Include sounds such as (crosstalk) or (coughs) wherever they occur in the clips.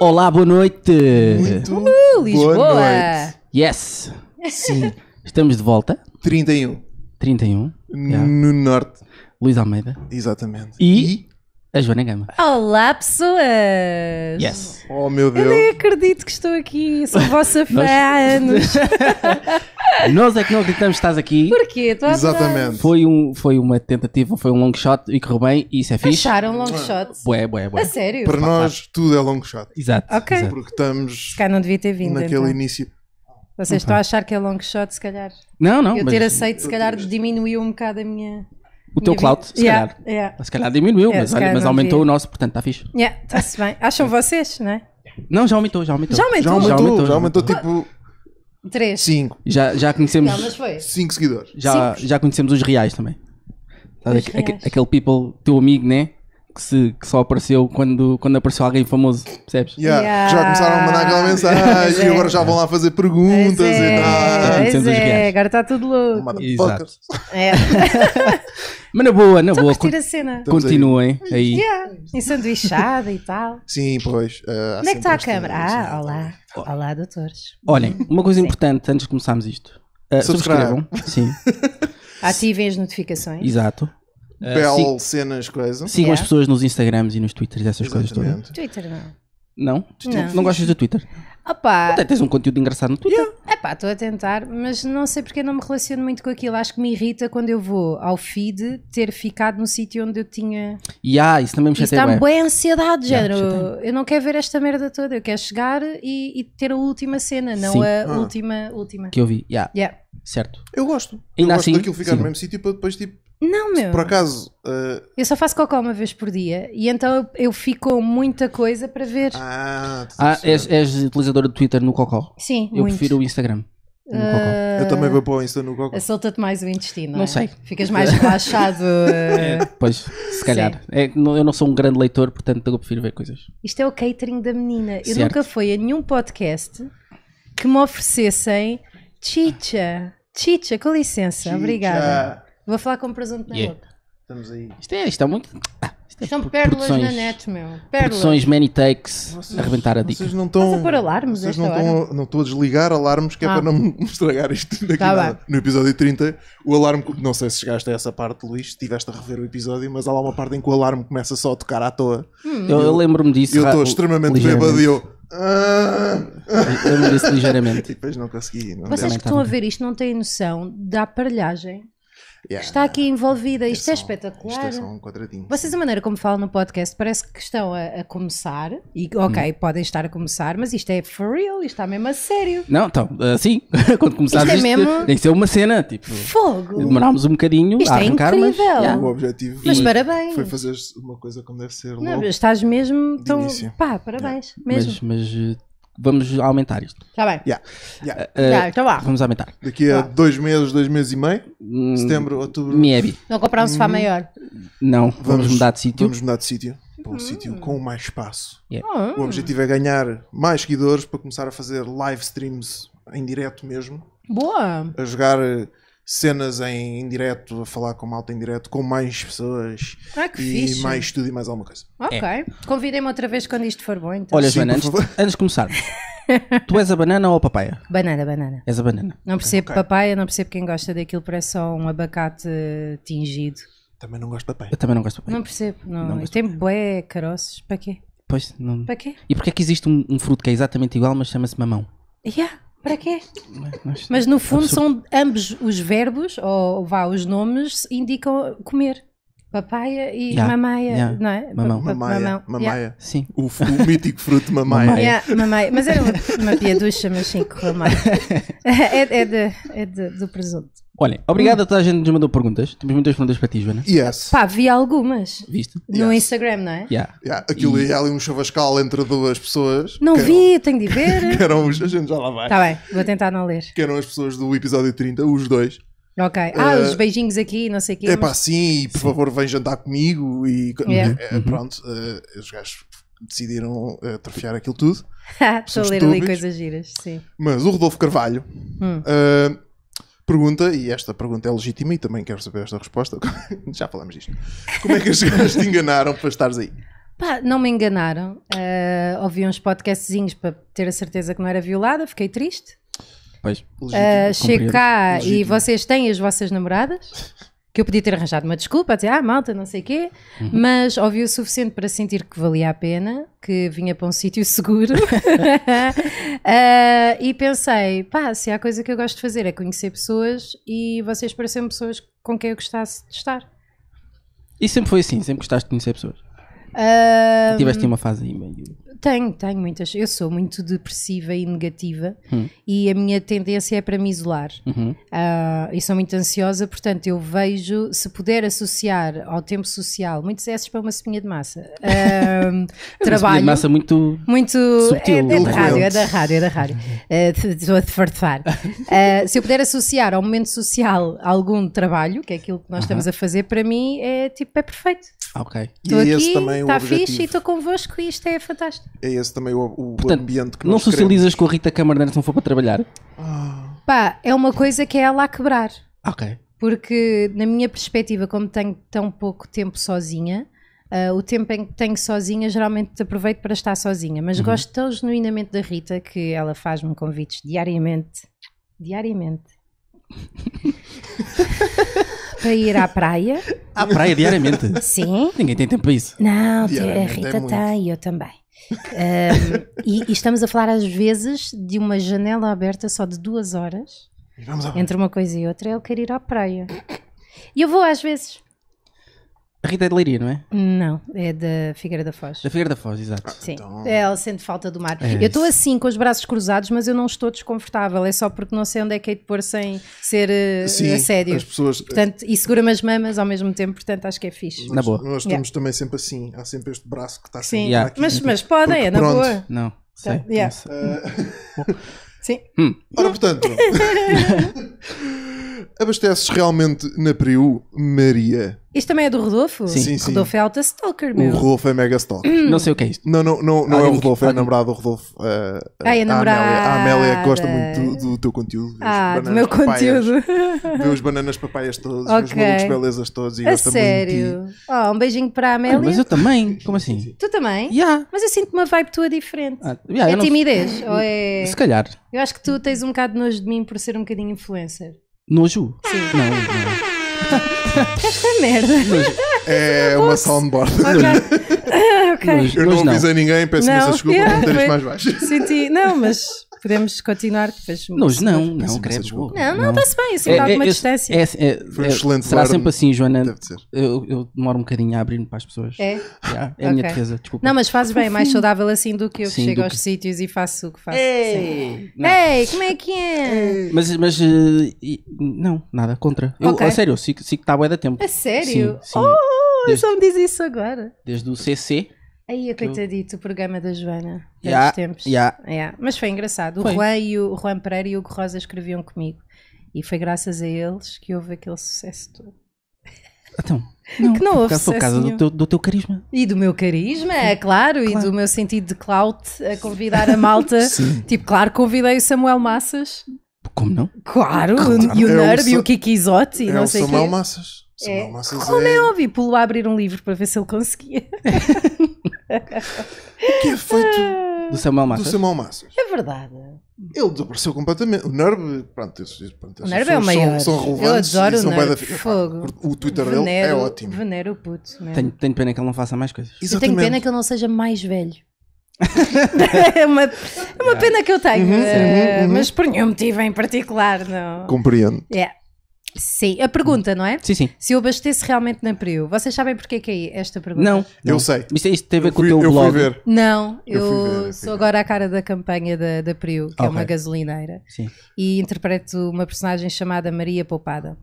Olá, boa noite! Muito Lisboa! boa noite! Yes! Sim, Estamos de volta. 31 31. yeah. no norte. Luís Almeida. Exatamente. E, a Joana Gama. Olá, pessoas! Yes! Oh meu Deus. Eu nem acredito que estou aqui, sou (laughs) vossa fã há anos. (laughs) Nós é que não acreditamos que estás aqui. Porquê? Tu Exatamente. Foi, um, foi uma tentativa, foi um long shot e correu bem, e isso é fixe. Acharam long shot? Bué, bué, bué. A sério? Para nós, tudo é long shot. Exato. Ok. exato. Porque estamos Cá não devia ter vindo. naquele então. início. Vocês estão a achar que é long shot, se calhar. Não, não. Eu mas ter aceito, se calhar, diminuiu um bocado a minha. O teu cloud, se Yeah, calhar. yeah. Se calhar diminuiu, mas, olha, mas aumentou o nosso, portanto está fixe. está-se bem. Acham vocês, não é? Não, já aumentou, já aumentou. Já aumentou? Já aumentou, já aumentou tipo Três. Cinco. Já, já conhecemos. Não, mas foi. Cinco seguidores. Já, Cinco. já conhecemos os reais também. reais. aquele people, teu amigo, né? que, se, que só apareceu quando, quando apareceu alguém famoso, percebes? Yeah, yeah. Já começaram a mandar aquela mensagem e é. agora já vão lá fazer perguntas é, e tal. Pois é, agora está tudo louco. Exato. É. (laughs) Mas na boa, na boa. Con a cena. Continuem aí. aí. Yeah, ensanduichada e tal. Sim, pois. Uh, é que está a câmara? Ah, olá. Olá, doutores. Olhem, uma coisa importante antes de começarmos isto. Uh, subscrevam. Sim. (laughs) Ativem as notificações. Exato. Eh, Bell, uh, cenas, coisa. Sigam Yeah. as pessoas nos Instagrams e nos Twitters, essas coisas todas. Twitter não. Não? Não. Não, gostas do Twitter? Opa, Até tens um conteúdo engraçado no Twitter. pá, estou a tentar, mas não sei porque não me relaciono muito com aquilo. Acho que me irrita quando eu vou ao feed ter ficado no sítio onde eu tinha. E ah, isso também me Isso chateia. dá-me boa ansiedade, de género. eu não quero ver esta merda toda, eu quero chegar e, e ter a última cena, não Sim. a Ah. última, última. Que eu vi. Yeah, Yeah. certo. Eu gosto. Eu gosto assim, daquilo ficar no mesmo sítio para depois tipo, não, meu. Por acaso. Uh... Eu só faço cocó uma vez por dia e então eu, fico com muita coisa para ver. Ah, ah és, és utilizadora do Twitter no cocó? Sim. Eu muito. prefiro o Instagram. Uh... Eu também vou pôr o Insta no cocó. Eh, Solta-te mais o intestino. Não é? sei. Ficas mais relaxado. (laughs) É, eh, pois, se calhar. É, eu não sou um grande leitor, portanto eu prefiro ver coisas. Isto é o catering da menina. Certo. Eu nunca fui a nenhum podcast que me oferecessem chicha. Chicha, com licença, chicha. obrigada. Vou falar com presunto na Yeah. boca. Estamos aí. Isto é, isto é muito. Ah, isto é São pro- pérolas na net, meu. Pérolas. Produções many takes Vocês- arrebentar a dica. Vocês não estão. Estás a pôr alarmes vocês não esta estão. Não estou a desligar alarmes, que é para ah. não me (laughs) estragar isto daqui Tá nada. No episódio 30, o alarme. Não sei se chegaste a essa parte, Luís, se estiveste a rever o episódio, mas há lá uma parte em que o alarme começa só a tocar à toa. Hum. Eu, eu lembro-me disso. eu estou extremamente ligeiramente. bêbado e eu. "Ah". Eu me disso ligeiramente. (laughs) E depois não consegui. Não Vocês que estão a ver isto não têm noção da aparelhagem yeah, está aqui envolvida. É Isto é só, é espetacular. Isto é um quadradinho. Vocês, a maneira como falam no podcast, parece que estão a, a começar. E, ok, hum. podem estar a começar, mas isto é for real, isto está mesmo a sério. Não, então, uh, sim, (laughs) quando começares isto, é isto mesmo... tem que ser uma cena, tipo. Fogo! Demorámos um bocadinho isto a é arrancar, é incrível. mas. Yeah. O objetivo mas parabéns. foi fazer uma coisa como deve ser. Não, estás mesmo tão. Pá, parabéns. Yeah. Mesmo. Mas, mas eh, vamos aumentar isto. Está bem. Yeah. Yeah. Uh, eh, yeah, tá, então vá. Vamos aumentar. Daqui a vá. dois meses, dois meses e meio, hum, setembro, outubro. Maybe. Não comprar um sofá hum. maior. Não, vamos, vamos mudar de sítio. Vamos mudar de sítio para um hum. sítio com mais espaço. Yeah. Ah. O objetivo é ganhar mais seguidores para começar a fazer live streams em direto mesmo. Boa! A jogar eh, cenas em, em direto, a falar com malta em direto, com mais pessoas ah, que e fixe. mais tudo e mais alguma coisa. Ok. É. Convidem-me outra vez quando isto for bom, então. Olha, Sim, bananas antes, antes de começarmos, (laughs) tu és a banana ou a papaya? Banana, banana. És a banana. Não percebo okay. papaya, não percebo quem gosta daquilo, parece só um abacate tingido. Também não gosto de papaya. Eu também não gosto de papaya. Não percebo, não. não tem bué caroços, para quê? Pois, não. Para quê? E porquê é que existe um, um fruto que é exatamente igual, mas chama-se mamão? Yeah. Para quê? Mas, mas no fundo absurdo. são ambos os verbos, ou vá, os nomes, indicam comer. Papaya e yeah, mamaia, yeah. não é? Mamão. Mamaia. Mamão. Yeah. Sim. O, o, mítico fruto mamaia. mamaia. Mas era uma, uma piaducha, mas sim, correu mal. (laughs) é, é, de, é de, do presunto. Olhem, obrigado a toda a gente que nos mandou perguntas. Temos muitas perguntas para ti, Joana. Yes. Pá, vi algumas. Viste? No Instagram, não é? Yeah. Yeah, Aquilo e... é ali um chavascal entre duas pessoas. Não vi, vi, tenho de ver. (laughs) que eram os. A gente já lá vai. Está bem, vou tentar não ler. Que eram as pessoas do episódio 30, os dois. Ok. Ah, eh, os beijinhos aqui, não sei o quê. É pá, mas- sim, e por favor vem jantar comigo. E Yeah. Eh, uhum. pronto, os eh, gajos decidiram atrofiar aquilo tudo. (laughs) Estou a ler ali coisas giras, sim. Mas o Rodolfo Carvalho Hum. Pergunta, e esta pergunta é legítima e também quero saber esta resposta, (laughs) já falamos disto. Como é que as gajas te enganaram para estares aí? Pá, não me enganaram. Uh, ouvi uns podcastzinhos para ter a certeza que não era violada, fiquei triste. Pois, uh, eh, chego cá legítimo. e vocês têm as vossas namoradas que eu podia ter arranjado uma desculpa, dizer, ah, malta, não sei o quê, uhum. mas ouvi o suficiente para sentir que valia a pena, que vinha para um sítio seguro. uh, (laughs) e pensei, pá, se há coisa que eu gosto de fazer é conhecer pessoas e vocês parecem pessoas com quem eu gostasse de estar. E sempre foi assim, sempre gostaste de conhecer pessoas? Uh, Tiveste uma fase aí meio. Tenho, tenho muitas. Eu sou muito depressiva e negativa hum. e a minha tendência é para me isolar. Uhum. Uh, e sou muito ansiosa, portanto, eu vejo, se puder associar ao tempo social, muitos S para uma seminha de massa. Uh, (laughs) é trabalho. Uma de massa muito. Muito. Subtil, é, é, da é? rádio, é da rádio, é da rádio. Uh, (laughs) estou a fartar. Uh, se eu puder associar ao momento social algum trabalho, que é aquilo que nós uhum. estamos a fazer, para mim é tipo, é perfeito. Ah, ok. E é tô é aqui, esse também tá o objetivo. fixe e estou convosco e isto é fantástico. É esse também o, o Portanto, ambiente que Não socializas queremos. com a Rita Câmara se não for para trabalhar? Ah. Pá, é uma coisa que é ela a quebrar. Ah, ok. Porque, na minha perspectiva, como tenho tão pouco tempo sozinha, uh, o tempo em que tenho sozinha geralmente aproveito para estar sozinha. Mas uhum. gosto tão genuinamente da Rita que ela faz-me convites diariamente. Diariamente. (laughs) para ir à praia à praia diariamente. Sim. Ninguém tem tempo para isso. Não, a é Rita é tem e eu também. Um, e, e, estamos a falar às vezes de uma janela aberta só de duas horas entre uma coisa e outra. Ele quer ir à praia. E eu vou às vezes. A Rita é de Leiria, não é? Não, é da Figueira da Foz. Da Figueira da Foz, exato. Sim, então... É, ela sente falta do mar. É eu estou assim, com os braços cruzados, mas eu não estou desconfortável. É só porque não sei onde é que hei é de pôr sem ser uh, Sim, assédio. As pessoas... portanto, e segura-me as mamas ao mesmo tempo, portanto acho que é fixe. na boa. Nós estamos yeah. também sempre assim. Há sempre este braço que está assim. Sim, yeah. mas, mas podem, é na pronto. boa. Não, tá, sei. Então, yeah. Não Uh... Eh, Sim. Hum. Ora, portanto... (laughs) Abasteces realmente na Priu, Maria? Isto também é do Rodolfo? Sim, sim. Rodolfo é alta stalker, meu. O Rodolfo é mega stalker. Hum. Não sei o que é isto. Não, não, não, não é o Rodolfo, é a namorada do Rodolfo. Uh, ah, é a namorada. A Amélia, a Amélia gosta muito do, do teu conteúdo. Ah, do meu conteúdo. Papaias, vê os bananas papaias todos, okay. os malucos belezas todos e a sério? Oh, um beijinho para a Amélia. Ah, mas eu também, como assim? Tu também? Yeah. Mas eu sinto uma vibe tua diferente. Ah, yeah, é timidez? Não... Ou é... Se calhar. Eu acho que tu tens um bocado de nojo de mim por ser um bocadinho influencer. Nojo? Sim. Não, não. (laughs) Esta merda. Nojo. (laughs) É, é uma soundboard. Okay. (laughs) okay. Nojo, eu não avisei ninguém, peço imensa desculpa por me mais baixo. Senti, não, mas Podemos continuar? Depois... Nós não, não, não queremos. Não, não, está-se bem, assim, é é, está é, alguma é, distância. É, é, Foi um é, excelente Será claro, sempre assim, Joana. Eu, eu, demoro um bocadinho a abrir-me para as pessoas. É? Yeah, é a minha defesa, desculpa. Não, mas fazes bem, é mais saudável assim do que eu Sim, que chego aos que... sítios e faço o que faço. Ei, Ei como é que é? Mas, mas uh, não, nada, contra. Eu, okay. A sério, eu sigo, que está a da tempo. A sério? Sim, sim. Oh, eu só me diz isso agora. Desde o CC. Aí a é coitadito, o programa da Joana, há yeah, tempos. Yeah. Yeah. Mas foi engraçado. Foi. O, Juan e o, o Juan Pereira e o Hugo Rosa escreviam comigo. E foi graças a eles que houve aquele sucesso todo. Então, não, (laughs) que não houve sucesso. Por causa do teu, do teu, carisma. E do meu carisma, é claro, claro, e do meu sentido de clout a convidar a malta. (laughs) tipo, claro, convidei o Samuel Massas. Como não? Claro, claro. e o é Nerd e o Kiki Zotti. É não sei o Samuel quê. Massas. É. Como é óbvio, pulo a abrir um livro para ver se ele conseguia. o (laughs) que é feito ah. do Samuel Massas? Do Samuel Massas. É verdade. Ele desapareceu completamente. O Nerb, pronto, isso, pronto o Nerb é o maior. São, são relevantes. Eu adoro o Nerb. Fogo. O Twitter venero, dele é ótimo. Venero o puto. Né? Tenho, tenho pena que ele não faça mais coisas. Exatamente. Eu tenho pena que ele não seja mais velho. (laughs) é uma, é uma é. pena que eu tenho, uhum, uh, uhum, uhum. mas por nenhum motivo em particular, não. Compreendo. Yeah. Sim, a pergunta, não é? Sim, sim. Se eu abasteço realmente na Priu. Vocês sabem porque é que é esta pergunta? Não, eu sei. Isto, isto tem a ver com o teu eu blog. Fui ver. Não, eu, eu ver, sou agora a cara da campanha da, da Priu, que okay. é uma gasolineira. Sim. E interpreto uma personagem chamada Maria Poupada.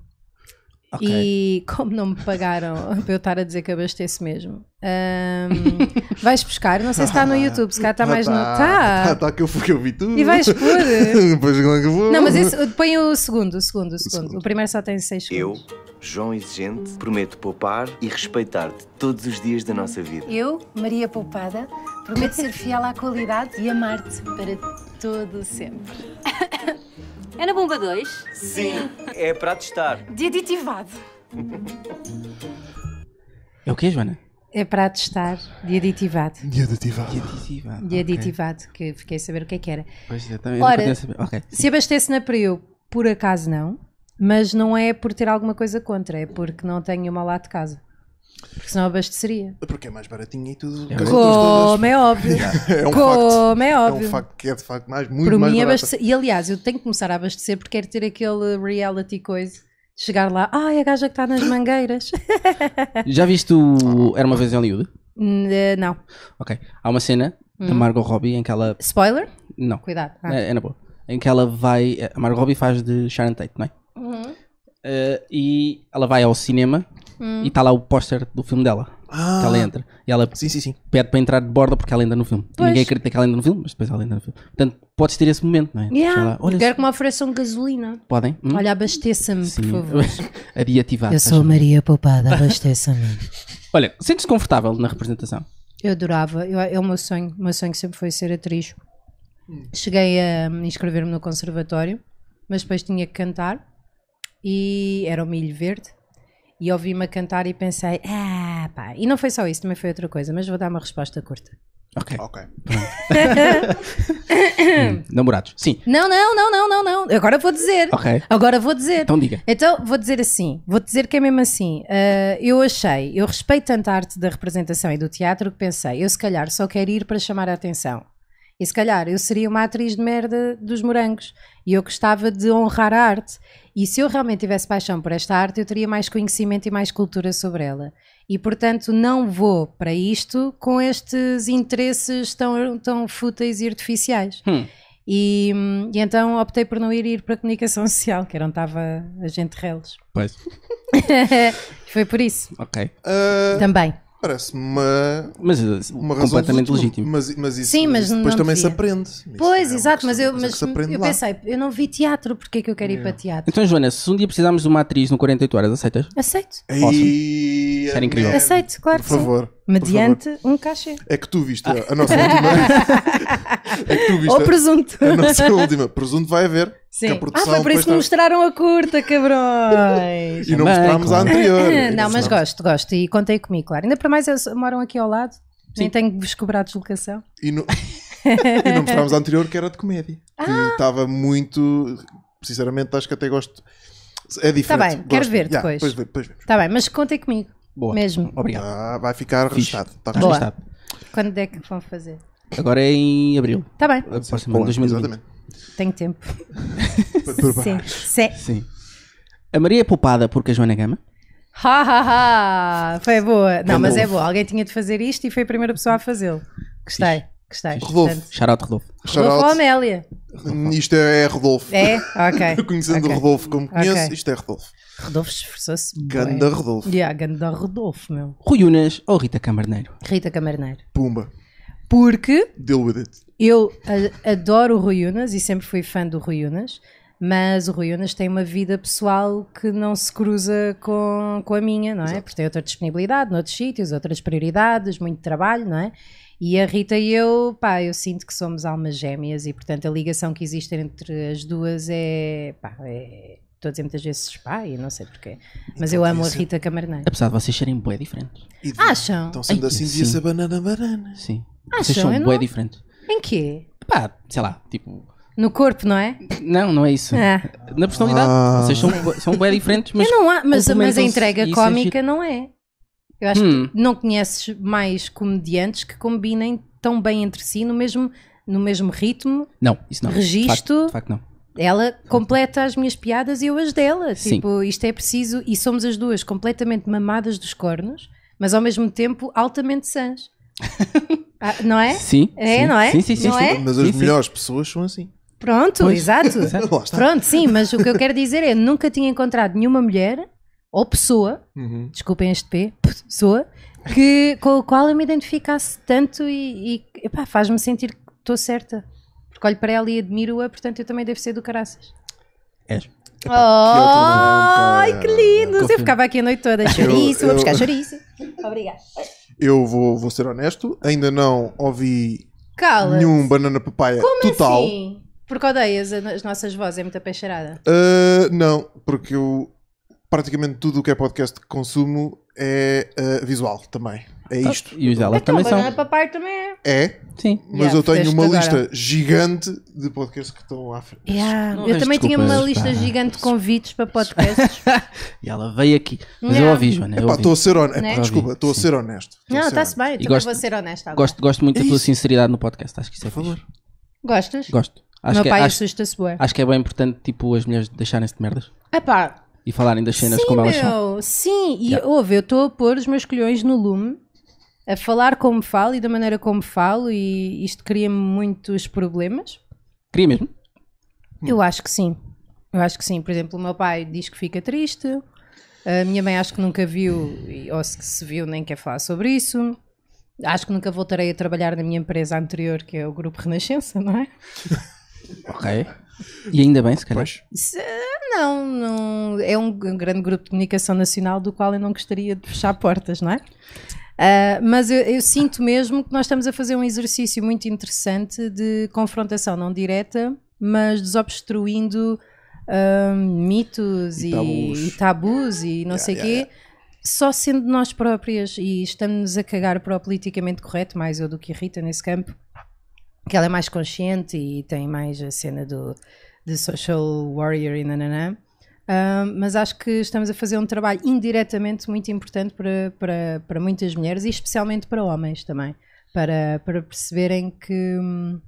Okay. E como não me pagaram (laughs) para eu estar a dizer que abasteço mesmo, um, vais buscar. Não sei se está no (laughs) ah, YouTube, se cá está mais no. Está! Está (laughs) tá, tá, que, eu, eu vi tudo. E vais pôr. Depois é que vou. Não, mas esse, põe o segundo, o segundo, o segundo. O, segundo. o primeiro só tem seis segundos. Eu, João Exigente, prometo poupar e respeitar-te todos os dias da nossa vida. Eu, Maria Poupada, prometo ser fiel à qualidade e amar-te para todo sempre. É na bomba 2? Sim. É para testar. De aditivado. É o quê, Joana? É para testar de aditivado. De aditivado. De aditivado. De aditivado, okay. que fiquei a saber o que é que era. Pois é, também Ora, okay. se abastece na Priu, por acaso não, mas não é por ter alguma coisa contra, é porque não tenho uma lá de casa. Porque senão abasteceria. Porque é mais baratinho e tudo. É. Como é óbvio. (laughs) é um Como facto, é óbvio. É um facto que é de facto mais, muito Por mais E aliás, eu tenho que começar a abastecer porque quero ter aquele reality coisa. Chegar lá, ah, é a gaja que está nas mangueiras. (laughs) Já viste o Era uma vez em Hollywood? Uh, não. Ok. Há uma cena hum. da Margot Robbie em que ela. Spoiler? Não. Cuidado. Ah. É, é, na boa. Em que ela vai. A Margot Robbie faz de Sharon Tate, não é? Uhum. Uh, e ela vai ao cinema Hum. E tá lá o póster do filme dela. Ah. Que ela ah. entra. E ela sim, sim, sim. pede para entrar de borda porque ela entra no filme. Pois. Ninguém acredita que ela entra no filme, mas depois ela entra no filme. Portanto, podes ter esse momento, não é? Yeah. Olha Quero que me ofereçam gasolina. Podem? Hum? Olha, abasteça-me, por favor. (laughs) Adiativado. Eu tá sou Maria Poupada, abasteça-me. (laughs) Olha, sentes-te confortável na representação? Eu adorava. Eu, é o meu sonho. O meu sonho sempre foi ser atriz. Hum. Cheguei a inscrever-me no conservatório, mas depois tinha que cantar e era o milho verde e ouvi-me a cantar e pensei, ah, pá. E não foi só isso, também foi outra coisa, mas vou dar uma resposta curta. Ok. Ok. hum, (laughs) namorados, sim. Não, não, não, não, não, não. Agora vou dizer. Ok. Agora vou dizer. Então diga. Então vou dizer assim, vou dizer que é mesmo assim. Uh, eu achei, eu respeito tanto a arte da representação e do teatro que pensei, eu se calhar só quero ir para chamar a atenção. E se calhar eu seria uma atriz de merda dos morangos. E eu gostava de honrar a arte. E se eu realmente tivesse paixão por esta arte, eu teria mais conhecimento e mais cultura sobre ela. E portanto, não vou para isto com estes interesses tão, tão fúteis e artificiais. Hum. E, e, então optei por não ir, ir para a comunicação social, que era onde estava a gente reles. Pois. (laughs) Foi por isso. Ok. Uh... Também. Parece uma. Mas, eh, uma completamente legítima. Mas, mas isso, Sim, mas depois também devia. É se aprende. pois, é exato, mas eu, mas eu lá. pensei, eu não vi teatro, porque é que eu quero ir para teatro? Então, Joana, se um dia precisarmos de uma atriz no 48 Horas, aceitas? Aceito. Awesome. E... incrível. Aceito, claro. Por favor mediante um cachê. É que tu viste ah. a nossa (laughs) última. é que tu viste Ou presunto. A, a nossa última. Presunto vai haver. Sim. ah, foi por isso que está... mostraram a curta, cabrões. e não Bem, mostrámos claro. a anterior. (laughs) não, mas gosto, gosto. E contei comigo, claro. Ainda para mais, eles moram aqui ao lado. Sim. Nem tenho que vos cobrar a deslocação. E, no... (laughs) e não mostrámos a anterior, que era de comédia. Ah. Que estava muito. Sinceramente, acho que até gosto. É tá diferente. Está bem, quero ver yeah, depois. Depois, depois, depois. Está bem, mas contem comigo. Boa. Mesmo. Obrigado. Ah, vai ficar Fixe. registado. Tá, tá registado. Quando é que vão fazer? Agora é em abril. Está bem. Aproximadamente 2020. Tenho tempo. (laughs) Sim. Sim. Sim. A Maria é poupada porque a Joana é Gama. Ha ha ha! Foi boa. Não, mas é boa. Alguém tinha de fazer isto e foi a primeira pessoa a fazê-lo. Gostei. Gostei. Rodolfo. Shoutout Rodolfo. Rodolfo ou Amélia? Isto é, é, Rodolfo. É? Ok. (laughs) Conhecendo okay. o Rodolfo como conheço, okay. isto é Rodolfo. Rodolfo esforçou-se. Ganda Rodolfo. Yeah, ganda Rodolfo, meu. Rui Unas ou Rita Camarneiro? Rita Camarneiro. Pumba. Porque. Deal with it. Eu adoro o Rui Unas e sempre fui fã do Rui Unas, mas o Rui Unas tem uma vida pessoal que não se cruza com, com a minha, não é? Exato. Porque tem outra disponibilidade, noutros sítios, outras prioridades, muito trabalho, não é? E a Rita e eu, pá, eu sinto que somos almas gêmeas e, portanto, a ligação que existe entre as duas é, pá, é... Estou a dizer muitas vezes pá e não sei porquê. Mas então, eu amo a ser... Rita Camarneiro. Apesar de vocês serem bué diferentes. De... Acham? Estão sendo Ai, assim, devia ser banana banana. Sim. Acham? Vocês são bué diferentes. Em quê? Pá, sei lá, tipo... No corpo, não é? Não, não é isso. Ah. Na personalidade. Ah. Vocês são, ah. são bem diferentes, mas. Eu não há, mas, mas a entrega é cómica é não é. Eu acho hum. que não conheces mais comediantes que combinem tão bem entre si no mesmo, no mesmo ritmo. Não, isso não. Registro. De facto, de facto não. Ela completa as minhas piadas e eu as dela. Sim. Tipo, isto é preciso. E somos as duas completamente mamadas dos cornos, mas ao mesmo tempo altamente sãs. (laughs) ah, não é? Sim. É, sim, não é? Sim, sim, sim. sim é? Mas as melhores pessoas são assim. Pronto, pois. exato. Pronto, sim, mas o que eu quero dizer é: nunca tinha encontrado nenhuma mulher ou pessoa, uhum. desculpem este P, (laughs) pessoa, que, com a qual eu me identificasse tanto e, e faz-me sentir que estou certa. Porque olho para ela e admiro-a, portanto eu também devo ser do caraças. És. Epá, oh, que ai, que lindo! Eu ficava aqui a noite toda, chouriço, eu, eu... vou buscar chouriço. Obrigada. Eu vou, vou ser honesto, ainda não ouvi nenhum banana papaya Como total. Assim? Porque odeias as nossas vozes, é muita peixeirada. Uh, não, porque eu praticamente tudo o que é podcast que consumo é uh, visual também. É isto. E os delas então, também são. É Papai também é. É. Sim. Mas yeah, eu tenho uma agora. lista gigante de podcasts que estão à frente. Yeah. Eu também tinha uma lista gigante de convites para podcasts. (laughs) e ela veio aqui. Mas yeah. eu ouvi, Joana. Estou a ser honesto. Né? Desculpa, estou a ser honesto. Não, está-se bem. Também gosto, vou ser honesta. Agora. Gosto, gosto muito é da tua sinceridade no podcast. Acho que isso é Por favor. Fixe. Gostas? Gosto. Acho meu que, pai assusta-se bem. Acho que é bem importante, tipo, as mulheres deixarem-se de merdas. É pá, e falarem das cenas sim, como elas são. Sim, e yeah. ouve, eu estou a pôr os meus colhões no lume, a falar como falo e da maneira como falo, e isto cria-me muitos problemas. Cria mesmo? Eu acho que sim. Eu acho que sim. Por exemplo, o meu pai diz que fica triste, a minha mãe acho que nunca viu, ou se, se viu, nem quer falar sobre isso. Acho que nunca voltarei a trabalhar na minha empresa anterior, que é o Grupo Renascença, não é? ok. (laughs) E ainda bem, se calhar. Se, não, não, é um grande grupo de comunicação nacional do qual eu não gostaria de fechar portas, não é? Uh, mas eu, eu, sinto mesmo que nós estamos a fazer um exercício muito interessante de confrontação não direta, mas desobstruindo uh, mitos e, e, tabus. e, tabus. e não yeah, sei o yeah, quê. Yeah. Só sendo nós próprias e estamos a cagar para o politicamente correto, mais eu do que a Rita nesse campo, que ela é mais consciente e tem mais a cena do social warrior e nananã. Uh, mas acho que estamos a fazer um trabalho indiretamente muito importante para, para, para muitas mulheres e especialmente para homens também, para, para perceberem que hum,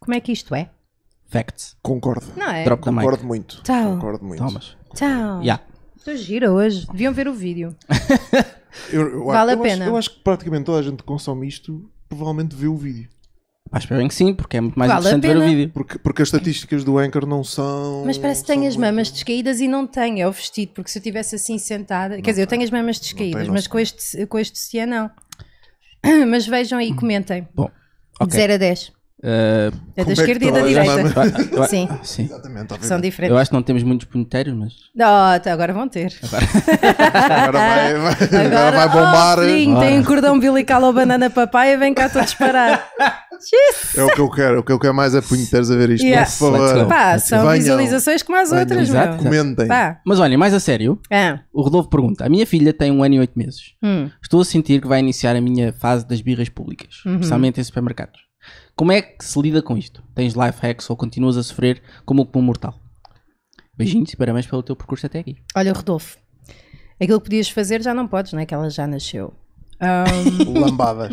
como é que isto é. Facts. Concordo. Não é? Drop Concordo muito. Tchau. Concordo muito. Thomas. já Yeah. Estou gira hoje. Deviam ver o vídeo. (laughs) eu, eu, vale eu a acho, pena. eu acho que praticamente toda a gente que consome isto provavelmente vê o vídeo acho bem que sim, porque é muito mais vale interessante ver o vídeo. Porque, porque as estatísticas do Anchor não são. Mas parece que tenho as mamas descaídas e não tenho, é o vestido, porque se eu estivesse assim sentada. Não quer dizer, eu tenho as mamas descaídas, mas com este, com este CIA não. (clears throat) Mas vejam aí, comentem. Bom, okay. de 0 a 10. Uh, é da é esquerda e da direita. Sim. Sim. Exatamente, São diferentes. Eu acho que não temos muitos punheteiros, mas. Não, agora vão ter. Agora, agora, vai, agora, agora vai, oh, bombar. Oh, sim, tem um cordão umbilical ou banana papaya, vem cá todos parar. é o que eu quero. O que eu quero mais é punheteiros a ver isto. Yes. Por favor. Pá, são venham, visualizações como as venham, outras, exato, Comentem. Pá. Mas olha mais a sério, ah. o Rodolfo pergunta: A minha filha tem um ano e oito meses. Hum. Estou a sentir que vai iniciar a minha fase das birras públicas, uhum. especialmente em supermercados. Como é que se lida com isto? Tens life hacks ou continuas a sofrer como um mortal? Beijinhos e parabéns pelo teu percurso até aqui. Olha, Rodolfo, aquilo que podias fazer já não podes, não é? Que ela já nasceu. Um... (laughs) Lambadas.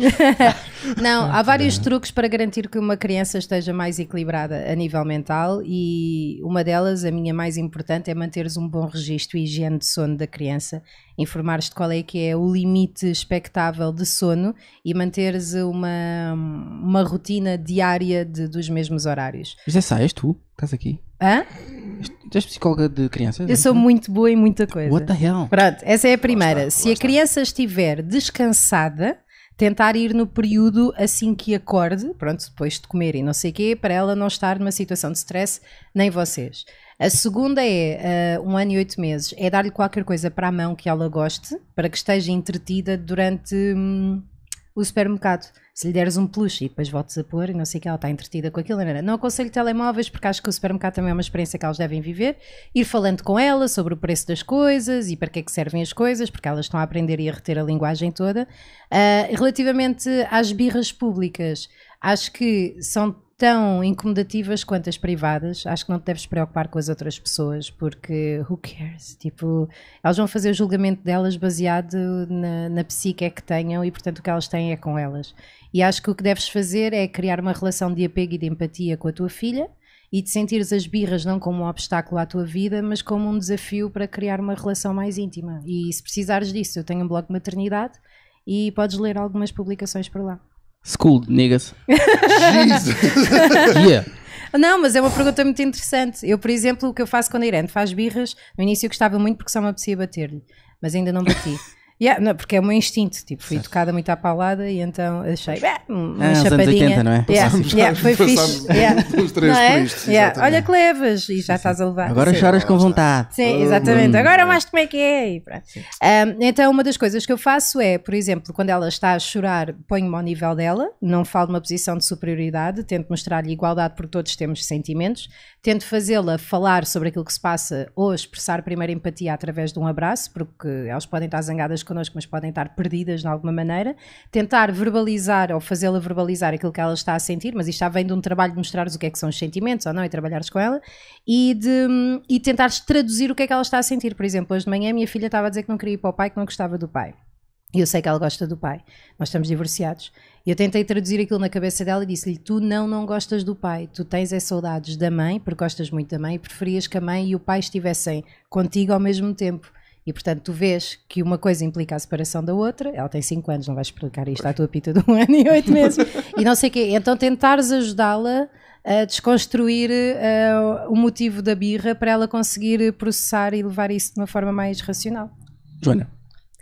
(laughs) não, há vários truques para garantir que uma criança esteja mais equilibrada a nível mental e uma delas, a minha mais importante, é manteres um bom registro e higiene de sono da criança informares te qual é que é o limite expectável de sono e manteres uma, uma rotina diária de, dos mesmos horários. é sai és tu? Estás aqui? Hã? És psicóloga de crianças? Eu sou assim? muito boa em muita coisa. What the hell? Pronto, essa é a primeira. Se a criança estiver descansada, tentar ir no período assim que acorde, pronto, depois de comer e não sei o quê, para ela não estar numa situação de stress, nem vocês. A segunda é uh, um ano e oito meses. É dar-lhe qualquer coisa para a mão que ela goste, para que esteja entretida durante hum, o supermercado. Se lhe deres um peluche e depois voltes a pôr e não sei o que, ela está entretida com aquilo. Não aconselho telemóveis porque acho que o supermercado também é uma experiência que elas devem viver. Ir falando com ela sobre o preço das coisas e para que é que servem as coisas, porque elas estão a aprender e a reter a linguagem toda. Uh, relativamente às birras públicas, acho que são tão incomodativas quanto as privadas. Acho que não te deves preocupar com as outras pessoas, porque who cares? Tipo, elas vão fazer o julgamento delas baseado na, na psique é que tenham e, portanto, o que elas têm é com elas. E acho que o que deves fazer é criar uma relação de apego e de empatia com a tua filha e de sentires as birras não como um obstáculo à tua vida, mas como um desafio para criar uma relação mais íntima. E se precisares disso, eu tenho um blog de maternidade e podes ler algumas publicações por lá. School, niggas. (laughs) Jesus! yeah. Não, mas é uma pergunta muito interessante. Eu, por exemplo, o que eu faço quando a Irene faz birras, no início eu gostava muito porque só me apetecia bater-lhe, mas ainda não bati. Yeah, não, porque é o meu instinto, tipo, fui certo. tocada muito à paulada e então achei bah, uma ah, chapadinha. 80, não é? Yeah, yeah, foi fixe. Yeah. três não é? Isto, yeah. Olha que levas e já Sim. estás a levar. Agora Sim, choras com vontade. Sim, exatamente. Hum. Agora mais como é que é. Um, então, uma das coisas que eu faço é, por exemplo, quando ela está a chorar, ponho-me ao nível dela, não falo de uma posição de superioridade, tento mostrar-lhe igualdade porque todos temos sentimentos, tento fazê-la falar sobre aquilo que se passa ou expressar primeiro empatia através de um abraço, porque elas podem estar zangadas connosco, mas podem estar perdidas de alguma maneira, tentar verbalizar ou fazê-la verbalizar aquilo que ela está a sentir, mas isto já vem de um trabalho de mostrar o que é que são os sentimentos ou não, e trabalhares com ela, e, de, e tentar traduzir o que é que ela está a sentir. Por exemplo, hoje de manhã a minha filha estava a dizer que não queria ir para o pai, que não gostava do pai. E eu sei que ela gosta do pai, nós estamos divorciados. E eu tentei traduzir aquilo na cabeça dela e disse-lhe: Tu não, não gostas do pai, tu tens é saudades da mãe, porque gostas muito da mãe e preferias que a mãe e o pai estivessem contigo ao mesmo tempo. E portanto, tu vês que uma coisa implica a separação da outra, ela tem 5 anos, não vais explicar isto à tua pita de um (laughs) ano e 8 meses, e não sei o quê. Então, tentares ajudá-la a desconstruir uh, o motivo da birra para ela conseguir processar e levar isso de uma forma mais racional. Joana.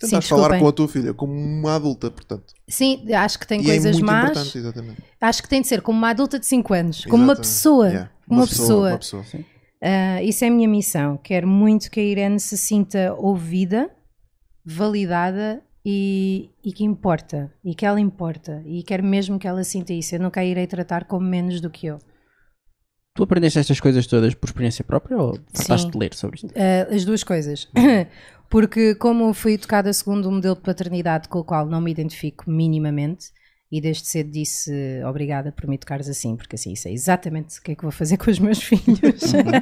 Tentar Sim, falar com a tua filha como uma adulta, portanto. Sim, acho que tem e é coisas é muito más. Importante, exatamente. Acho que tem de ser como uma adulta de 5 anos, como uma pessoa. Yeah. Uma, uma, pessoa. pessoa. Uma pessoa. Uh, isso é a minha missão. Quero muito que a Irene se sinta ouvida, validada e, e, que importa. E que ela importa. E quero mesmo que ela sinta isso. Eu nunca a irei tratar como menos do que eu. Tu aprendeste estas coisas todas por experiência própria ou trataste de ler sobre isto? Uh, as duas coisas. (coughs) Porque, como fui educada segundo o um modelo de paternidade com o qual não me identifico minimamente, e desde cedo disse obrigada por me educares assim, porque assim sei exatamente o que é que vou fazer (laughs) com os meus filhos. uh,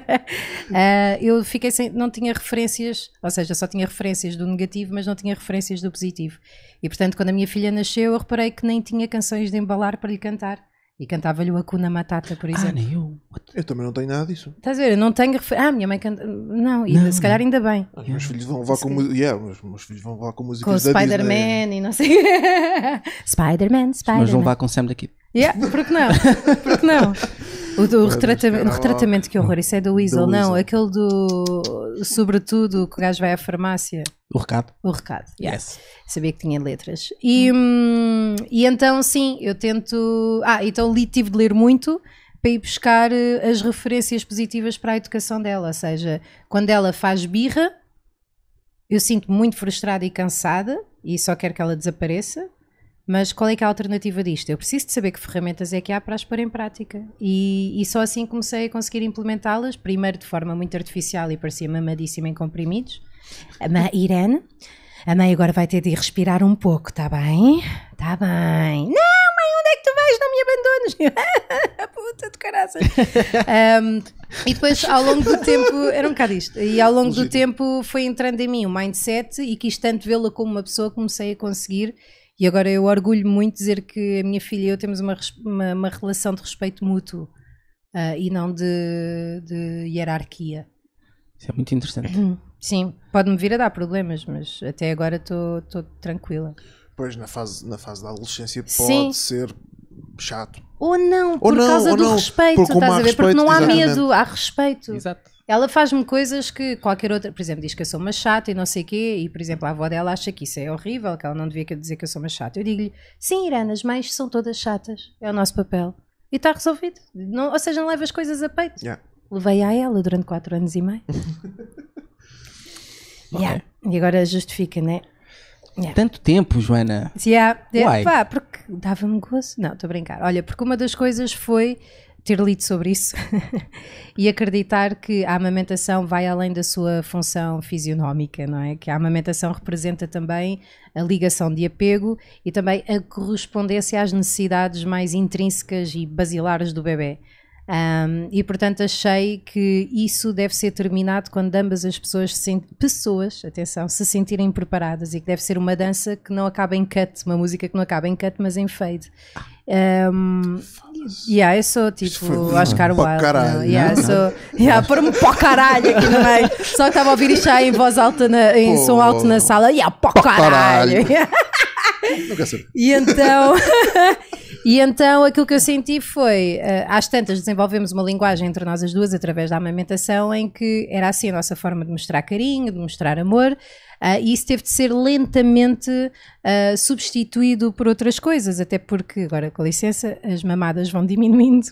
(laughs) eu fiquei sem, não tinha referências, ou seja, só tinha referências do negativo, mas não tinha referências do positivo. E portanto, quando a minha filha nasceu, eu reparei que nem tinha canções de embalar para lhe cantar. E cantava-lhe o Acuna Matata, por ah, exemplo. Ah, nem eu. What? Eu também não tenho nada disso. Estás a ver? Eu não tenho refer... Ah, minha mãe canta. Não, e não, se calhar ainda bem. Ah, os meus filhos vão levar com, música. yeah, os meus filhos vão levar com música. Com Spider-Man e não sei. Spider-Man, (laughs) Spider-Man. Mas vão levar com Sam daqui. Yeah, porque não? (laughs) porque não? O, do retratamento, retratamento, que horror, isso é do Weasel, do não, Weasel. aquele do. Sobretudo, que o gajo vai à farmácia. O recado. O recado, yes. Sabia que tinha letras. E, hum, e então, sim, eu tento. Ah, então li, tive de ler muito para ir buscar eh, as referências positivas para a educação dela. Ou seja, quando ela faz birra, eu sinto-me muito frustrada e cansada e só quero que ela desapareça. Mas qual é que é a alternativa disto? Eu preciso de saber que ferramentas é que há para as pôr em prática. E, e só assim comecei a conseguir implementá-las, primeiro de forma muito artificial e parecia mamadíssima em comprimidos. A Irene, a mãe agora vai ter de ir respirar um pouco, tá bem? Tá bem. Não, mãe, onde é que tu vais? Não me abandones. (laughs) Puta de caraças. um, e depois, ao longo do tempo, era um bocado isto. E ao longo do tempo foi entrando em mim o um mindset e quis tanto vê-la como uma pessoa, comecei a conseguir e agora eu orgulho muito dizer que a minha filha e eu temos uma, uma, uma relação de respeito mútuo uh, e não de, de, hierarquia. Isso é muito interessante. Uhum. Sim, pode-me vir a dar problemas, mas até agora estou tranquila. Pois, na fase, na fase da adolescência pode Sim. ser chato. Ou não, ou por não, causa do não, respeito, estás a ver? Respeito, porque não há exatamente. medo, há respeito. Exato. Ela faz-me coisas que qualquer outra, por exemplo, diz que eu sou uma chata e não sei o quê, e por exemplo, a avó dela acha que isso é horrível, que ela não devia dizer que eu sou uma chata. Eu digo-lhe, sim, Irana, as mães são todas chatas, é o nosso papel. E está resolvido. Não, ou seja, não leva as coisas a peito. Yeah. Levei a ela durante quatro anos e meio. (laughs) yeah. okay. E agora justifica, né? Yeah. Tanto tempo, Joana. Yeah. Why? Pá, porque dava-me gozo. Não, estou a brincar. Olha, porque uma das coisas foi ter lido sobre isso (laughs) e acreditar que a amamentação vai além da sua função fisionómica, não é? Que a amamentação representa também a ligação de apego e também a correspondência às necessidades mais intrínsecas e basilares do bebê. Um, e portanto achei que isso deve ser terminado quando ambas as pessoas se, pessoas, atenção, se sentirem preparadas e que deve ser uma dança que não acaba em cut, uma música que não acaba em cut, mas em fade. Ah. Um, yeah, eu sou tipo Oscar Wilde. Caralho, né? né? sou, yeah, pôr-me pó caralho aqui no meio. Só que estava a ouvir isto aí em voz alta, na, em Pô, som alto na sala. Yeah, pó caralho. caralho. (laughs) E então. (laughs) E então aquilo que eu senti foi, eh, às tantas, desenvolvemos uma linguagem entre nós as duas através da amamentação, em que era assim a nossa forma de mostrar carinho, de mostrar amor. Uh, e isso teve de ser lentamente uh, substituído por outras coisas, até porque, agora com licença, as mamadas vão diminuindo.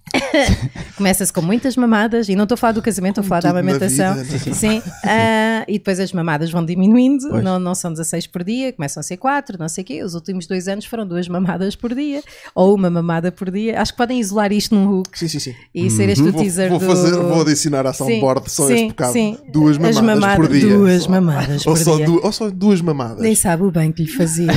(laughs) Começa-se com muitas mamadas, e não estou a falar do casamento, estou a falar da amamentação. Vida, né? (laughs) Sim, uh, e depois as mamadas vão diminuindo, não, não são 16 por dia, começam a ser 4, não sei o quê. Os últimos dois anos foram duas mamadas por dia, ou uma mamada por dia. Acho que podem isolar isto num hook sim, sim, sim. e ser este o uhum. teaser vou, vou do... Vou adicionar a soundboard só sim, este bocado: duas mamadas, por dia. Duas mamadas mamadas ou, só ou só duas mamadas. Nem sabe o bem que lhe fazia.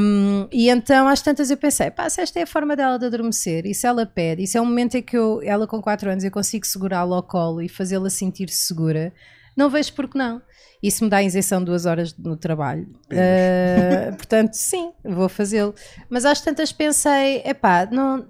um, (laughs) e então, às tantas, eu pensei: pá, se esta é a forma dela de adormecer, e se ela pede, e se é um momento em que eu, ela com 4 anos, eu consigo segurá-la ao colo e fazê-la sentir-se segura, não vejo por que não. Isso me dá isenção duas horas no trabalho. Uh, portanto, sim, vou fazê-lo. Mas às tantas pensei: é pá, não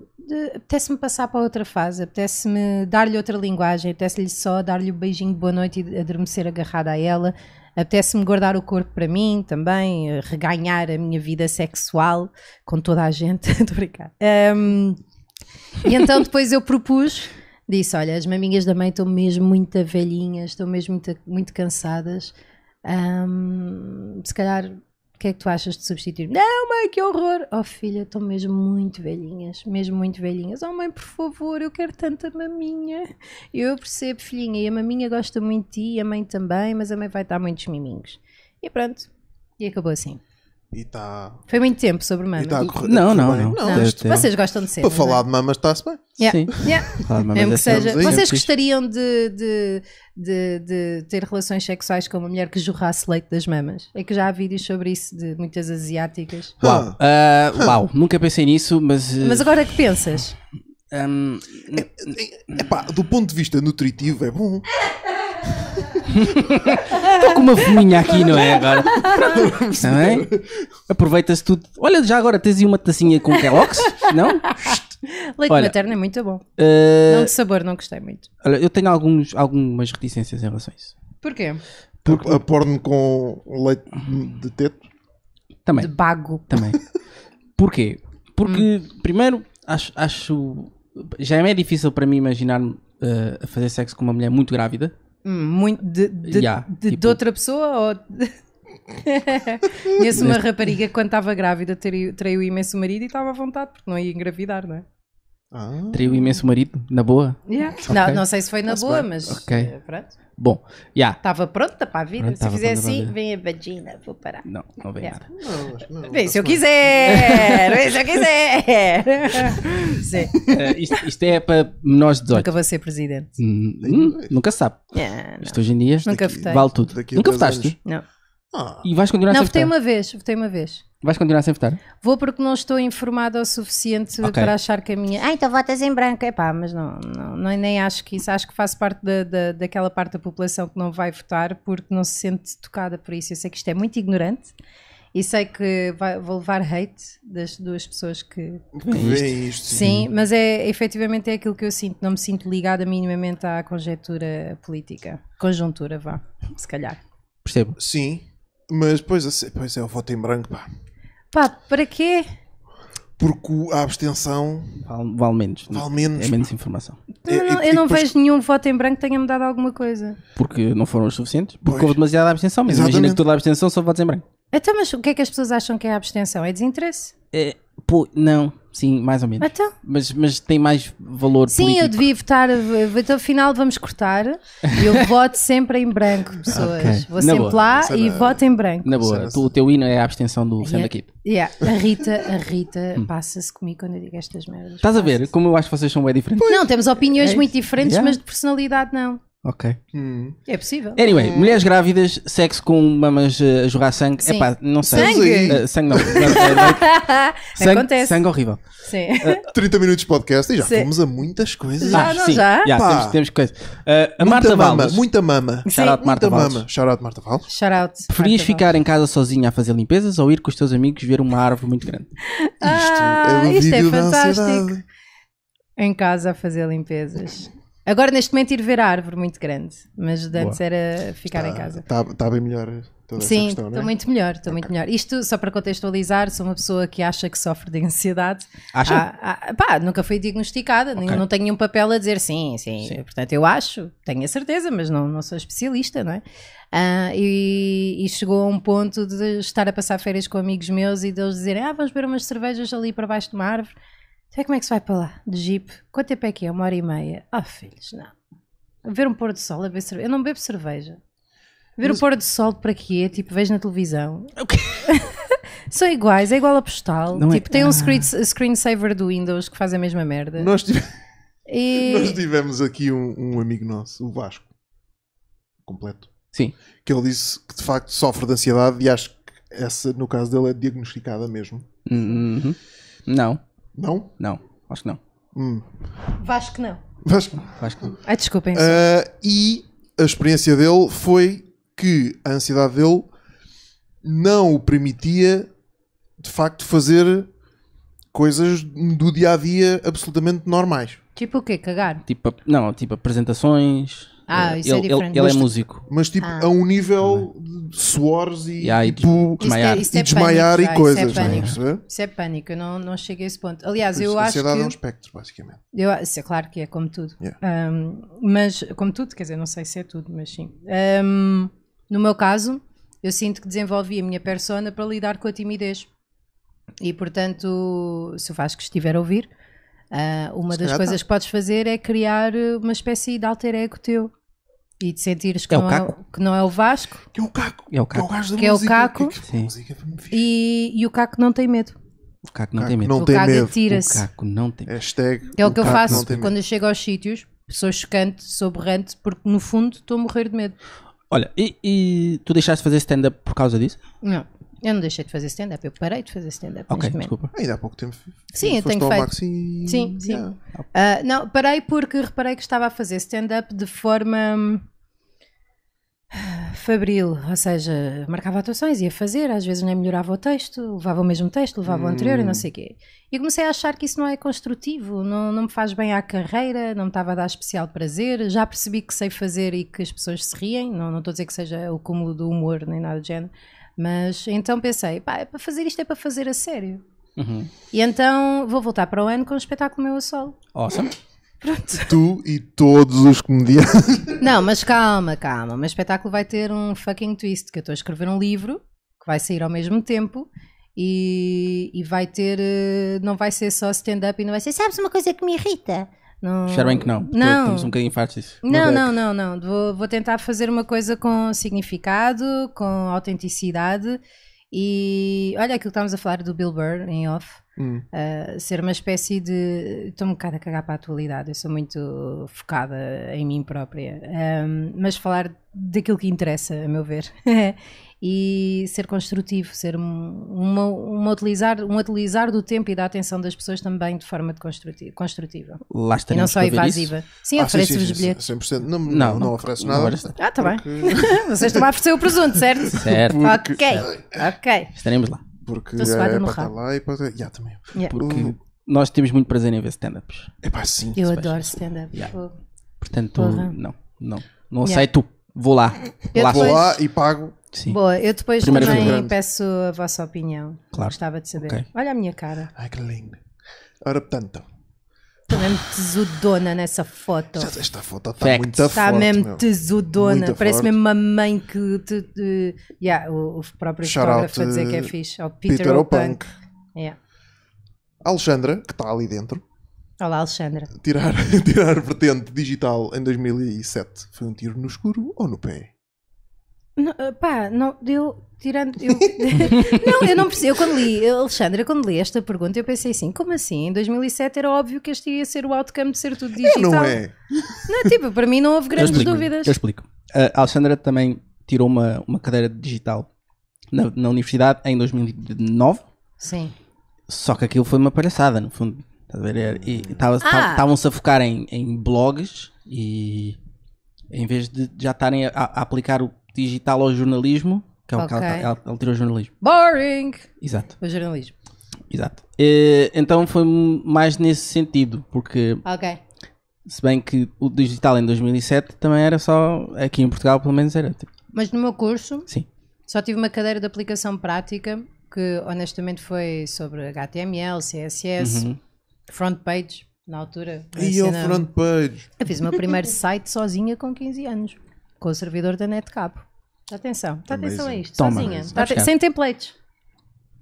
apetece-me passar para outra fase, apetece-me dar-lhe outra linguagem, apetece-lhe só dar-lhe o um beijinho de boa noite e adormecer agarrada a ela, apetece-me guardar o corpo para mim também, reganhar a minha vida sexual com toda a gente. Estou (laughs) brincando. Um, e então depois eu propus, disse: Olha, as maminhas da mãe estão mesmo muito velhinhas, estão mesmo muito, muito cansadas. Um, se calhar que é que tu achas de substituir? Não, mãe, que horror! Oh, filha, estão mesmo muito velhinhas, mesmo muito velhinhas. Oh, mãe, por favor, eu quero tanta maminha. Eu percebo, filhinha, e a maminha gosta muito de ti, a mãe também, mas a mãe vai dar muitos miminhos. E pronto, e acabou assim. Tá. Foi muito tempo sobre mamas. tá correr, não, não, não, não. não. vocês gostam de ser. Para falar de é? mamas está-se bem. Yeah. Sim. Yeah. Claro, Mesmo que é seja. Vocês gostariam de, de, de, de, ter relações sexuais com uma mulher que jorrasse leite das mamas? É que já há vídeos sobre isso de muitas asiáticas. Uau, ah. uh, uau. nunca pensei nisso, mas. Uh... Mas agora que pensas? Um... É, é, é do ponto de vista nutritivo é bom. Estou com uma fuminha aqui, não é? Agora. Não tá é? Aproveita-se tudo. Olha, já agora tens aí uma tacinha com Kellogg's, é não? Leite olha, materno é muito bom. Uh... Não de sabor, não gostei muito. Olha, eu tenho alguns, algumas reticências em relação a isso. Porquê? Porque... A, a porno com leite de teto? Também. De bago. Também. Porquê? Porque, hum. primeiro, acho, acho. Já é meio difícil para mim imaginar-me uh, a fazer sexo com uma mulher muito grávida. Muito de, de, yeah, de, tipo... de outra pessoa ou... (laughs) Conheço uma rapariga que quando estava grávida traiu, traiu imenso o marido e estava à vontade porque não ia engravidar, não é? Ah. Traiu imenso marido, na boa. Yeah. Okay. Não, não sei se foi na boa, mas okay. Eh, pronto. Bom, já. Estava pronta para a vida. Pronto, se fizer assim, vem a vagina, vou parar. Não, não vem yeah. nada. Não, não, vem tá se eu quiser! vem se eu (laughs) quiser! uh, isto, isto, é para menores de 18. Nunca vou ser presidente. Hum, hum, nunca sabe. Yeah, isto hoje em dia daqui, vale tudo. Nunca votaste? Não. Ah. E vais continuar não, a Não, votei uma vez, votei uma vez. Vais continuar sem votar? Vou porque não estou informada o suficiente okay. para achar que a minha. Ah, então votas em branco. É pá, mas não, não, não nem acho que isso. Acho que faço parte da, da, daquela parte da população que não vai votar porque não se sente tocada por isso. Eu sei que isto é muito ignorante e sei que vai, vou levar hate das duas pessoas que, que vê isto. Sim, mas é efetivamente é aquilo que eu sinto. Não me sinto ligada minimamente à conjectura política. Conjuntura, vá, se calhar. Percebo. Sim. Mas depois, pois é, o voto em branco, pá. Pá, para quê? Porque a abstenção. Vale, vale menos. É? Vale menos. É menos informação. Não, é, é não, eu não depois... vejo nenhum voto em branco que tenha mudado alguma coisa. Porque não foram os suficientes? Porque pois. houve demasiada abstenção. Mas Exatamente. imagina que toda a abstenção são votos em branco. Então, mas o que é que as pessoas acham que é a abstenção? É desinteresse? É, pô, não. Sim, mais ou menos. Então? Mas, mas tem mais valor Sim, político. eu devia votar. Então, afinal, vamos cortar. Eu (laughs) voto sempre em branco, pessoas. Okay. Vou Na sempre boa. lá é e não... voto em branco. Na boa, tu, o teu hino é a abstenção do Samba Kid. Yeah. A Rita, a Rita (laughs) hum. passa-se comigo quando eu digo estas merdas. Estás a ver? Como eu acho que vocês são bem diferentes. Pois. Não, temos opiniões é muito diferentes, yeah. mas de personalidade não. Ok. Hum. É possível. Anyway, hum. mulheres grávidas, sexo com mamas eh, a jorrar sangue. É pá, não sei. Sangue? Uh, sangue não. É, (laughs) sangue, Acontece. Sangue horrível. Sim. Uh, eh, 30 (laughs) minutos de podcast e já Sim. fomos a muitas coisas. Já, ah, não, sim, já? já temos, temos coisas. Uh, a muita Marta mama, Valdes. Muita mama. Shout out Marta Valdes. Shout out Marta Valdes. Shout out. Preferias Marta ficar Valdes. em casa sozinha a fazer limpezas ou ir com os teus amigos ver uma árvore muito grande? Ah, isto é ah, um isto é vídeo é fantástico. Em casa a fazer limpezas. Agora neste momento ir ver a árvore muito grande, mas antes Boa. era ficar está, em casa. Está, está bem melhor Sim, estou é? muito melhor, estou okay. muito melhor. Isto, só para contextualizar, sou uma pessoa que acha que sofre de ansiedade. Acha? Ah, ah, pá, nunca fui diagnosticada, okay. não tenho nenhum papel a dizer sim, sim, sim. Portanto, eu acho, tenho a certeza, mas não, não sou especialista, não é? Ah, e, e, chegou a um ponto de estar a passar férias com amigos meus e deles dizerem: Ah, vamos beber umas cervejas ali para baixo de uma árvore. Sei como é que se vai para lá, de jeep. Quanto tempo é que é? Uma hora e meia. Ah, filhos, não. Ver um pôr do sol, a ver cerveja. Eu não bebo cerveja. Ver Mas... o pôr do sol para quê? Tipo, vejo na televisão. (laughs) São iguais, é igual a postal. Não é tipo, é... tem um screen, screensaver do Windows que faz a mesma merda. Nós, tive... e... (laughs) Nós tivemos aqui um, um amigo nosso, o Vasco. Completo. Sim. Que ele disse que de facto sofre de ansiedade e acho que essa, no caso dele, é diagnosticada mesmo. Uhum. Não. Não? Não, acho que não. Hum. Vasco não. Vasco. Vasco não. Ah, desculpem. Uh, e a experiência dele foi que a ansiedade dele não o permitia de facto fazer coisas do dia a dia absolutamente normais. Tipo o quê? Cagar? Tipo, não, tipo apresentações, ah, é. isso é ele, é diferente. Ele, ele é músico. Mas tipo, ah. a um nível de suores e, yeah, desmaiar, tipo, isso é, isso é e, desmaiar pânico, e coisas. Isso é, é? pânico. Isso é pânico. Eu não, não cheguei a esse ponto. Aliás, eu acho acho. A ansiedade é um espectro, basicamente. Eu, isso é claro que é, como tudo. Yeah. Um, mas, como tudo, quer dizer, não sei se é tudo, mas sim. Um, no meu caso, eu sinto que desenvolvi a minha persona para lidar com a timidez. E portanto, se o Vasco estiver a ouvir, uh, uma se das coisas tá. que podes fazer é criar uma espécie de alter ego teu. E de sentires é que, é não, é, que não é o Vasco. Que é o Caco. É o Caco. Que é o gajo da que é tipo, música. É o Caco. E, e o Caco não tem medo. O Caco não Caco tem medo. Não o tem Caco medo. atira-se. O Caco não tem medo. Hashtag é o, o que eu faço quando eu chego aos sítios. Sou chocante, sou berrante, porque no fundo estou a morrer de medo. Olha, e, e tu deixaste de fazer stand-up por causa disso? Não. Eu não deixei de fazer stand-up, eu parei de fazer stand-up. Ok, desculpa. Ainda há pouco tempo. Sim, eu tenho feito. Maxi... Sim, sim. Yeah. Uh, não, parei porque reparei que estava a fazer stand-up de forma hum, Fabril, ou seja, marcava atuações, ia fazer, às vezes nem melhorava o texto, levava o mesmo texto, levava hum. o anterior e não sei o quê. E comecei a achar que isso não é construtivo, não, não me faz bem à carreira, não me estava a dar especial prazer. Já percebi que sei fazer e que as pessoas se riem, não, não estou a dizer que seja o cúmulo do humor nem nada do género, mas então pensei, pá, é para fazer isto é para fazer a sério. Uhum. E então vou voltar para o ano com o espetáculo Meu a Sol. Awesome. Pronto. Tu e todos os comediantes. Não, mas calma, calma. o meu espetáculo vai ter um fucking twist, que eu estou a escrever um livro que vai sair ao mesmo tempo e, e vai ter. Eh, não vai ser só stand-up e não vai ser. Sabes uma coisa que me irrita? Não... que não. não. Estamos um bocadinho fartos Não, não, não, não. Vou, vou tentar fazer uma coisa com significado, com autenticidade. E olha aquilo que estávamos a falar do Bill Burr em off. Hum. Uh, ser uma espécie de. Estou um bocado a cagar para a atualidade, eu sou muito focada em mim própria, um, ah, mas falar daquilo que interessa, a meu ver, (laughs) e ser construtivo, ser uma, uma utilizar, um utilizar do tempo e da atenção das pessoas também de forma de construtiva. Lá e não só evasiva. Sim, ah, oferece-vos bilhetes. 100%. Não, não, não, não ofereço nada. ah, está porque... bem. (laughs) Vocês estão a oferecer o presunto, certo? Certo. Porque... Ok, ok. Estaremos lá. Porque é para estar tá lá e para. É, yeah, também. Yeah. Porque uh, nós temos muito prazer em ver stand-ups. É pá, sim. Eu adoro stand ups Yeah. Portanto, não, não. Não aceito. Vou lá. Eu lá. Depois... Vou lá e pago. Sim. Boa, eu depois também peço a vossa opinião. Claro. Gostava de saber. Okay. Olha a minha cara. Ai, que lindo. Ora, portanto. Está mesmo tesudona nessa foto. Já, esta foto está Fact. muito Está mesmo meu. tesudona. Parece forte. mesmo uma mãe que. Te, te... Yeah, o, o próprio Shout fotógrafo a dizer que é eh, fixe. Ao Peter, Peter Yeah. Alexandra, que está ali dentro. Olá, Alexandra. Tirar, (laughs) tirar vertente digital em 2007 foi um tiro no escuro ou no pé? Não, eh, pá, não, eu, tirando. Eu, (laughs) (laughs) não, eu não percebi. Eu quando li, eh, Alexandra, quando li esta pergunta, eu pensei assim: como assim? Em 2007 era óbvio que este ia ser o outcome de ser tudo digital. É, não é? Não, tipo, para mim não houve grandes eu explico, dúvidas. Eu explico. Eh, a Alexandra também tirou uma, uma cadeira de digital na, na universidade em 2009. Sim. Só que aquilo foi uma palhaçada, no fundo. Ah! Estavam-se ah. a focar em, em blogs e em vez de já estarem a, a aplicar o digital ao jornalismo, que é o que ela, ela, tirou jornalismo. Boring! Exato. O jornalismo. Exato. Eh, então foi mais nesse sentido, porque. Ok. Se bem que o digital em 2007 também era só. Aqui em Portugal, pelo menos, era. Tipo, Mas no meu curso. Sim. Só tive uma cadeira de aplicação prática que honestamente foi sobre HTML, CSS, uhum. front page, na altura. E eu front page. Eu fiz o meu primeiro site sozinha com 15 anos com o servidor da NetCap. Atenção, está atenção a isto, Toma. sozinha, tá sem templates.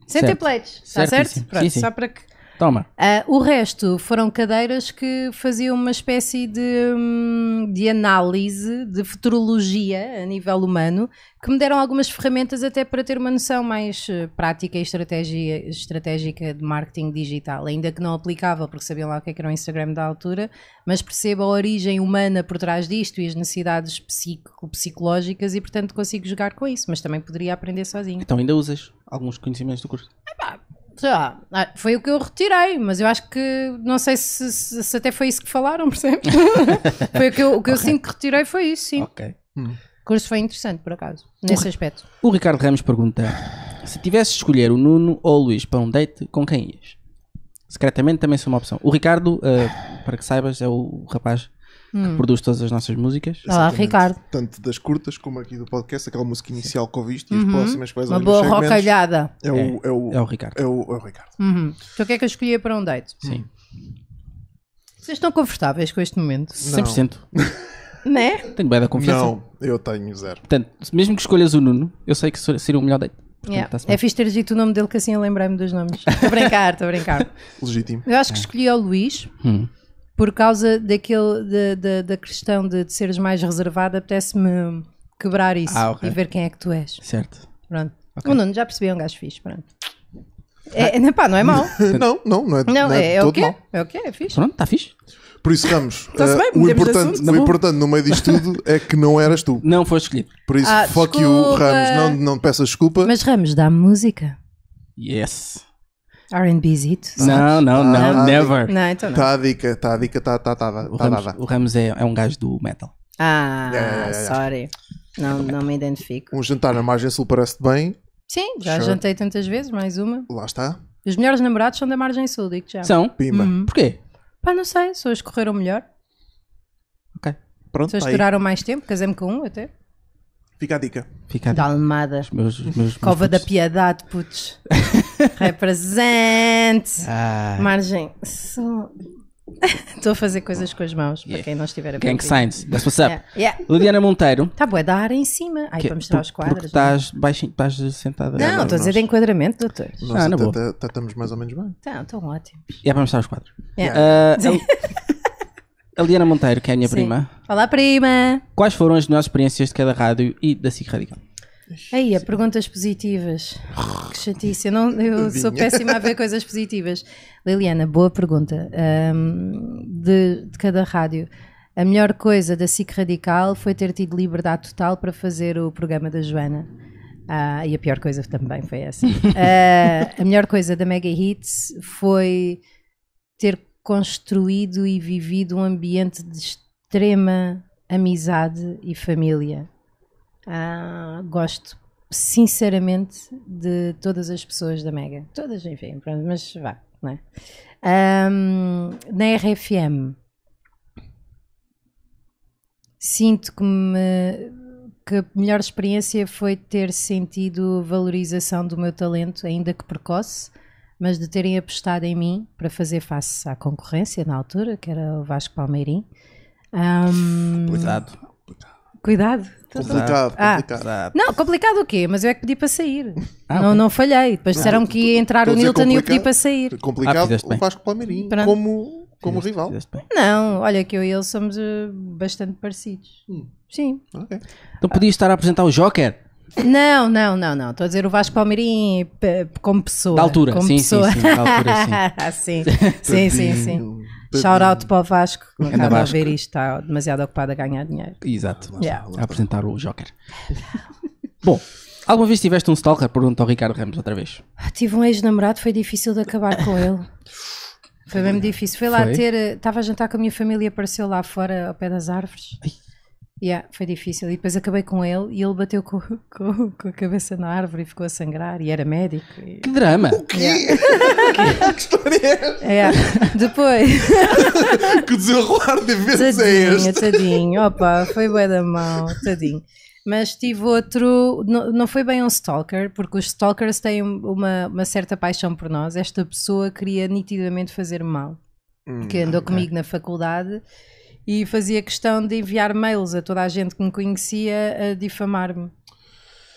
Sem templates, está certo? Pronto, sim, sim. Só para que Toma. Uh, o resto foram cadeiras que faziam uma espécie de, hum, de análise, de futurologia a nível humano, que me deram algumas ferramentas até para ter uma noção mais eh, prática e estratégia, estratégica de marketing digital, ainda que não aplicável, porque sabiam lá o que, é que era o Instagram da altura, mas percebo a origem humana por trás disto e as necessidades psico psicológicas e, portanto, consigo jogar com isso, mas também poderia aprender sozinho. Então ainda usas alguns conhecimentos do curso? É pá, ah, foi o que eu retirei, mas eu acho que não sei se, se, se até foi isso que falaram, (laughs) percebes? foi o que, eu, o que eu sinto que retirei foi isso, sim. Ok. Hum. O curso foi interessante, por acaso, nesse o aspecto. O Ricardo Ramos pergunta: se tivesse de escolher o Nuno ou o Luís para um date, com quem ias? Secretamente também sou uma opção. O Ricardo, uh, para que saibas, é o rapaz hum. que produz todas as nossas músicas. Olá, Ricardo. Tanto das curtas como aqui do podcast, aquela música inicial que ouviste uhum. e as uhum. próximas coisas. Uma boa rocalhada. É, é, o, é, o, é o Ricardo. É o, é o Ricardo. Uhum. Então o que é que eu escolhi para um date? Sim. Hum. Vocês estão confortáveis com este momento? Não. 100%. (laughs) né? Tenho bem da confiança. Não, eu tenho zero. Portanto, mesmo que escolhas o Nuno, eu sei que seria o melhor date. yeah. é fixe ter dito o nome dele que assim eu lembrei-me dos nomes. Estou a brincar, estou a brincar. (laughs) Legítimo. Eu acho que é. escolhi o Luís. Hum por causa daquele, da da questão de, de seres mais reservada, apetece-me quebrar isso ah, okay. e ver quem é que tu és. Certo. Pronto. Okay. O Nuno já percebeu, é um gajo fixe, pronto. É, é pá, não é mau. (laughs) não, não, não é, não, não é, é, é o quê? Mal. É o quê? É fixe. Pronto, está fixe. Por isso, Ramos, uh, (laughs) bem, o, importante, assunto, tá o importante no meio disto tudo é que não eras tu. Não foste escolhido. Por isso, ah, fuck desculpa. you, Ramos, não, não peças desculpa. Mas Ramos, dá música. Yes. RBzito? Não, não, tá. não, tá. never. Não, então não. Está a dica, está a dica, está tá, tá, tá, o, Ramos, o Ramos é, é um gajo do metal. Ah, é, é, é, sorry. Não, não me identifico. Um jantar na margem sul parece-te bem? Sim, já sure. jantei tantas vezes, mais uma. Lá está. Os melhores namorados são da margem sul, digo já. São? Pima. Uhum. Porquê? Pá, não sei, só hoje correram melhor. Ok. Pronto, se duraram mais tempo, casei-me com um até. Fica a dica. Fica a dica. Da Almada. Os meus, os meus, Cova meus da Piedade, putz. (laughs) Represente! (laughs) Ah. Margem. (laughs) Estou a fazer coisas com as mãos, yeah. para quem não estiver a ver. Gang Signs, that's what's up. Yeah. Yeah. Ludiana Monteiro. Está boa, da área em cima. Aí para mostrar os quadros. É? Estás né? baixinho, estás sentada. Não, estou a dizer de enquadramento, doutor. ah, não tá, até, tá, tá, estamos mais ou menos bem. Estão, ótimos. E é para mostrar os quadros. Yeah. Uh, a Liana Monteiro, que é a minha (laughs) Sim. prima. Olá, prima! Quais foram as melhores experiências de cada rádio e da SIC Radical? Aí, a perguntas positivas. que chatice, eu, não, eu sou péssima a ver (laughs) coisas positivas. Liliana, boa pergunta. Um, de, de cada rádio. A melhor coisa da SIC Radical foi ter tido liberdade total para fazer o programa da Joana. Ah, e a pior coisa também foi essa. uh, (laughs) a melhor coisa da Mega Hits foi ter construído e vivido um ambiente de extrema amizade e família. Ah, gosto sinceramente de todas as pessoas da Mega. Todas, enfim, pronto, mas vá, não é? Um, na RFM, sinto que, me, que a melhor experiência foi ter sentido valorização do meu talento, ainda que precoce, mas de terem apostado em mim para fazer face à concorrência na altura, que era o Vasco Palmeirim. Um, cuidado. Cuidado. Complicado, ah, complicado. não, complicado o quê? Mas eu é que pedi para sair. Ah, não, não falhei. Depois disseram que ia entrar o Nilton e eu pedi para sair. Complicado ah, o Vasco Palmeirim, como, como rival. não, olha que eu e ele somos uh, bastante parecidos. Hum. Sim. Okay. Então podias estar a apresentar o Joker? Não, não, não, não. Estou a dizer o Vasco Palmeirim eh, como pessoa. Da altura, como sim, pessoa. sim, sim. Da altura, sim. (laughs) Ah, sim, sim, sim. Shout out para o Vasco, que não está a ver isto, está demasiado ocupado a ganhar dinheiro. Exato, yeah. a apresentar o Joker. (laughs) Bom, alguma vez tiveste um stalker? Pergunta ao Ricardo Ramos outra vez. Ah, tive um ex-namorado, foi difícil de acabar com ele. Foi mesmo difícil. Foi lá foi? ter. Estava eh, a jantar com a minha família e apareceu lá fora ao pé das árvores. Ai. Yeah, foi difícil. E depois acabei com ele e ele bateu com, (laughs) com, com a cabeça na árvore e ficou a sangrar e era médico. E... Que drama! O quê? Yeah. (laughs) que história é yeah. Depois. (laughs) que desenrolar de vezes é tadinho, é este? Tadinho, opa, foi bué da mão, tadinho. Mas tive outro, não, não foi bem um stalker, porque os stalkers têm uma, uma certa paixão por nós. Esta pessoa queria nitidamente fazer mal, hum, que andou okay. comigo na faculdade e fazia questão de enviar mails a toda a gente que me conhecia a difamar-me.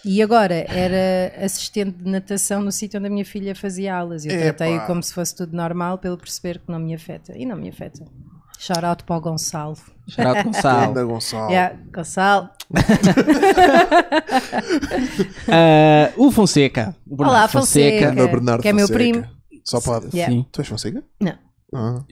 E agora era assistente de natação no sítio onde a minha filha fazia aulas. Eu tratei como se fosse tudo normal, pelo perceber que não me afeta. E não me afeta. Shout out para o Gonçalo. Shout out (laughs) Gonçalo. Gonçalo. Yeah, Gonçalo. (laughs) uh, o Fonseca. O Bernardo Olá, Fonseca. Fonseca. Que é meu primo. Só pode. Yeah. Sim. Tu és Fonseca? Não.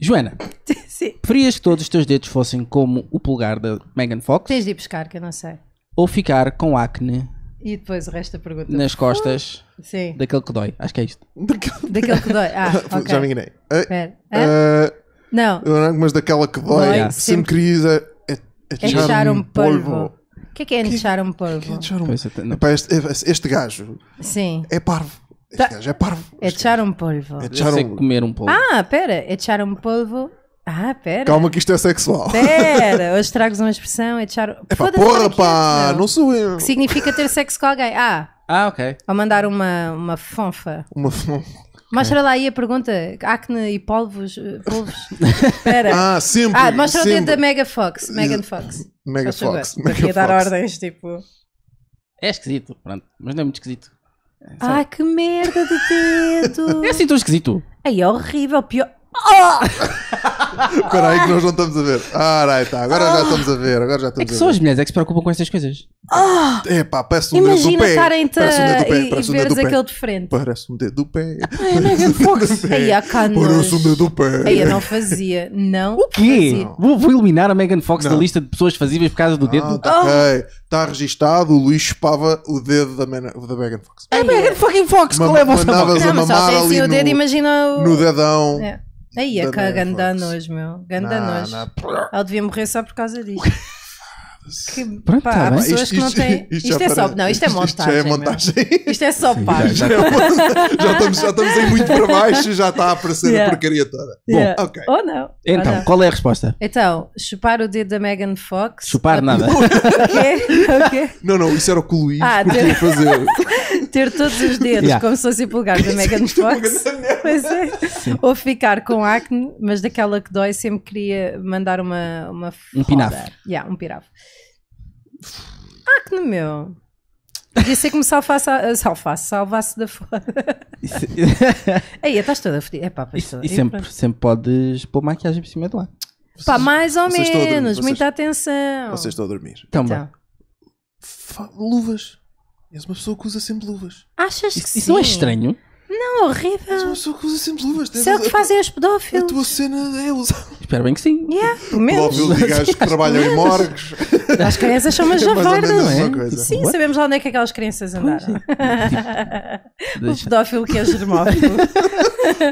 Joana, (laughs) Sim. preferias que todos os teus dedos fossem como o polegar da Megan Fox? Tens de ir buscar, que eu não sei. Ou ficar com acne E depois o resto da pergunta. nas costas Sim. daquele que dói? Acho que é isto. Daquele que dói. (laughs) Ah, Já me enganei. Eh, eh, não. mas daquela que dói, Dói, sempre. queria é, é echar é um polvo. O que é que é Que- é um é polvo? Echar um- Pois, este, este gajo Sim. é parvo. É tá. Este gajo é parvo. Echar é. um polvo. Echar um... comer um polvo. Ah, pera, echar um polvo. Ah, pera. Calma que isto é sexual. Pera, hoje trago uma expressão, echar... É pá, porra, é? pá, não. não sou eu. Que significa ter sexo com alguém. Ah. Ah, ok. Ou mandar uma, uma fonfa. Uma fonfa. Mostra lá aí a pergunta. Acne e polvos. Eh, polvos. (laughs) Pera. ah, sempre. Ah, mostra sempre. o dedo da Mega Fox. Megan Fox. Mega Fox. Para dar ordens, tipo. É esquisito, pronto. Mas não é muito esquisito. Ah, que merda de dedo! (laughs) é assim tão esquisito. Aí é horrível, pior. (laughs) Espera aí que nós não estamos a ver. Alright, tá. Agora já ah. estamos a ver. Agora já estamos é que a ver. as mulheres é que se preocupam com essas coisas. É ah! pá, parece um dedo do Imagina estarem-te um e, e Parece um dedo veres do pé. aquele de frente. Parece um dedo do pé. Ai, Megan Fox. Aí há Parece um dedo do pé. Aí eu não fazia. Não. O quê? Vou, vou eliminar a Megan Fox da lista de pessoas fazíveis por causa do dedo. Ah, tá ok. Está registado. O Luís chupava o dedo da, da Megan Fox. É Megan é. fucking Fox, Mam- é a vossa mas tem assim ali o dedo, no- imagina o. No dedão. É. É Aí, a cá, ganda nojo, meu. Ganda nojo. Ela devia morrer só por causa disso. (laughs) Que, Pronto, tá pá, há pessoas isto, que não têm. Isto, isto, é, só. Não, isto é, é montagem. Isto é, montagem. Isto é só pá (laughs) Já, já, já, estamos, já estamos aí muito para baixo e já está a aparecer yeah. a porcaria toda. Yeah. Bom, ok. Ou não. Então, Ou não. qual é a resposta? Então, chupar o dedo da Megan Fox. Chupar a... É nada. (laughs) o quê? Não, não, isso era o que o Luís ah, ter... fazer. (laughs) ter todos os dedos yeah. como se fossem polegares da Megan Fox. pois é. Ou ficar com acne, mas daquela que dói, sempre queria mandar uma, uma um pirafo. Yeah, um pirafo. Ah, no meu. Podia ser como se salfasse, a- eh, salvasse da foda. (laughs) Aí, estás toda fodida. É pá, pois E, e sempre, sempre podes pôr maquiagem por cima de lá. Pá, mais ou vocês menos, dormir, vocês- muita atenção. Vocês estão a dormir. Também. Então, luvas. És uma pessoa que usa sempre luvas. achas que Isso, isso não é estranho? Não, horrível. Mas uma pessoa que usa sempre luvas. Isso é o que fazem os pedófilos. A tua cena é usar. Espero bem que sim. Yeah, pelo menos. Pelo menos gajos que (laughs) trabalham em morgues. As (laughs) crianças são uma é javarda, não é? Sim, What? sabemos lá onde é que aquelas crianças andaram. Assim? (laughs) Tipo, o pedófilo que é germófilo.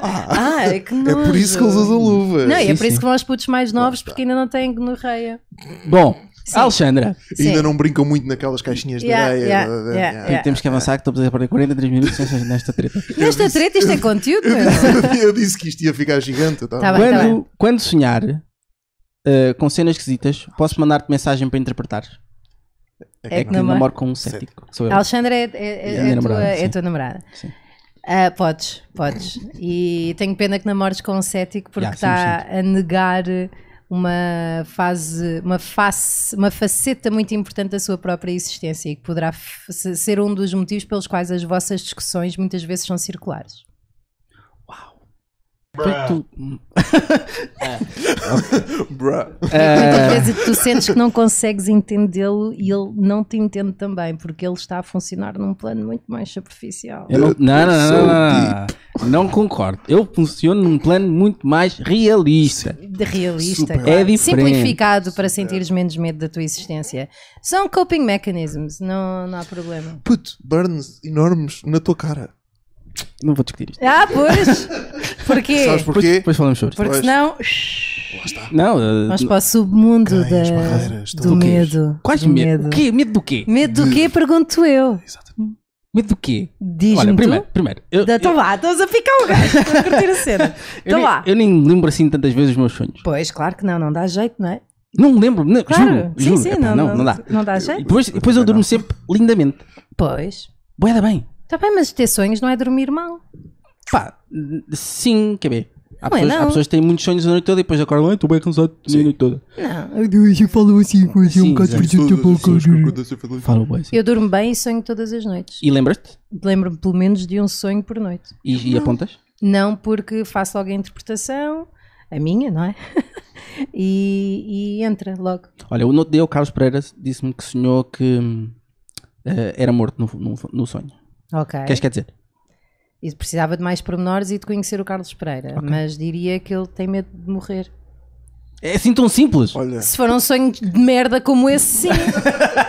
ah, ah, é que não. É por isso que eles usam luvas. Não, e é sim, por isso sim. que vão aos putos mais novos, porque ainda não têm gonorreia. Bom, Sim. Alexandra. Sim. Ainda não brincam muito naquelas caixinhas yeah, de areia. Yeah, yeah, yeah, yeah Temos que avançar, que estamos a perder 43 minutos nesta treta. (laughs) nesta treta, isto é conteúdo? Eu disse, que isto ia ficar gigante. Tá tá bem, quando, tá quando, sonhar uh, com cenas esquisitas, posso mandar-te mensagem para interpretar. É, é que, que namoro. com um cético. Sou eu. Alexandra é, é, é, é, tua, namorada, é tua namorada. Sim. Uh, podes, podes. E tenho pena que namores com um cético porque está a negar uma fase, uma face, uma faceta muito importante da sua própria existência e que poderá ser um dos motivos pelos quais as vossas discussões muitas vezes são circulares. Tu, tu... É. (laughs) É. Muitas vezes tu sentes que não consegues entendê-lo e ele não te entende também, porque ele está a funcionar num plano muito mais superficial. Eu não, não, não, não, não, concordo. Ele funciona num plano muito mais realista. De realista, é diferente. simplificado para sentires menos medo da tua existência. São coping mechanisms, não, não há problema. Puto, burns enormes na tua cara. Não vou discutir isto. Ah, pois! (laughs) Porquê? Sabes porquê? Depois falamos sobre isso. Porque Pois. senão. Lá está. Não, eh, Vamos para o submundo da- barreiras, do medo. quais medo? O quê? Medo do quê? Medo do quê? Pergunto eu. Exatamente. Medo do quê? Diz-me primeiro, primeiro. Eu, Da- Então eu, a ficar o gajo, estou a curtir a cena. eu, (laughs) Então nem, eu nem lembro assim tantas vezes os meus sonhos. Pois, claro que não, não dá jeito, não é? Não lembro, não, Claro, juro. sim, juro. sim, não, não, não dá. Não dá jeito? depois, depois eu durmo sempre lindamente. Pois. Boeda bem. Está bem, mas ter sonhos não é dormir mal. Pá, Sim, quer ver? Há, pessoas, não. pessoas que têm muitos sonhos a noite toda e depois acordam, ai, estou bem cansado a noite toda. Não, eu falo assim, com assim, é um bocado perdido da boca. bem Eu durmo bem e sonho todas as noites. E lembras-te? Lembro-me pelo menos de um sonho por noite. E, e apontas? Não, porque faço logo a interpretação, a minha, não é? (laughs) e, e, entra logo. Olha, o outro dia o Carlos Pereira disse-me que sonhou que uh, era morto no, no, no sonho. Ok. Queres quer dizer? E precisava de mais pormenores e de conhecer o Carlos Pereira, okay. mas diria que ele tem medo de morrer. É assim tão simples. Olha. Se for um sonho de merda como esse, sim.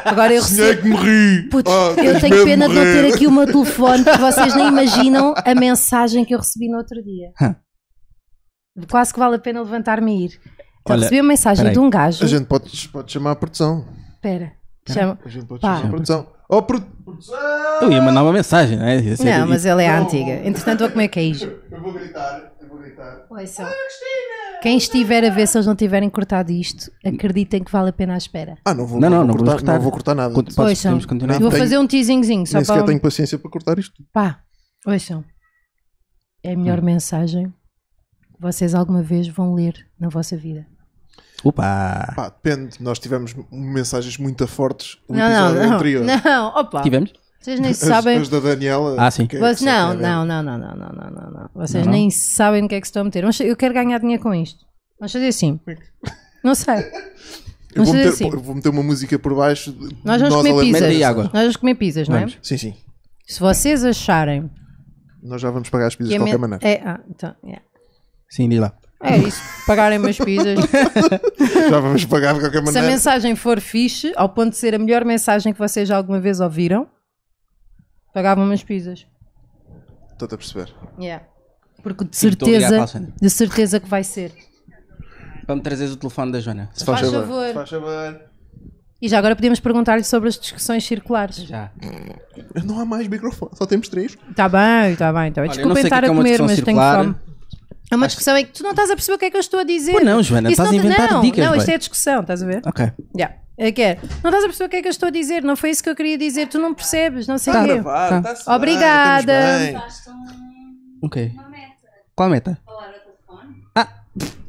Agora eu (laughs) é recebo. que morri. Putz, ah, eu tenho pena morrer. de não ter aqui o meu (laughs) telefone, porque vocês nem imaginam a mensagem que eu recebi no outro dia. Huh. Quase que vale a pena levantar-me e ir. Então, Olha, recebi uma mensagem de um gajo. A gente pode, pode chamar a produção. Espera. Chama... Pá. produção. Oh, pro... produção! Eu ia mandar uma mensagem, né? Esse não, é mas ela é a antiga. Entretanto, vou comer é queijo. É eu vou gritar, eu vou gritar. Oi, só. Quem estiver a ver, se eles não tiverem cortado isto, acreditem que vale a pena a espera. Ah, não vou, não, não, vou não cortar, cortar, não vou cortar nada. Quanto podes, Ouçam, continuar. Vou fazer um teasingzinho. Só Nem para... sequer tenho paciência para cortar isto. Pá, ouçam. É a melhor hum. mensagem que vocês alguma vez vão ler na vossa vida. Opa! Pá, depende, nós tivemos mensagens muito fortes no não, episódio não, não, anterior. (laughs) Não, opa! Tivemos? Vocês nem sabem. As, da Daniela. Ah, sim. É Mas, não, não, não, não, não, não, não, não, Vocês não. nem sabem o que é que se estão a meter. Eu quero ganhar dinheiro com isto. Vamos fazer assim. É não sei. (laughs) Eu vou, meter, assim. vou meter uma música por baixo. Nós vamos nós comer pizzas. Água. Nós vamos comer pizzas, não é? Sim, sim. Se vocês acharem. Nós já vamos pagar as pizzas de qualquer maneira. É, ah, então, yeah. Sim, diz lá. É isso, pagarem umas pizzas. (laughs) já vamos pagar de qualquer maneira. Se a mensagem for fixe, ao ponto de ser a melhor mensagem que vocês já alguma vez ouviram, pagavam umas pizzas. Estou-te a perceber. Yeah. Porque de certeza, de certeza que vai ser. Vamos trazer o telefone da Joana. Se faz, faz favor. Se faz favor. E já agora podemos perguntar-lhe sobre as discussões circulares. Já. Não há mais microfone, só temos três. Está bem, está bem. Tá bem. Olha, Desculpem é estar é a comer, mas circular. tenho fome. É uma discussão em que tu não estás a perceber o que é que eu estou a dizer. Pô, não, Joana, isso estás não, a inventar não, dicas. Não, isto vai. é discussão, estás a ver? Ok. Yeah. É que é. Não estás a perceber o que é que eu estou a dizer, não foi isso que eu queria dizer, tu não percebes, não sei tá. o tá, quê. Tá. Tá, tá, tá Obrigada. O okay. Qual a meta? Falar ao telefone. Ah.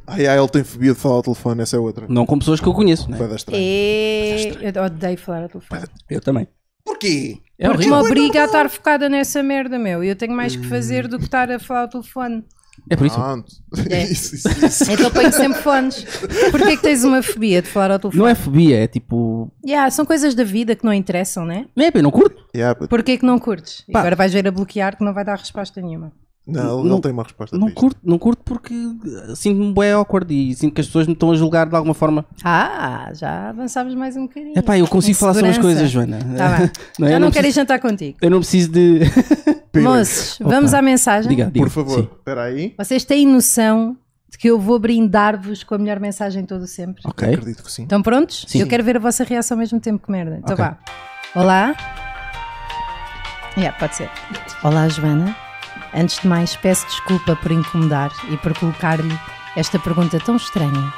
Ai, ai, ele tem fobia de falar ao telefone, essa é outra. Não com pessoas que eu conheço, né? E... É. Eu odeio falar ao telefone. Eu também. Porquê? É Porque me obriga a estar focada nessa merda, meu. Eu tenho mais que hum. fazer do que estar a falar ao telefone. É por isso. É. (laughs) isso, isso, isso. É então ponho sempre fones. Porquê é que tens uma fobia de falar ao telefone? Não é fobia, é tipo. Yeah, são coisas da vida que não interessam, né? Não é? não curto. Yeah, but... Porquê é que não curtes? Pá. E agora vais ver a bloquear que não vai dar resposta nenhuma. Não, não, não tenho uma resposta não curto Não curto porque sinto-me bem awkward e sinto que as pessoas me estão a julgar de alguma forma. Ah, já avançámos mais um bocadinho. Epá, eu consigo falar só sobre as coisas, Joana. Tá (laughs) não, é? não, não quero preciso... jantar contigo. Eu não preciso de... (laughs) Moços, vamos Opa. à mensagem? Diga, diga. Por favor, espera aí. Vocês têm noção de que eu vou brindar-vos com a melhor mensagem todo sempre. Ok. Eu acredito que sim. Estão prontos? Sim. Eu quero ver a vossa reação ao mesmo tempo que merda. Então okay. vá. Olá. Yeah, pode ser. Olá, Joana. Antes de mais, peço desculpa por incomodar e por colocar-lhe esta pergunta tão estranha.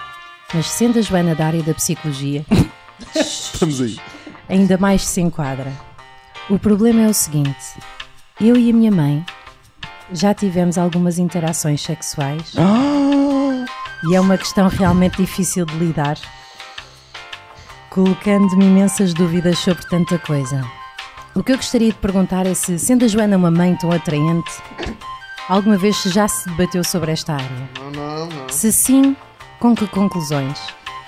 Mas sendo a Joana da área da psicologia, (laughs) estamos aí. Ainda mais se enquadra. O problema é o seguinte: eu e a minha mãe já tivemos algumas interações sexuais. Ah! E é uma questão realmente difícil de lidar, colocando-me imensas dúvidas sobre tanta coisa. O que eu gostaria de perguntar é se, sendo a Joana uma mãe tão atraente, alguma vez já se debateu sobre esta área? Não, não, não. Se sim, com que conclusões?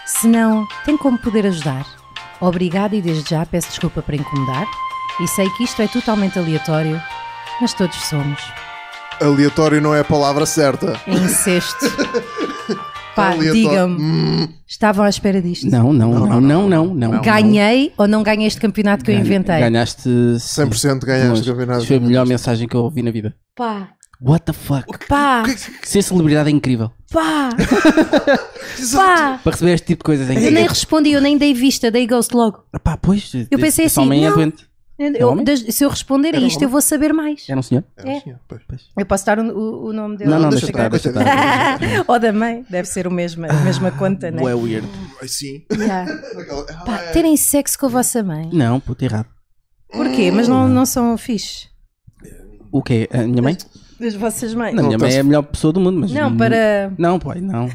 Se não, tem como poder ajudar? Obrigada e desde já peço desculpa para incomodar. E sei que isto é totalmente aleatório, mas todos somos. Aleatório não é a palavra certa. É incesto. (laughs) Pá, diga me hum. estavam à espera disto? Não, não, não, não, não. não, não, não ganhei ou não ganhei este campeonato que eu inventei? Ganhaste 100% ganhaste o campeonato. Foi a melhor mensagem que eu ouvi na vida. Pá. What the fuck? Pá. É Ser celebridade é incrível. Pá. (laughs) É pá. Para receber este tipo de coisas é incrível. Eu nem respondi, eu nem dei vista, dei ghost logo. Pá, pois. Eu pensei assim, é não, eu, é desde, se eu responder a isto, um eu vou saber mais. Era um senhor? Era um é. senhor, pois. Eu posso dar o, o, o nome dele? Não, não, deixa estar. Deixa (laughs) Ou da mãe, deve ser o mesmo, a mesma conta, não né? hum, (laughs) ah, é? Ou é weird. Sim. Pá, terem sexo com a vossa mãe. Não, puto, errado. Porquê? Hum. Mas não, não são fixe. O quê? A minha mãe? Das, vossas mães? Não, minha mãe é a melhor pessoa do mundo, mas... Não, para... Não, pai, não.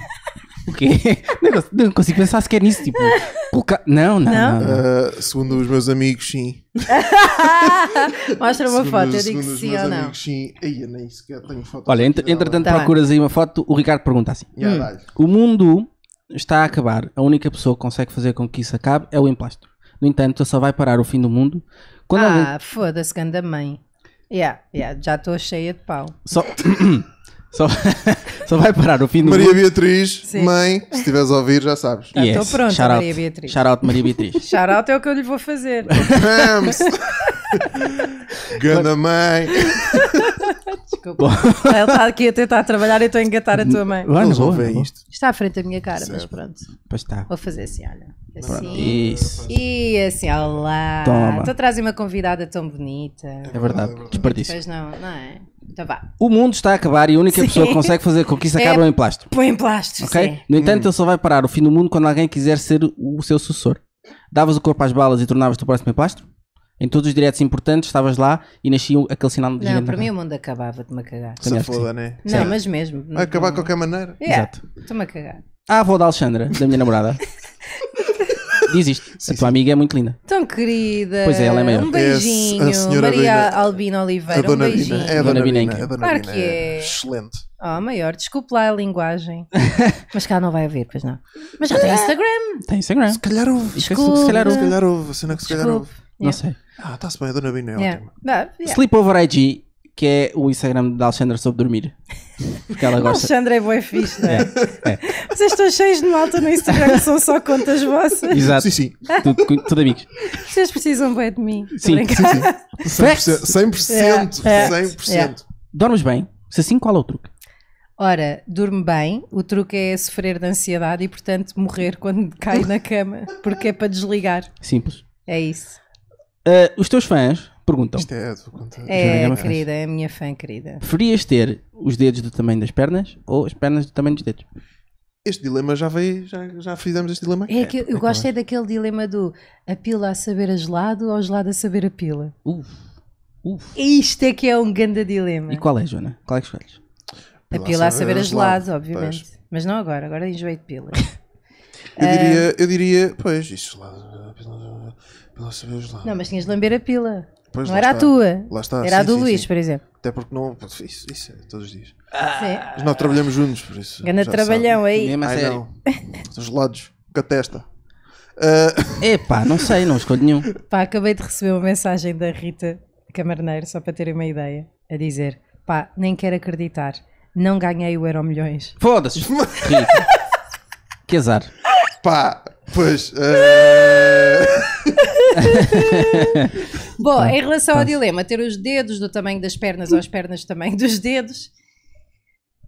Porque não, (laughs) não consigo pensar sequer nisso. Tipo, não, não, não. não. Uh, segundo os meus amigos, sim. (laughs) Mostra uma segundo, foto, eu digo sim ou não. Amigos, sim. Ei, eu nem sequer tenho foto. Olha, entretanto, tá procuras bem. aí uma foto. O Ricardo pergunta assim: yeah, hum, O mundo está a acabar. A única pessoa que consegue fazer com que isso acabe é o emplasto. No entanto, só vai parar o fim do mundo quando. Ah, alguém... foda-se, ganda mãe. Yeah, yeah, já estou cheia de pau. Só. (coughs) só... (laughs) Só vai parar o fim do Maria mundo. Beatriz, Sim. mãe, se estiveres a ouvir, já sabes. Yes. Estou pronto, Maria Beatriz. Shout out, Maria Beatriz. (laughs) Shout out é o que eu lhe vou fazer. Vamos! Ganda mãe! Desculpa. Ele está aqui a tentar trabalhar e estou a engatar a tua mãe. Vamos ouvir isto. Está à frente da minha cara, certo. mas pronto. Pois está. Vou fazer assim, olha. Assim. Isso. E assim, olá. Toma. Tu então trazes uma convidada tão bonita. É verdade, é verdade. desperdício. não, não é? Então vá. O mundo está a acabar e a única Sim. pessoa que consegue fazer com que isso é acabe é, é o emplasto. Põe emplasto, okay? Sim. No entanto, hum. ele só vai parar o fim do mundo quando alguém quiser ser o seu sucessor. Davas o corpo às balas e tornavas-te o próximo emplastro? Em todos os diretos importantes estavas lá e nascia aquele sinal de Não, para mim o mundo acabava, de me a cagar. Se foda, né? Não, Sim. mas mesmo. Vai acabar de qualquer maneira. Yeah, Exato. Estou-me a cagar. A ah, avó da Alexandra, da minha namorada. (laughs) diz isto. Sim, a tua sim. amiga é muito linda. Tão querida. Pois é, ela é maior. Um beijinho. É a senhora Maria Bina, Albina Oliveira. A dona um beijinho. Bina. É a dona, dona Bina, Bina, é claro que é. Excelente. Ah, oh, maior. Desculpe lá a linguagem. (laughs) Mas cá não vai haver, pois não. Mas já tem ah! Instagram. Tem Instagram. Se calhar houve. Desculpa. Se calhar houve. Se calhar houve. Se calhar houve. Não sei. Ah, está-se bem. A dona Bina é yeah. ótima. Yeah. Sleepover IG que é o Instagram da Alexandra sobre dormir. Porque ela (laughs) gosta. Alexandra é boa e fixe, não é? é? Vocês é. estão cheios de malta no Instagram que são só contas vossas. Exato. Sim, sim. Tudo, tudo amigos. Vocês precisam bem de mim. Sim, sim, sim. 100%. 100%. 100%. Yeah. 100%. Yeah. Dormes bem? Se sim, qual é o truque? Ora, durmo bem, o truque é sofrer de ansiedade e, portanto, morrer quando cai na cama, porque é para desligar. Simples. É isso. Uh, os teus fãs Perguntam. Isto é, é, é querida, é a minha fã querida. Preferias ter os dedos do tamanho das pernas ou as pernas do tamanho dos dedos? Este dilema já veio, já, já fizemos este dilema. É que eu, é, é eu gosto é daquele dilema do a pila a saber a gelado ou a gelado a saber a pila. Uf, uf. Isto é que é um grande dilema. E qual é, Joana? Qual é que escolhes? A pila a saber a gelado, gelado obviamente. Pois. Mas não agora, agora enjoei de pila. (laughs) eu, diria, ah. eu diria, pois, isso gelado, pila, pila a saber a gelado. Não, mas tinhas de lamber a pila. Pois, não era está. a tua. Lá está. Era sim, a do sim, Luís, sim. por exemplo. Até porque não. Isso, isso é todos os dias. Ah. Mas não trabalhamos juntos, por isso. Ganda trabalhão sabe. aí. Nem mais não. Estão gelados. Com a testa. Uh... (laughs) Epá, não sei, não escolho nenhum. Pá, acabei de receber uma mensagem da Rita Camarneiro, só para terem uma ideia, a dizer: pá, nem quero acreditar, não ganhei o Euro Milhões. Foda-se, (laughs) Rita. que azar. Pá, pois. Uh... (laughs) Bom, em relação ao dilema, ter os dedos do tamanho das pernas ou as pernas do tamanho dos dedos.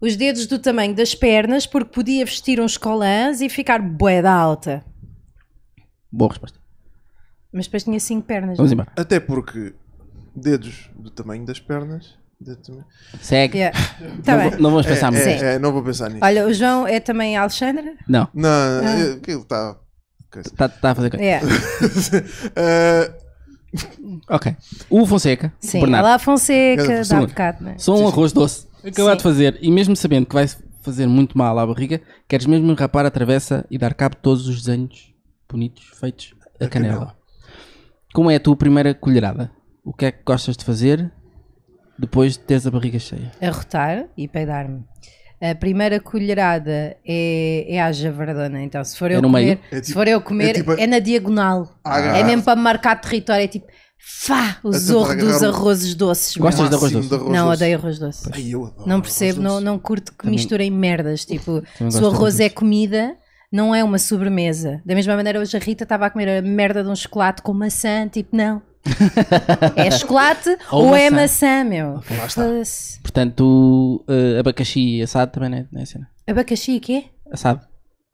Os dedos do tamanho das pernas, porque podia vestir uns colãs e ficar boeda da alta. Boa resposta. Mas depois tinha cinco pernas. Vamos é? embora. Até porque dedos do tamanho das pernas. Segue. Yeah. (laughs) Tá Não, vou- não vamos pensar É, é muito. é, é, não vou pensar nisso. Olha, o João é também Alexandre? Não, Não, é, está. Está a fazer coisa. É. (laughs) Ok. O Fonseca. Sim, Bernardo. Olá, Fonseca. Dá um bocado, né? Sou um arroz doce. Acabado de fazer. E mesmo sabendo que vai fazer muito mal à barriga, queres mesmo rapar a travessa e dar cabo de todos os desenhos bonitos feitos a, canela. canela. Como é a tua primeira colherada? O que é que gostas de fazer depois de teres a barriga cheia? Arrotar e peidar-me a primeira colherada é, é à Então, se for é eu é comer, é tipo, se for eu comer, é, tipo, é na diagonal. Ah, é mesmo para marcar território. É tipo, fá, o é zorro dos arrozes doces. Gostas de arroz doce? De arroz não, doce. odeio arroz doce. Ai, não percebo, não, não curto que Também... misturem merdas. Tipo, se o arroz é comida não é uma sobremesa. Da mesma maneira, hoje a Rita estava a comer a merda de um chocolate com maçã, tipo, não é chocolate (laughs) ou, ou é maçã, meu. Lá Portanto, uh, abacaxi assado também não é, não é cena. Abacaxi quê? Assado.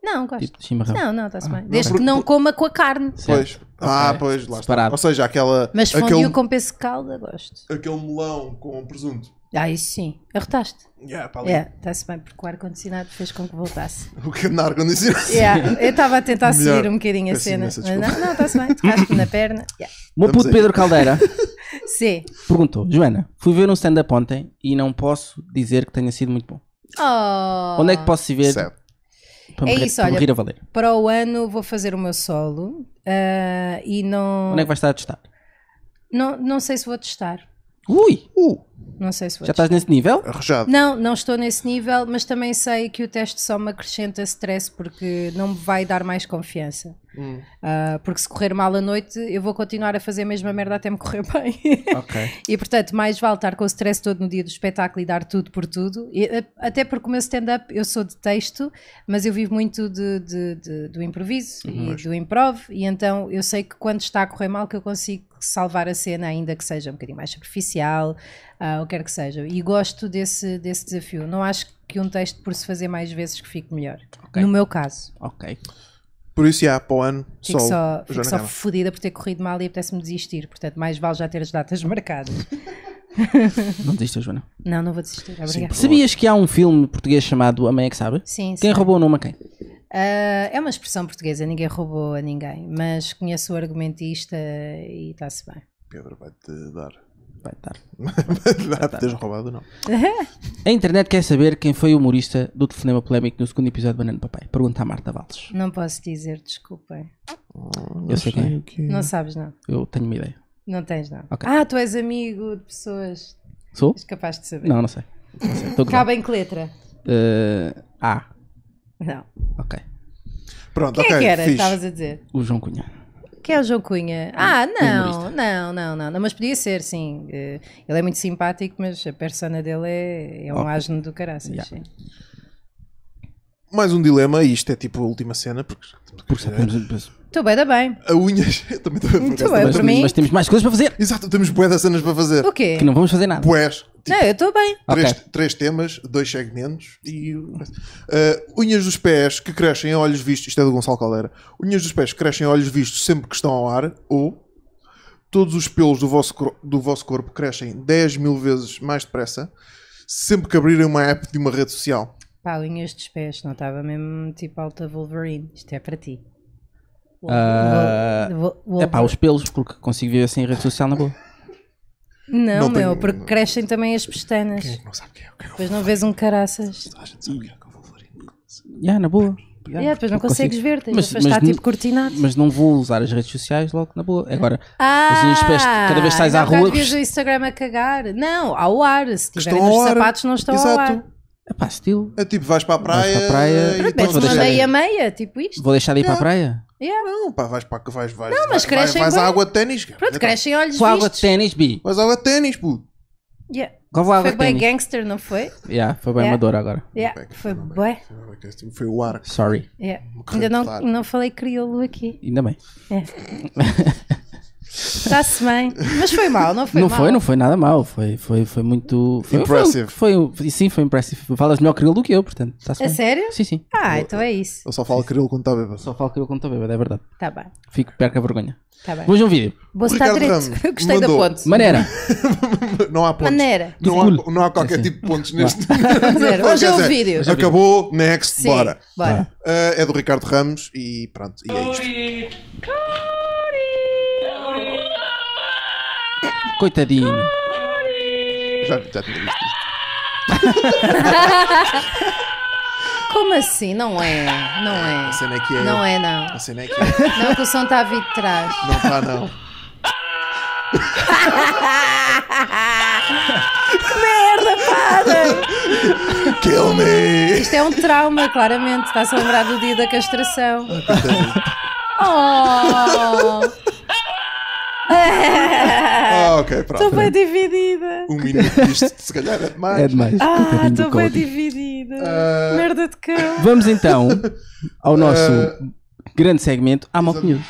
Não, gosto. Tipo Não, não, está-se ah, bem. Desde que não coma com a carne. Pois. Ah, okay. pois, lá Separado. está. Ou seja, aquela. Mas fondue aquele... com peso calda, gosto. Aquele melão com presunto. Ah, isso sim. Arrotaste? Yeah, para ali. está-se bem, porque o ar-condicionado fez com que voltasse. (laughs) O que na ar-condicionado? Yeah, eu estava a tentar Melhor. seguir um bocadinho a Peço cena. mas não, não, está-se bem, tocaste-me na perna. (laughs) Yeah. O meu puto Pedro Caldeira (laughs) sim. perguntou: Joana, fui ver um stand-up ontem e não posso dizer que tenha sido muito bom. Oh. Onde é que posso ver? Certo. Para é isso, para olha, a valer. para o ano vou fazer o meu solo uh, e não. Onde é que vais estar a testar? Não, não sei se vou testar. Ui! Uh. Não sei se vou Já estás nesse nível? Arrojado. Não, não estou nesse nível, mas também sei que o teste só me acrescenta stress porque não me vai dar mais confiança. Uh, porque se correr mal à noite, eu vou continuar a fazer a mesma merda até me correr (laughs) bem. Okay. e portanto, mais vale estar com o stress todo no dia do espetáculo e dar tudo por tudo. E, eh, até porque o meu stand-up, eu sou de texto, mas eu vivo muito de, de, de do improviso uhum. e do improv. E então eu sei que quando está a correr mal, que eu consigo salvar a cena, ainda que seja um bocadinho mais superficial, uh, ah, ou quer que seja. E gosto desse, desse desafio. Não acho que um texto, por se fazer mais vezes, que fique melhor. Okay. No meu caso. Ok. Por isso, já, para o ano, fico só, só, fico só fodida por ter corrido mal e apetece-me desistir. Portanto, mais vale já ter as datas marcadas. (laughs) não desistas, Joana. Não, não vou desistir. Obrigada. Sabias que há um filme português chamado A Mãe é que Sabe? Sim. Quem sim. roubou o nome a quem? Uh, é uma expressão portuguesa, ninguém roubou a ninguém. Mas conheço o argumentista e está-se bem. Pedro vai-te dar Vai estar. Teres roubado, não. (laughs) a internet quer saber quem foi o humorista do telefonema polémico no segundo episódio de Banana Papai. Pergunta à Marta Valdes. Não posso dizer, desculpem. Oh, eu sei quem é. Que... Não sabes, não. Eu tenho uma ideia. Não tens, não. Okay. Ah, tu és amigo de pessoas. Sou? És capaz de saber. Não, não sei. Não sei. Cabe em que letra? Uh, a. Não. Ok. Pronto, Quem é ok. é que era? Estavas a dizer? O João Cunha. Que é o João Cunha. É ah, não, não, não, não, não. Mas podia ser, sim. Eh, ele é muito simpático, mas a persona dele é, é um okay. asno do caraças. Yeah. Sim. Mais um dilema, e isto é tipo a última cena, porque. porque é- Estou bem, da bem. A unhas. (laughs) também estou bem, mas, mim. Mas temos mais coisas para fazer. Exato, temos bué das cenas para fazer. O quê? Que não vamos fazer nada. Bués. Tipo, não, eu estou bem. Três, okay. três, temas, dois segmentos e. Uh, unhas dos pés que crescem a olhos vistos. Isto é do Gonçalo Caldeira. Unhas dos pés que crescem a olhos vistos sempre que estão ao ar. Ou. Todos os pelos do vosso, do vosso corpo crescem 10 mil vezes mais depressa sempre que abrirem uma app de uma rede social. Pá, unhas dos pés, não estava mesmo tipo alta Wolverine. Isto é para ti. Uh, é pá, os pelos, porque consigo viver sem rede social na boa. Não, não meu, tenho... porque crescem também as pestanas. Quem é que não sabe quem é? Quem é depois não vês um caraças. Toda a gente sabe quem é que eu é vou falar. Yeah, na boa. Yeah, yeah, depois não consegues consigo. ver, tens mas, mas estar tipo cortinado. Mas não vou usar as redes sociais logo na boa. Agora, ah, as pés, cada vez estás à rua. Não o Instagram a cagar. Não, ao ar. Se tiverem nos sapatos, não estão Exato. ao ar. É pá, estilo. É tipo, vais para a praia. Vais para a praia. Depois vou deixar. Meia, meia, tipo isto. Vou deixar de ir yeah. para a praia. Yeah. Não, pá, vais para vais, vais, não, mas vais, crescem vais, à água de ténis. Pronto, crescem olhos Com água de ténis, bi. Vais à água de ténis, pô Yeah. Com água foi bem gangster, não foi? Yeah, foi bem yeah. amador agora. Yeah. Foi bem. Foi o ar. Sorry. Yeah. Ainda não, não falei crioulo aqui. Ainda bem. Yeah. (laughs) Está-se bem. Mas foi mal, não foi não mal. foi, não foi nada mal. Foi, foi, foi muito. Foi, impressive. Foi, foi, sim, foi impressive. Falas melhor crioulo do que eu, portanto. Está -se bem. sério? Sim, sim. Ah, eu, então é isso. Eu só falo crioulo quando está bêbado. Só falo crioulo quando está bêbado, é verdade. Está bem. Fico, perca a vergonha. Está bem. Vamos um vídeo. Vou estar direito. (laughs) gostei mandou. da ponte. (laughs) Maneira. não há pontos. Maneira. Não há, não há qualquer sim. tipo de pontos neste. Hoje (laughs) é o vídeo. Acabou, next, sim, bora. bora. Ah. Uh, é do Ricardo Ramos e pronto. E é isto. Coitadinho. Já, já tinha visto isto. (laughs) Como assim? Não é, não é. A cena é que é. Não é, não. A cena é que é. Não, que o som está a vir de trás. Não está, não. que merda, padre! Kill me! Isto é um trauma, claramente. Está-se a lembrar do dia da castração. Ah, oh! ah, ok, pronto. Estou bem dividida. Um minuto disto, se calhar é demais. É demais. Ah, estou bem dividida. Uh... Merda de cão. Vamos então (laughs) ao ah. nosso uh... grande segmento, Amok News.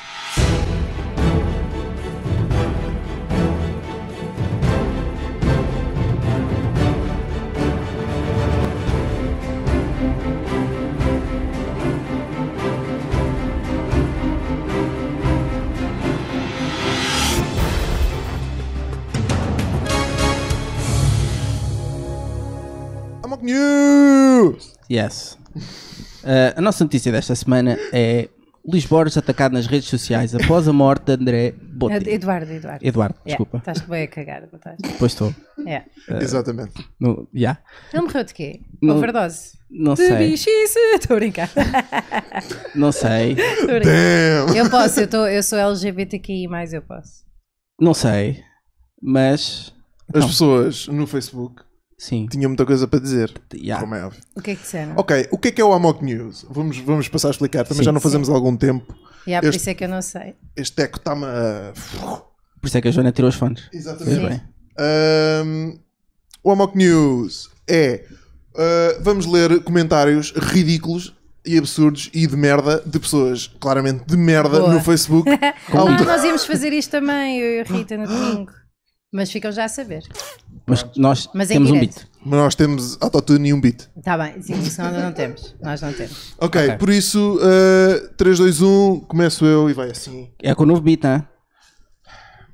News! Yes. Uh, a nossa notícia desta semana é Luís Borges atacado nas redes sociais após a morte de André Botti. Eduardo, Eduardo. Eduardo, desculpa. Yeah, estás bem a cagar, não estás? Pois estou. Yeah. Uh, Exatamente. No, yeah. Ele morreu de quê? No, Overdose? Não de sei. bichice, (laughs) estou a brincar. Não sei. Damn. Eu posso, eu, tô, eu sou LGBTQI, eu posso. Não sei, mas... As então. pessoas no Facebook Sim. tinha muita coisa para dizer. Yeah. Como é óbvio. O que é que disseram? Ok, o que é que é o Amok News? Vamos, vamos passar a explicar, também Sim, já não fazemos há algum tempo. Yeah, por isso é que eu não sei. Este eco está-me a. Por isso é que a Joana tirou os fones. Exatamente. Um, o Amok News é. Uh, vamos ler comentários ridículos e absurdos e de merda de pessoas claramente de merda Boa. no Facebook. ah, (laughs) nós íamos fazer isto também, eu e a Rita no domingo. Mas ficam já a saber. Mas nós Mas é temos um beat. Mas Nós temos autotune e um beat. Está bem, sim, senão não temos. Nós não temos. (laughs) Ok, Ok. por isso, uh, 3, 2, 1, começo eu e vai assim. É com o novo beat, não é?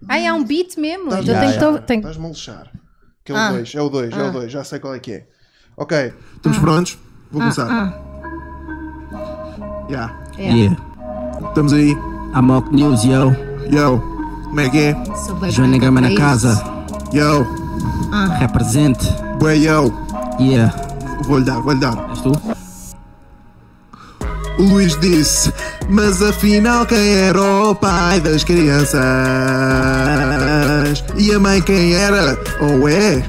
Ah, é um beat mesmo. Tá eu então tenho que. tenho- Estás-me a lixar. Que é o Ah. 2, é o 2, é o 2, ah. já sei qual é que é. Ok, estamos ah. prontos? Vou ah, começar. Yeah. É. Yeah. Estamos aí. A Mock News, yo. Yo, como é que é? Joana Gama na é casa. Yo, ah. Represente. Boião. Yeah. Vou-lhe dar, vou-lhe dar. És tu? O Luís disse, mas afinal quem era o pai das crianças? E a mãe quem era? Ou é?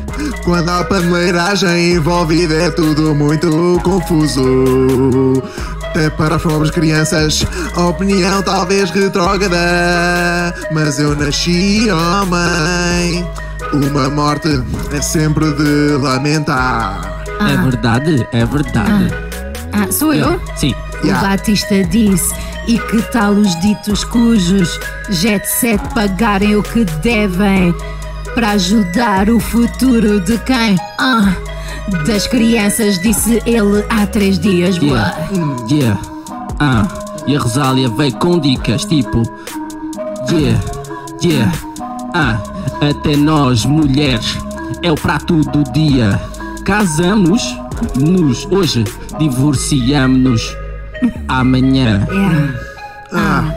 Quando há paneleiragem envolvida é tudo muito confuso. Até para as pobres crianças, a opinião talvez retrógrada, mas eu nasci homem. Oh mãe. Uma morte é sempre de lamentar. É ah. É verdade, é verdade. Ah, ah sou eu? eu? É. Sim. Yeah. O Batista disse: E que tal os ditos cujos jet set pagarem o que devem para ajudar o futuro de quem? Ah, das crianças, disse ele há três dias. Yeah. Yeah. Ah, e a Rosália veio com dicas tipo: Yeah, yeah, ah até nós mulheres é o prato do dia. Casamos nos hoje, divorciamos-nos amanhã. Yeah. É. Ah,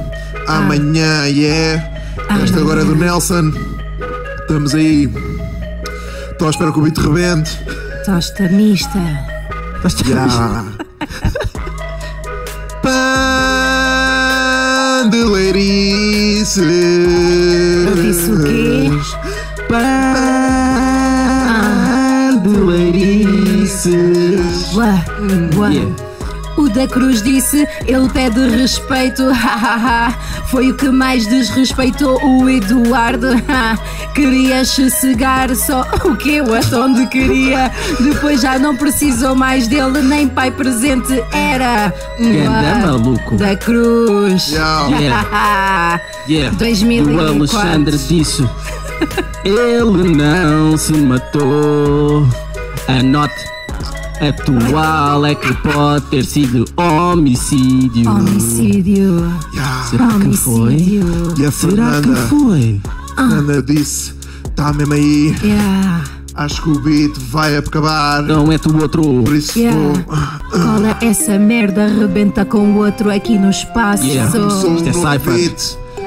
ah, amanhã, yeah. É. Amanhã. Esta agora é do Nelson. Estamos aí. Estou à espera que o bicho rebente. Tosta mista. Tosta yeah. mista pandelerices. Eu disse o quê? Pandelerices. Ah. Ué, ué. Yeah da Cruz disse: ele pede respeito, hahaha. (laughs) Foi o que mais desrespeitou o Eduardo. (laughs) Queria sossegar só (laughs) o que eu até onde queria. Depois já não precisou mais dele, nem pai presente era. Ganda maluco. Da Cruz. Yeah. yeah. 2004. O Alexandre disse: ele não se matou. Anote atual é que pode ter sido homicídio. Homicídio. Yeah. Será homicídio. que foi? Será que foi? Ah. Fernanda disse, tá mesmo aí. Yeah. Acho que o beat vai acabar. Não é tu outro. Por isso yeah. vou... Cola essa merda, rebenta com o outro aqui no espaço. Yeah. Começou Isto é cypher.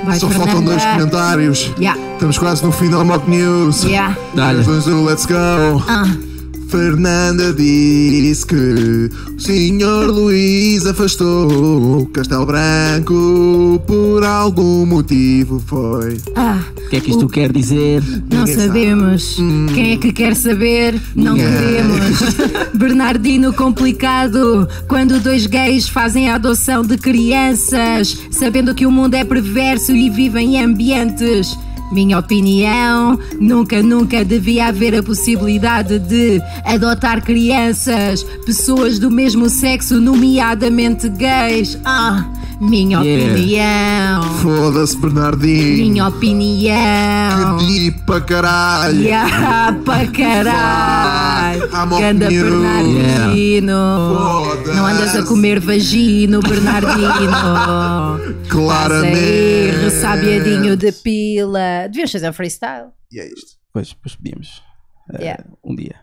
Vai Só Fernanda. faltam dois comentários. Yeah. Estamos quase no fim da Mock News. Yeah. dá Let's go. Uh. Fernanda disse que o senhor Luís afastou Castelo Branco por algum motivo foi. Ah, o que é que isto o... quer dizer? Não Ninguém sabemos. Hum. Quem é que quer saber? Não sabemos. (laughs) Bernardino complicado. Quando dois gays fazem a adoção de crianças, sabendo que o mundo é perverso e vivem em ambientes minha opinião, nunca, nunca devia haver a possibilidade de adotar crianças, pessoas do mesmo sexo, nomeadamente gays. Ah! Minha yeah. É? opinião. Foda-se, Bernardinho. Minha opinião. Que di para caralho. Yeah, pra caralho. Ganda Bernardino. Yeah. Não andas a comer vagino, Bernardino. (laughs) Claramente. Aí, de pila. Devias fazer um freestyle. E é isto. Pois, pois podíamos. Uh, um dia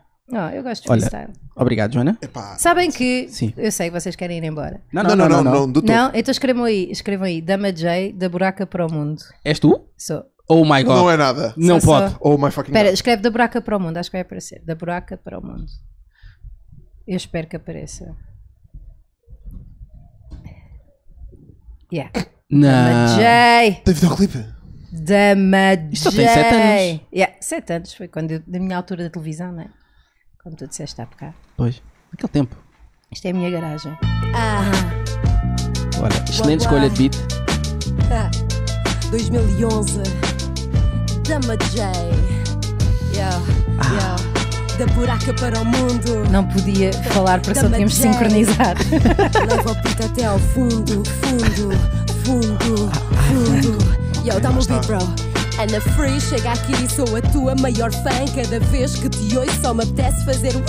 eu gosto de Olha, Obrigado, Joana. Epá, Sabem que. Sim. Eu sei que vocês querem ir embora. Não, não, não, não. Não, não, não, não então escrevam aí, escrevam aí. Dama J, da buraca para o mundo. És tu? Sou. Oh my god. Não é nada. Não sou, pode. Sou. Oh my fucking Espera, god. escreve da buraca para o mundo. Acho que vai aparecer. Da buraca para o mundo. Eu espero que apareça. Yeah. Não. Dama J. Tem clipe? Dama J. Isto tem 7 anos. Yeah, 7 anos. Foi quando eu, da minha altura da televisão, não é? como tu disseste há bocado. Pois, naquele é tempo. Isto é a minha garagem. Ah. Olha, excelente escolha de beat. Ah. 2011, Dama J. Yeah, ah. yeah da buraca para o mundo. Não podia falar porque só tínhamos de sincronizar. (laughs) Leva o pito até ao fundo, fundo, fundo, ah, ah, fundo. Yo, dá-me o beat, bro. Ana Free chega aqui e sou a tua maior fã. Cada vez que te ouço só me apetece fazer ui.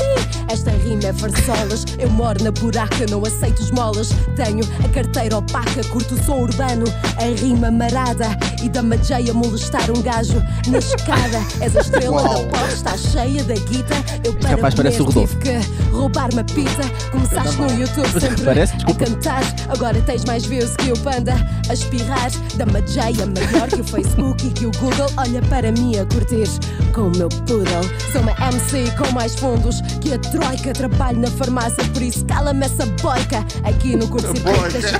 Esta rima é farsolas, eu moro na buraca, não aceito esmolas. Tenho a carteira opaca, curto o som urbano, a rima marada e da a molestar um gajo na escada. És a estrela Uau. da porta está cheia da guita. Eu Este para rapaz comer, parece o Rodolfo. tive que roubar uma pizza. Começaste no YouTube sempre Parece, a cantar. Agora tens mais views que o Panda a espirrar da mageia maior que o Facebook e que o Google, olha para mim a curtir com o meu poodle. Sou uma MC com mais fundos que a Troika. Trabalho na farmácia, por isso cala-me essa boica. Aqui no curso de deixa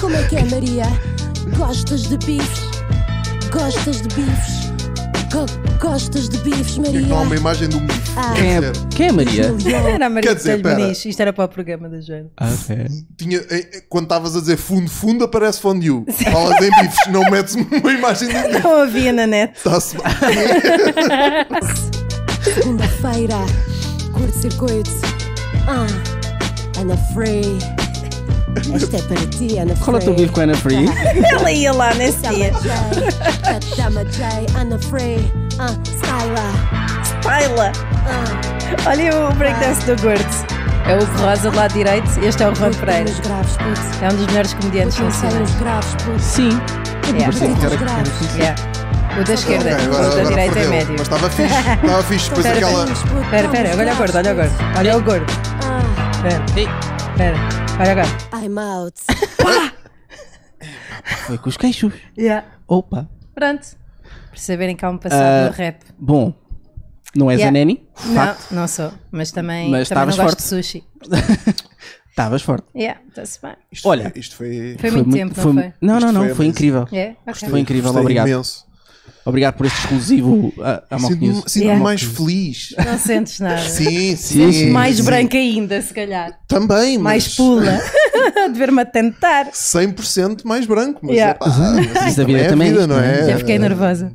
Como é que é, Maria? Gostas de bifes? Gostas de bifes? Gostas de bifes, Maria? Tinha que dar uma imagem de um bife. Ah. Quem, é, é quem é Maria? Era a Maria dizer, Maniche. Isto era para o programa da Joana. Ah, ok. Tinha, eh, eh, quando estavas a dizer fundo, fundo, aparece fondue. Sim. Falas em bifes, não metes uma imagem de um Não havia na net. Está-se bem. (laughs) Segunda-feira, curto-circuito. Ah, Ana Free. Isto é para ti, Ana Free. Rola (laughs) é teu bico, Ana Free. (laughs) Ela ia lá nesse dia. Dama J, Ana Free, uh, ah, Skyla. Skyla. Ah. Olha o breakdance do Gordo. É o Rosa do lado direito, este é o Juan Pereira. É um dos melhores comediantes nacionais. Sim. É o da esquerda, o da direita é médio. Mas estava fixe, estava (laughs) fixe. Depois aquela. Espera, espera, olha o gordo, olha o gordo. Olha o gordo. Ah. Espera, espera agora. I'm out. Pá! (laughs) Foi com os queixos. Yeah. Opa. Pronto. Perceberem que há um passado Ah, no rap. Bom, não és Yeah. a Neni? Não, tá. não sou. Mas também, Mas também não estavas forte de sushi. (laughs) Estavas forte. Yeah, está-se bem. Isto, Olha. Isto foi. Foi muito tempo, não foi? Não, não, não. foi Foi, incrível. Yeah, Foi incrível, obrigado. imenso. Obrigado por este exclusivo uh, a, Sinto-me yeah. mais feliz. Não sentes nada. Sim, sim. sim. mais sim. branca ainda, se calhar. Também, mas... Mais pula. (laughs) de ver-me a tentar. 100% mais branco. Mas, yeah. opa, uhum. mas vida é também. É vida, não é? Já fiquei nervosa.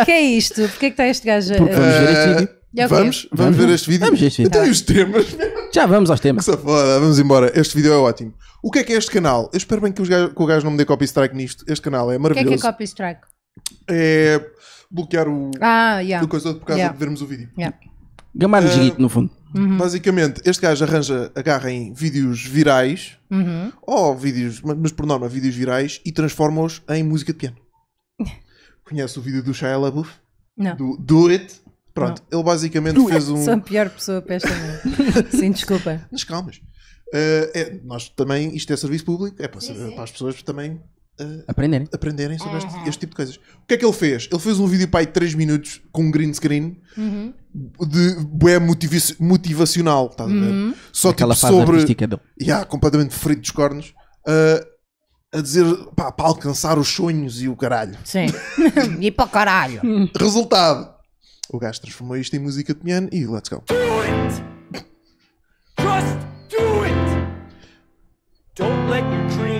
O (laughs) que é isto? Porquê é que está este gajo? Porque vamos ver este eh, vídeo. É vamos, vamos, vamos, ver este vídeo. Vamos ver este vídeo. Então, os temas? Já vamos aos temas. Safada, vamos embora. Este vídeo é ótimo. O que é que é este canal? Eu espero bem que, que o gajo não me dê copy strike nisto. Este canal é maravilhoso. O que é que é copy strike? é bloquear o, ah, yeah. coisa por causa yeah. de vermos o vídeo. Yeah. Gamar uh, no fundo. Uhum. Basicamente, este gajo arranja, agarra em vídeos virais, uhum. ou vídeos, mas por norma, vídeos virais, e transforma-os em música de piano. (laughs) Conhece o vídeo do Shia LaBeouf? Não. Do Do It? Pronto, Não. ele basicamente do fez it. um. Sou a pior pessoa para esta (laughs) Sim, desculpa. Mas calmas. Uh, eh, é, nós também, isto é serviço público, é para, para as pessoas também uh, aprenderem. aprenderem sobre uhum. este, este, tipo de coisas. O que é que ele fez? Ele fez um vídeo pai de 3 minutos com um green screen uhum. de bué motivacional, estás a ver? Uhum. Só tipo Aquela tipo sobre. Do... Yeah, completamente ferido dos cornos. Uh, a dizer pá, para alcançar os sonhos e o caralho. Sim. (laughs) e para o caralho. Resultado: o gajo transformou isto em música de piano e let's go. Do it! Just do it! Don't let your dream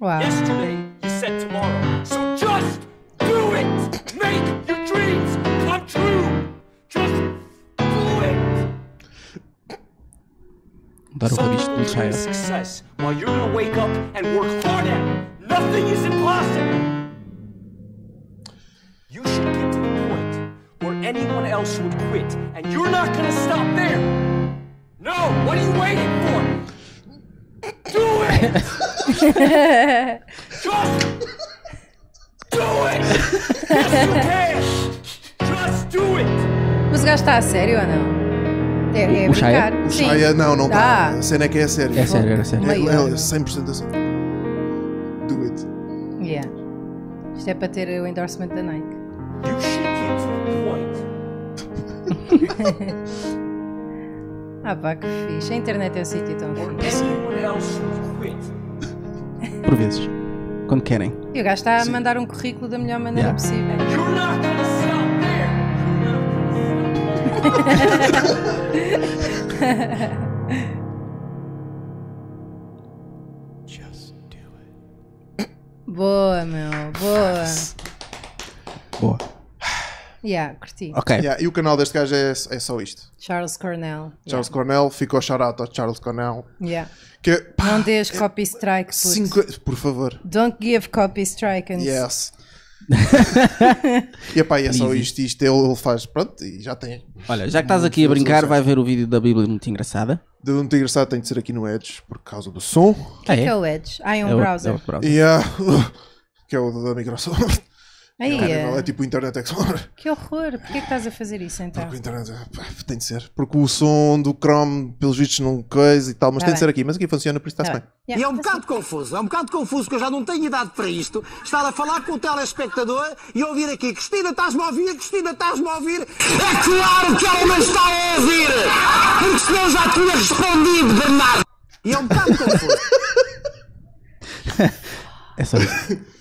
Wow. Yesterday, you said tomorrow. So just do it! Make your dreams come true! Just do it! Someone is success, while you're gonna wake up and work hard at it. Nothing is impossible! You should get to the point where anyone else would quit, and you're not gonna stop there! No! What are you waiting for? Do it! (laughs) Just do it! Just do it! Mas o gajo está a sério ou não? É, é o brincar. O Sim. não, não está. A cena é que é sério. É sério, era sério. É, é 100% a sério. Do it. Yeah. Isto é para ter o endorsement da Nike. You should keep point. ah pá, que fixe. A internet é o sítio tão fixe. Or anyone else quit por vezes, quando querem. E o gajo está a Sim. mandar um currículo da melhor maneira Yeah. possível. (laughs) (laughs) Boa, meu, boa. Boa. Yeah, curti. Ok. Yeah, e o canal deste gajo é, é só isto. Charles Cornell. Charles Cornell, ficou shout out ao Charles Cornell. Yeah. Que é, pá, não dês é copy strike, cinco, por favor. Don't give copy strike. And... Yes. (laughs) e epá, é só isto, isto ele, ele faz, pronto, e já tem. Olha, já que estás aqui a brincar, vai ver o vídeo da Bíblia muito engraçada. De muito engraçado tem de ser aqui no Edge por causa do som. O que é, que ah, é? é o Edge? Ah, é um é browser. O, é o browser. Yeah. (laughs) que é o da Microsoft. Aí, é. é... tipo Internet Explorer. Que horror! Porquê é que estás a fazer isso então? Porque o Internet. É, pá, tem de ser. Porque o som do Chrome, pelos vistos, não coisa e tal, mas tá tem bem. de ser aqui. Mas aqui funciona, por isso está-se tá bem. bem. E é um bocado assim- confuso, é um bocado confuso, que eu já não tenho idade para isto. Estar a falar com o telespectador e ouvir aqui: Cristina, estás-me a ouvir? Cristina, estás-me a ouvir? É claro que ela me está a ouvir! Porque senão já tinha respondido, Bernardo! E é um bocado confuso. (laughs) é só isso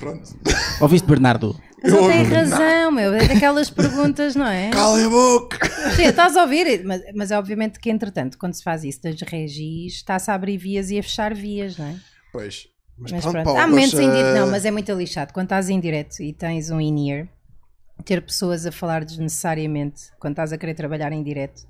pronto. Ouviste, Bernardo? Mas ele tem razão, meu. É daquelas perguntas, não é? Cala a boca! Sim, estás a ouvir, mas, mas é obviamente que, entretanto, quando se faz isso das regis, está-se a abrir vias e a fechar vias, não é? Pois. Mas, mas pronto, pronto. há momentos em direto, não, mas é muito lixado. Quando estás em direto e tens um in-ear, ter pessoas a falar desnecessariamente quando estás a querer trabalhar em direto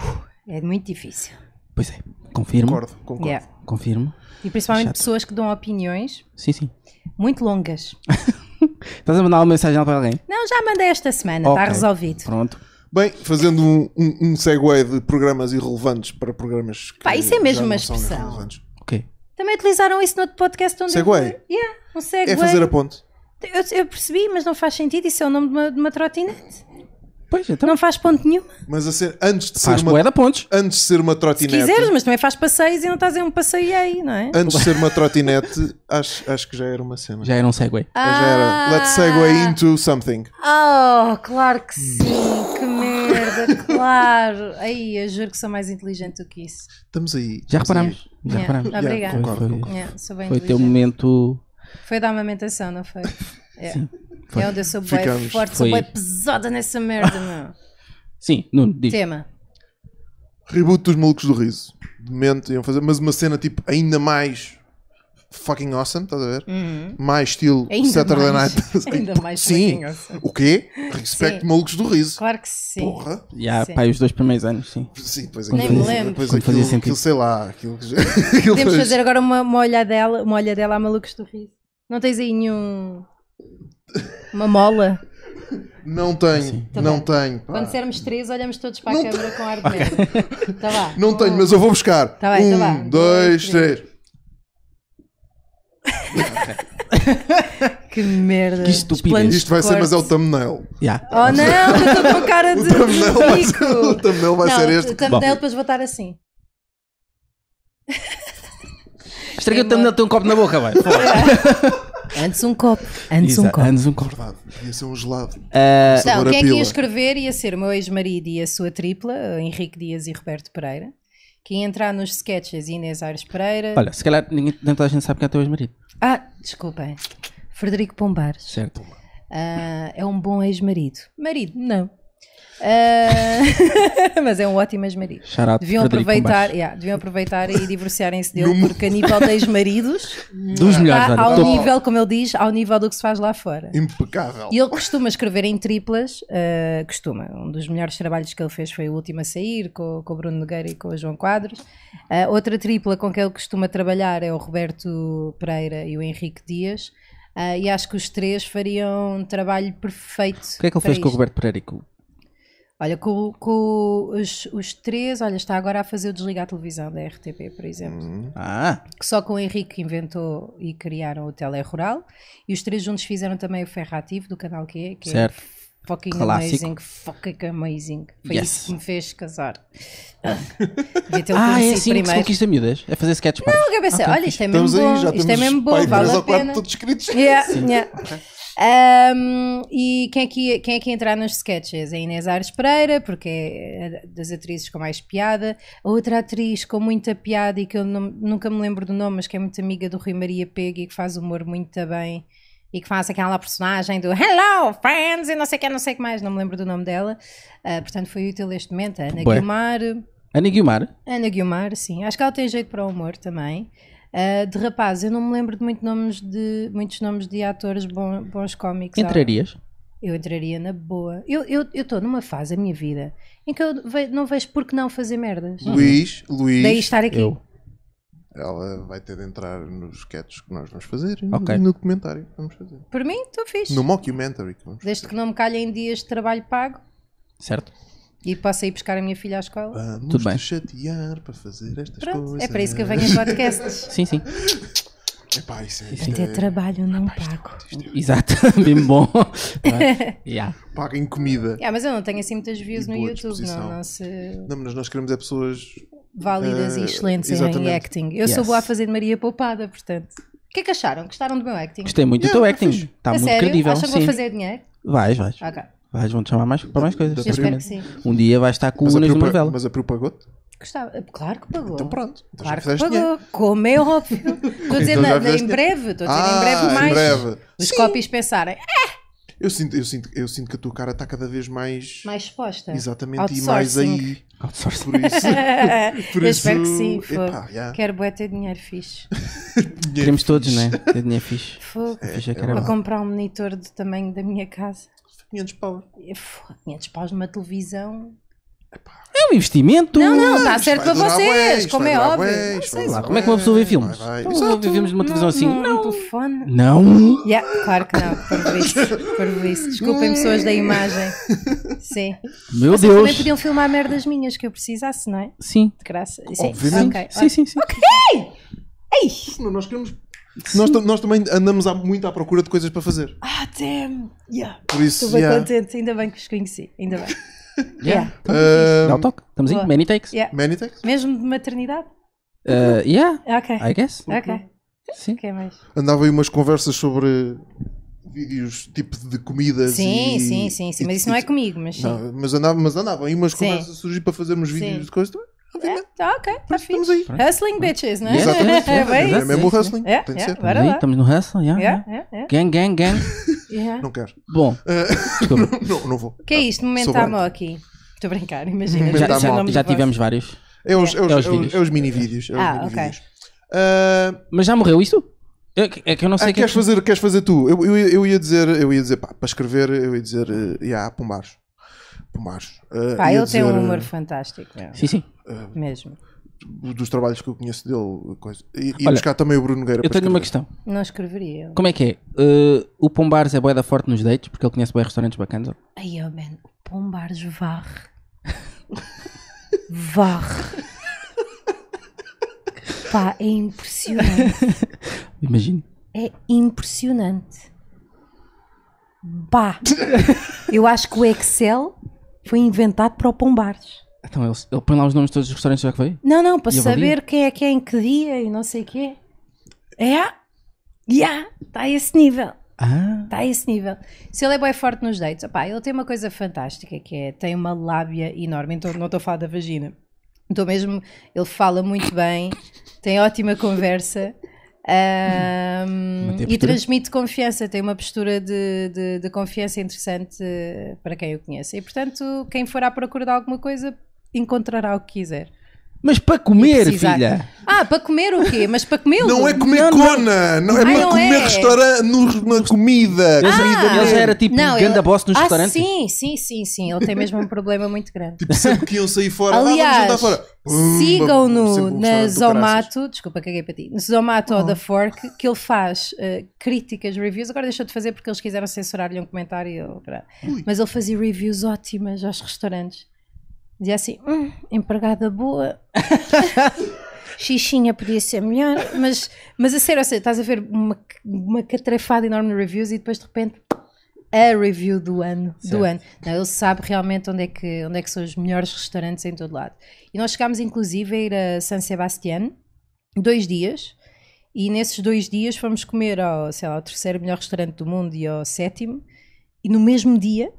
uh, é muito difícil. Pois é, confirmo. Concordo, concordo. Yeah confirmo. E principalmente Chato. pessoas que dão opiniões. Sim, sim. Muito longas. (laughs) Estás a mandar uma mensagem para alguém? Não, já mandei esta semana, tá okay. está resolvido. Pronto. Bem, fazendo um, um, um, segue de programas irrelevantes para programas que. Pá, isso é mesmo uma expressão. ok Também utilizaram isso no outro podcast onde. Segue? Eu... Yeah, um segue. É fazer a ponte. Eu, eu, percebi, mas não faz sentido. Isso é o nome de uma, de uma trotinete. Pois, então. Não faz ponto nenhum. Mas assim, antes de faz ser uma. pontos. Antes de ser uma trotinete. Se quiseres, mas também faz passeios e não estás a um passeio aí, não é? Antes de ser uma trotinete, acho, acho que já era uma cena. Já era um segue. Ah, já era. Ah! Let's segue into something. Oh, claro que sim. que merda, claro. Aí, eu juro que sou mais inteligente do que isso. Estamos aí. Já estamos reparamos. Aí. Já yeah. reparamos. Yeah. Obrigada. concordo, concordo. Yeah, sou bem Foi o teu momento. Foi da amamentação, não foi? (laughs) Yeah. Sim. Foi. Eu sou bem Ficamos. forte, sou Foi. bem pesada nessa merda, meu. (laughs) Sim, Nuno, diz. Tema. Reboot dos Malucos do Riso. De momento iam fazer, mas uma cena tipo ainda mais fucking awesome, estás a ver? Uhum. Mais estilo ainda Saturday (laughs) tipo, mais, Night. ainda mais sim. Awesome. O quê? Respeito Malucos do Riso. Claro que sim. Porra. E sim. pai os dois primeiros anos, sim. Sim, pois aquilo. Nem me lembro. Depois Quando aquilo, aquilo, aquilo, sei lá. Aquilo, que. (laughs) Podemos fazer agora uma, uma olhadela, uma olhadela a Malucos do Riso. Não tens aí nenhum. Uma mola? Não tenho, assim. não tá tenho. Pá. Quando sermos três, olhamos todos para a não câmara com ar de tá lá. Não um... tenho, mas eu vou buscar. Tá bem, tá um, tá dois, dois, três. (laughs) que merda. Que estupidez. Isto vai ser, mas é o thumbnail. Yeah. Oh não, eu estou com cara de. o thumbnail vai ser, o thumbnail vai não, ser este. O thumbnail depois vou estar assim. Estraguei o thumbnail, tem um copo na boca, vai. (laughs) Antes um copo. Antes Exato. um copo. Antes um copo. ia ser um gelado. Uh, então, quem é que ia escrever ia ser o meu ex-marido e a sua tripla, eh, Henrique Dias e Roberto Pereira. Quem entrar nos sketches Inês Aires Pereira. Olha, se calhar ninguém, nem toda a gente sabe quem é o teu ex-marido. Ah, desculpem. Frederico Pombar. Certo. Uh, é um bom ex-marido. Marido, não. Uh... (laughs) mas é um ótimo ex-marido. Deviam aproveitar, yeah, deviam aproveitar e divorciarem-se dele, no... porque a nível de ex-maridos (laughs) Dos melhores, tá ao nível, como ele diz, ao nível do que se faz lá fora. Impecável. E ele costuma escrever em triplas, uh, costuma. Um dos melhores trabalhos que ele fez foi o último a sair, com, com o Bruno Nogueira e com o João Quadros. Uh, outra tripla com que ele costuma trabalhar é o Roberto Pereira e o Henrique Dias. Uh, e acho que os três fariam um trabalho perfeito. O que é que ele fez isto? com o Roberto Pereira e com Olha, com, com os, os, três, olha, está agora a fazer o desligar a televisão da RTP, por exemplo. Hum. Ah. Que só com o Henrique inventou e criaram o Tele Rural. E os três juntos fizeram também o Ferrativo do canal Q, que é certo. é fucking Clássico. amazing, fucking amazing. Foi yes. isso que me fez casar. ah, (laughs) ah é assim primeiro. Assim que se conquista miúdas? É fazer sketch Não, eu pensei, olha, isto é, é mesmo bom, aí, isto é mesmo bom, vale a pena. todos escritos. Yeah, yeah. Um, e quem é, que ia, quem é que ia entrar nos sketches? A Inês Aires Pereira, porque é das atrizes com mais piada. A outra atriz com muita piada e que eu não, nunca me lembro do nome, mas que é muito amiga do Rui Maria Pega e que faz humor muito bem e que faz aquela personagem do Hello, friends, e não sei o que, não sei o que mais, não me lembro do nome dela. Uh, portanto, foi útil este momento. A Ana Guilmar. Ana Guilmar? Ana Guilmar, sim. Acho que ela tem jeito para o humor também. Uh, de rapaz, eu não me lembro de, muito nomes de muitos nomes de atores bons, bons cómicos. Entrarias? Eu entraria na boa. Eu estou eu, eu numa fase da minha vida em que eu ve não vejo por que não fazer merdas. Uhum. Luís, Luís. Daí estar aqui. Eu. Ela vai ter de entrar nos sketches que nós vamos fazer okay. no documentário que vamos fazer. Por mim, estou fixe. No mockumentary que vamos Desde fazer. que não me calhem dias de trabalho pago. Certo. E posso aí buscar a minha filha à escola. Vamos Tudo bem. chatear para fazer estas Pronto, coisas. É para isso que eu venho em podcasts. (laughs) sim, sim. Epá, isso é, Até é... trabalho não pago. É- Exato, (laughs) bem bom. (laughs) yeah. Paguem comida. Yeah, mas eu não tenho assim muitas views e no YouTube, não, não, se... não, mas nós queremos é pessoas válidas uh, e eh, excelentes exatamente. em acting. Eu yes. sou boa a fazer Maria Poupada, portanto. O que é que acharam? Gostaram do meu acting? Gostei muito yeah, do teu acting. Está muito sério? credível. Acham que vou fazer dinheiro? Vais, vais. Okay. Vais, vão te chamar mais, para mais coisas. Eu espero que sim. Um dia vais estar com mas Unas numa novela. Mas a Priu pagou-te? Gostava. Eh, claro que pagou. Então pronto. Então claro que pagou. Dinheiro. Como é óbvio. (laughs) Estou a dizer então na, na, em breve. Estou a dizer ah, em breve mais. Em breve. Os cópias pensarem. Ah! Eu sinto, eu, sinto, eu sinto que a tua cara está cada vez mais. Mais exposta. Exatamente, e mais aí. Outsourcing. Por isso. (laughs) por eu isso, espero que sim. Epá, yeah. Quero bué ter dinheiro fixe. (laughs) dinheiro Queremos fixe. todos, né? Ter dinheiro fixe. Fogo. É, é, para é comprar um monitor do tamanho da minha casa. 500 paus. 500 é, paus numa televisão. É um investimento. Não, não, está certo para vocês, como é óbvio. sei lá, como é que uma pessoa vê filmes? Como vê vivemos numa televisão assim? Não. não. telefone. Não. Yeah, claro que não, por isso. Desculpem pessoas da imagem. Sim. Meu Vocês Deus. também podiam filmar merdas minhas que eu precisasse, não é? Sim. De graça. Sim. Obviamente. Okay. Sim, sim, sim. Ok! Ei! Não, nós queremos nós, nós, também andamos muito à procura de coisas para fazer. Ah, damn! Yeah. Por isso, Estou bem yeah. contente, ainda bem que os conheci, ainda bem. (laughs) yeah. yeah. Um, então, toque, estamos aí, many takes. Yeah. Many takes? Mesmo de maternidade? Uh, yeah, okay. I guess. Ok. okay. Sim. Okay, mas... Andava aí umas conversas sobre vídeos tipo de comidas sim, e, sim, sim, sim, mas isso e, não é comigo mas, não, mas andava, mas andava aí umas sim. conversas surgir para fazermos vídeos sim. de coisas também é, tá, ok. Tá estamos aí. Hustling bitches, né? Yeah. Exatamente. (laughs) É, é, é, é mesmo o hustling. É, Tem é, ser. aí, Estamos no hustling, yeah, yeah, yeah. Yeah, gang, gang, gang. Yeah. Não quero. Bom, uh, (laughs) não, não vou. O que é isto? Momento Sobre... aqui. Estou a brincar, imagina. já, já, já tivemos vários. É os, é os, é os, é os mini-vídeos. É, é ah, mini ok. Uh, Mas já morreu isto? É, é que eu não ah, sei ah, que queres, é que... fazer, queres fazer tu? Eu, eu, eu, ia dizer, eu ia dizer, pá, para escrever, eu ia dizer, uh, yeah, Pomares. Pomares. Uh, pá, ele dizer, tem um humor fantástico. Mesmo. Sim, sim. Mesmo. Dos trabalhos que eu conheço dele. Coisa. E, Olha, buscar também o Bruno Nogueira. Eu tenho uma questão. Não escreveria. Como é que é? Uh, o Pombares é boeda forte nos dates porque ele conhece bem restaurantes bacanas. aí oh man, o Pombares varre. varre. Pá, é impressionante. Imagino. É impressionante. Bah! Eu acho que o Excel foi inventado para o Pombares. Então, ele, ele põe lá os nomes de todos os restaurantes já que veio? Não, não, para saber quem é quem, é, que dia e não sei o quê. É, já, yeah, está a esse nível. Ah. Está a esse nível. Se ele é bem forte nos dates, opá, ele tem uma coisa fantástica que é, tem uma lábia enorme, então não estou a falar da vagina. Então mesmo, ele fala muito bem, tem ótima conversa. Um, e transmite confiança, tem uma postura de, de, de, confiança interessante para quem o conhece. E portanto, quem for à procura de alguma coisa, encontrará o que quiser. Mas para comer, filha. Ah, para comer o quê? Mas para comer (laughs) o Não é comer não, cona, não, não é para ah, não comer é. restaurante, na comida. Ele, ah, ele já era tipo não, ganda ele... boss nos ah, restaurantes. Sim, sim, sim, sim. Ele tem mesmo um problema muito grande. Tipo, sempre que iam sair fora, ah, Aliás, ah, fora. Hum, sigam-no na Zomato, desculpa, caguei para ti. No Zomato oh. ou da Fork, que ele faz uh, críticas, reviews. Agora deixou de fazer porque eles quiseram censurar-lhe um comentário. Mas ele fazia reviews ótimas aos restaurantes. Dizia assim, hum, empregada boa. (laughs) Xixinha podia ser melhor, mas, mas a sério, seja, estás a ver uma, uma catrafada enorme de reviews e depois de repente a review do ano, do ano. Não, ele sabe realmente onde é, que, onde é que são os melhores restaurantes em todo lado. E nós chegámos inclusive a ir a San Sebastián dois dias e nesses dois dias fomos comer ao, sei lá, ao terceiro melhor restaurante do mundo e ao sétimo e no mesmo dia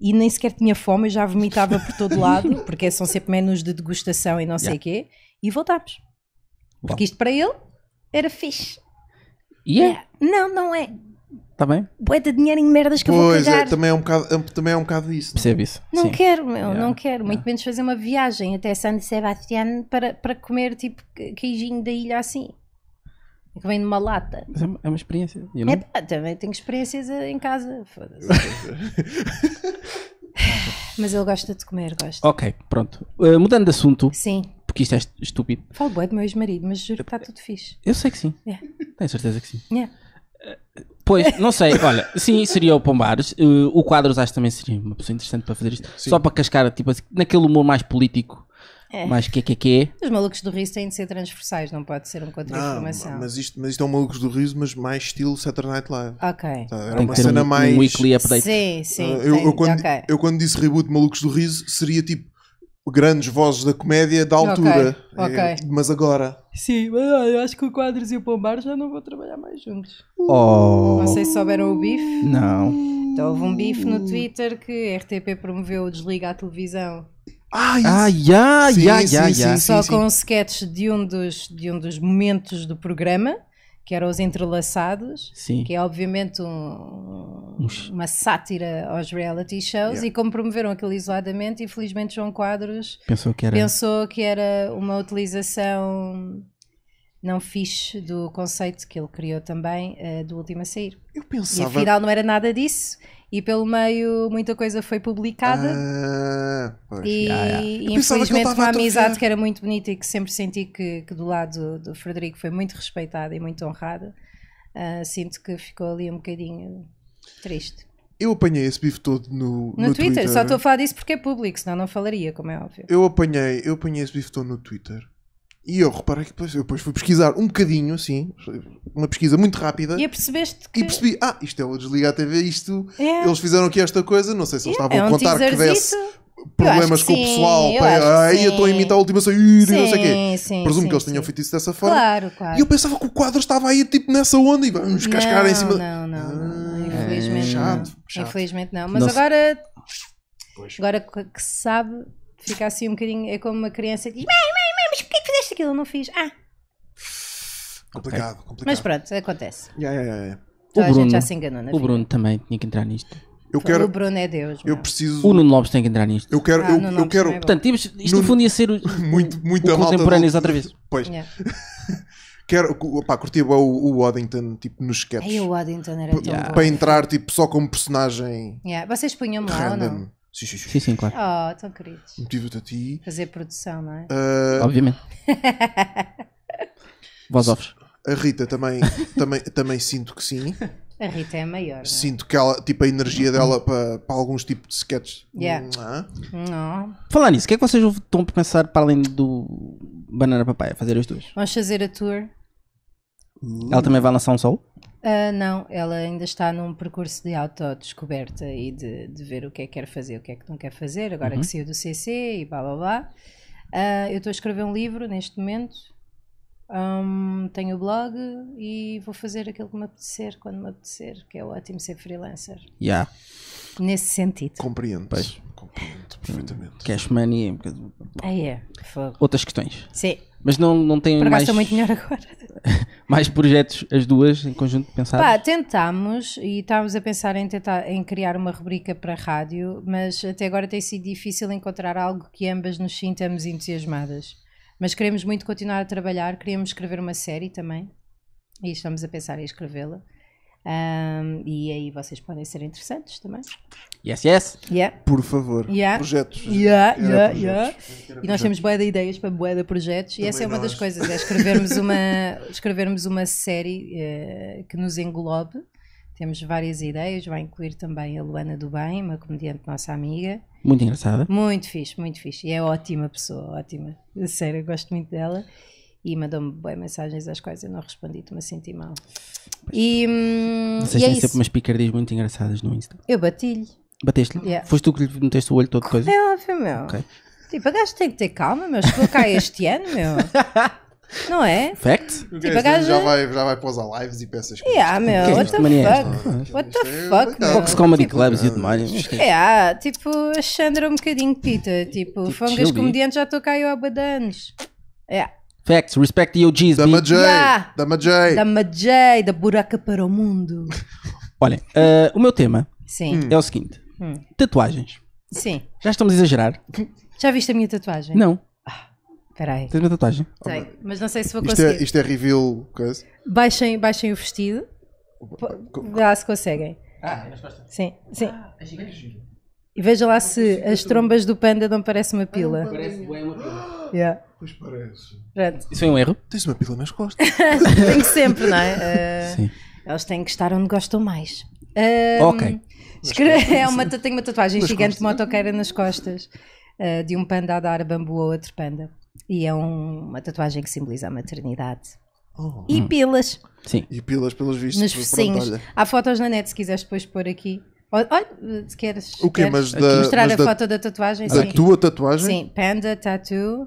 e nem sequer tinha fome, eu já vomitava por todo lado, (laughs) porque são sempre menus de degustação e não sei o yeah. quê, e voltámos. Bom. Porque isto para ele era fixe. E yeah. é? Não, não é. Está bem? Bué de dinheiro em merdas que pois, eu vou é, cagar. É, também, é um também é um bocado isso. É? Percebe isso? Não Sim. quero, meu, yeah. não quero. Muito menos fazer uma viagem até San Sebastián para, para comer tipo queijinho da ilha assim. É que vem numa lata. Mas é uma, é uma experiência. não... É pá, também tenho experiências eh, em casa. Foda-se. (laughs) Mas ele gosta de comer, gosta. Ok, pronto. Uh, mudando de assunto. Sim. Porque isto é estúpido. Falo boa do meu ex-marido, mas juro que está tudo fixe. Eu sei que sim. É. Tenho certeza que sim. Eh, pois, não sei, olha, sim, seria o Pombares. Uh, o Quadros acho que também seria uma pessoa interessante para fazer isto. Sim. Só para cascar, tipo assim, naquele humor mais político. É. Mas que, que, que Os malucos do riso têm de ser transversais, não pode ser um contra informação. mas isto, mas isto é um malucos do riso, mas mais estilo Saturday Night Live. Ok. Tá, era tem uma cena um, mais. Um weekly update. Sim, sim. Ah, eu, eu quando, okay. eu quando disse reboot malucos do riso, seria tipo grandes vozes da comédia da altura. Ok. okay. É, mas agora. Sim, mas ah, eu acho que o Quadros e o Pombar já não vão trabalhar mais juntos. Oh. Não sei se souberam o bife. Não. Então houve um bife no Twitter que a RTP promoveu o desliga à televisão Ai, ah, ai, ah, ai, sim, ai, sim, ai, sim, ai. Só com sketches de um, dos, de um dos momentos do programa, que eram os entrelaçados, que é obviamente um, uma sátira aos reality shows, yeah. e como promoveram aquilo isoladamente, infelizmente João Quadros pensou que era, pensou que era uma utilização não fixe do conceito que ele criou também uh, do último a sair. Eu pensava... E afinal não era nada disso e pelo meio muita coisa foi publicada. Ah, pois, e, e infelizmente uma amizade que era muito bonita e que sempre senti que, que do lado do, do Frederico foi muito respeitada e muito honrada, uh, sinto que ficou ali um bocadinho triste. Eu apanhei esse bife todo no, no, no Twitter. Twitter. Só estou a falar disso porque é público, senão não falaria, como é óbvio. Eu apanhei, eu apanhei esse bife todo no Twitter. E eu reparei que depois, eu depois fui pesquisar um bocadinho, assim, uma pesquisa muito rápida. E percebeste que... E percebi, ah, isto é o desligar a TV, isto... É. Eles fizeram aqui esta coisa, não sei se eles é, estavam é a contar que desse problemas que com sim, o pessoal. Eu aí eu estou a imitar a última saída não sei o quê. Sim, Presumo sim, que eles tinham feito isso dessa forma. Claro, claro. E eu pensava que o quadro estava aí tipo nessa onda e vamos cascar não, em cima. Não, não, ah, não. Infelizmente, é... chato, não. Chato. Infelizmente não. Mas não agora. Pois. Agora que se sabe, Fica assim um bocadinho. É como uma criança que diz: mãe, mãe, mãe, mas porquê que fizeste aquilo? Eu não fiz. Ah. Complicado, okay. complicado. Mas pronto, acontece. Yeah, yeah, yeah. Então o a Bruno, gente já se enganou na O vida. Bruno também tinha que entrar nisto. Eu quero, o Bruno é Deus. Eu preciso. O Nuno Lopes tem que entrar nisto. Eu quero. Ah, eu, Nuno eu quero é Portanto, isto no fundo ia ser (laughs) Muito, muito o contemporâneos outra vez. Pois. Yeah. (laughs) Quero, pá, curtia o, o Waddington, tipo, nos sketches. Ai, o Waddington era tão bom. para entrar, tipo, só como personagem Yeah. Vocês punham-me lá ou não? Sim, sim, sim. sim, sim claro. Oh, tão queridos. Motiva-te a ti. Fazer produção, não é? Uh, Obviamente. (laughs) Voz off. A Rita também, também, também sinto que sim. A Rita é a maior. É? Sinto que ela, tipo, a energia dela para, para alguns tipos de sketches. Yeah. Não. Falar nisso, o que é que vocês estão a pensar para além do Banana papai Fazer as duas? Vamos fazer a tour. Hum. Ela também vai lançar um solo? Uh, não, ela ainda está num percurso de autodescoberta e de, de ver o que é que quer fazer, o que é que não quer fazer, agora uhum. que saiu do CC e blá blá blá. Uh, eu estou a escrever um livro neste momento, um, tenho o blog e vou fazer aquilo que me apetecer quando me apetecer, que é ótimo ser freelancer. Yeah. Nesse sentido. Compreendo. Pois. Compreendo perfeitamente. Cash money. É ah, é. Fogo. Outras questões. Sim. Mas não, não têm Por mais. muito melhor agora. (laughs) mais projetos, as duas, em conjunto, pensadas Pá, tentámos e estávamos a pensar em, tentar, em criar uma rubrica para rádio, mas até agora tem sido difícil encontrar algo que ambas nos sintamos entusiasmadas. Mas queremos muito continuar a trabalhar, queríamos escrever uma série também e estamos a pensar em escrevê-la. Um, e aí vocês podem ser interessantes também. Yes, yes. Yeah. Por favor. Yeah. Projetos. Yeah, yeah, projetos. yeah. E nós temos boa de ideias para boa de projetos Também e essa é uma nós. das coisas, é escrevermos (laughs) uma, escrevermos uma série uh, que nos englobe. Temos várias ideias, vai incluir também a Luana do Bem, uma comediante nossa amiga. Muito engraçada. Muito fixe, muito fixe. E é ótima pessoa, ótima. Sério, gosto muito dela e mandou-me boas mensagens às quais eu não respondi, tu me senti mal. Pois e, hum, Vocês e é têm é sempre umas picardias muito engraçadas no Insta. Eu bati-lhe. Bateste-lhe? Yeah. Foste tu que lhe meteste o olho todo coisa? É óbvio, meu. Okay. Tipo, a gajo tem que ter calma, meu. Chegou cá este ano, meu. (laughs) Não é? Fact? Tipo, gajo... Tipo, já, é- vai, já vai para as lives e peças essas coisas. Yeah, meu, que é what, the é fuck? what the fuck? É Box Comedy tipo, Clubs e demais. É, yeah, tipo, a Xandra um bocadinho pita. Tipo, tipo fangas comediantes já estou cá eu há badanos. Yeah. Facts, respect the OGs. Da Majay. Yeah. Da Majay. Da Majay, da buraca para o mundo. (laughs) Olhem, uh, o meu tema Sim. é o seguinte. Hum. Tatuagens. Sim. Já estamos a exagerar. Já viste a minha tatuagem? Não. Ah, espera aí. Tens uma tatuagem? Tenho, mas não sei se vou isto é- conseguir. É, isto é reveal. Coisa. Baixem, baixem o vestido. Lá se conseguem. Ah, é nas Sim, sim. Ah, é, é E veja lá se as trombas do panda não parecem uma pila. parece bem uma pila. (gasps) Yeah. Pois parece. Pronto. Isso é um erro? Tens uma pila nas costas. (laughs) Tenho sempre, não é? Uh, (laughs) sim. Elas têm que estar onde gostam mais. Uh, ok. Escre... É uma, tenho uma tatuagem nas gigante costas. Né? motoqueira nas costas uh, de um panda a dar bambu a outro panda. E é um, uma tatuagem que simboliza a maternidade. Oh. E hum. pilas. Sim. E pilas, pelos vistos. Nos focinhos. Há fotos na net, se quiseres depois pôr aqui. Olha, se queres, o Queres mas da, mostrar mas a da, foto da tatuagem? Da sim. tua tatuagem? Sim, Panda Tattoo. Uh,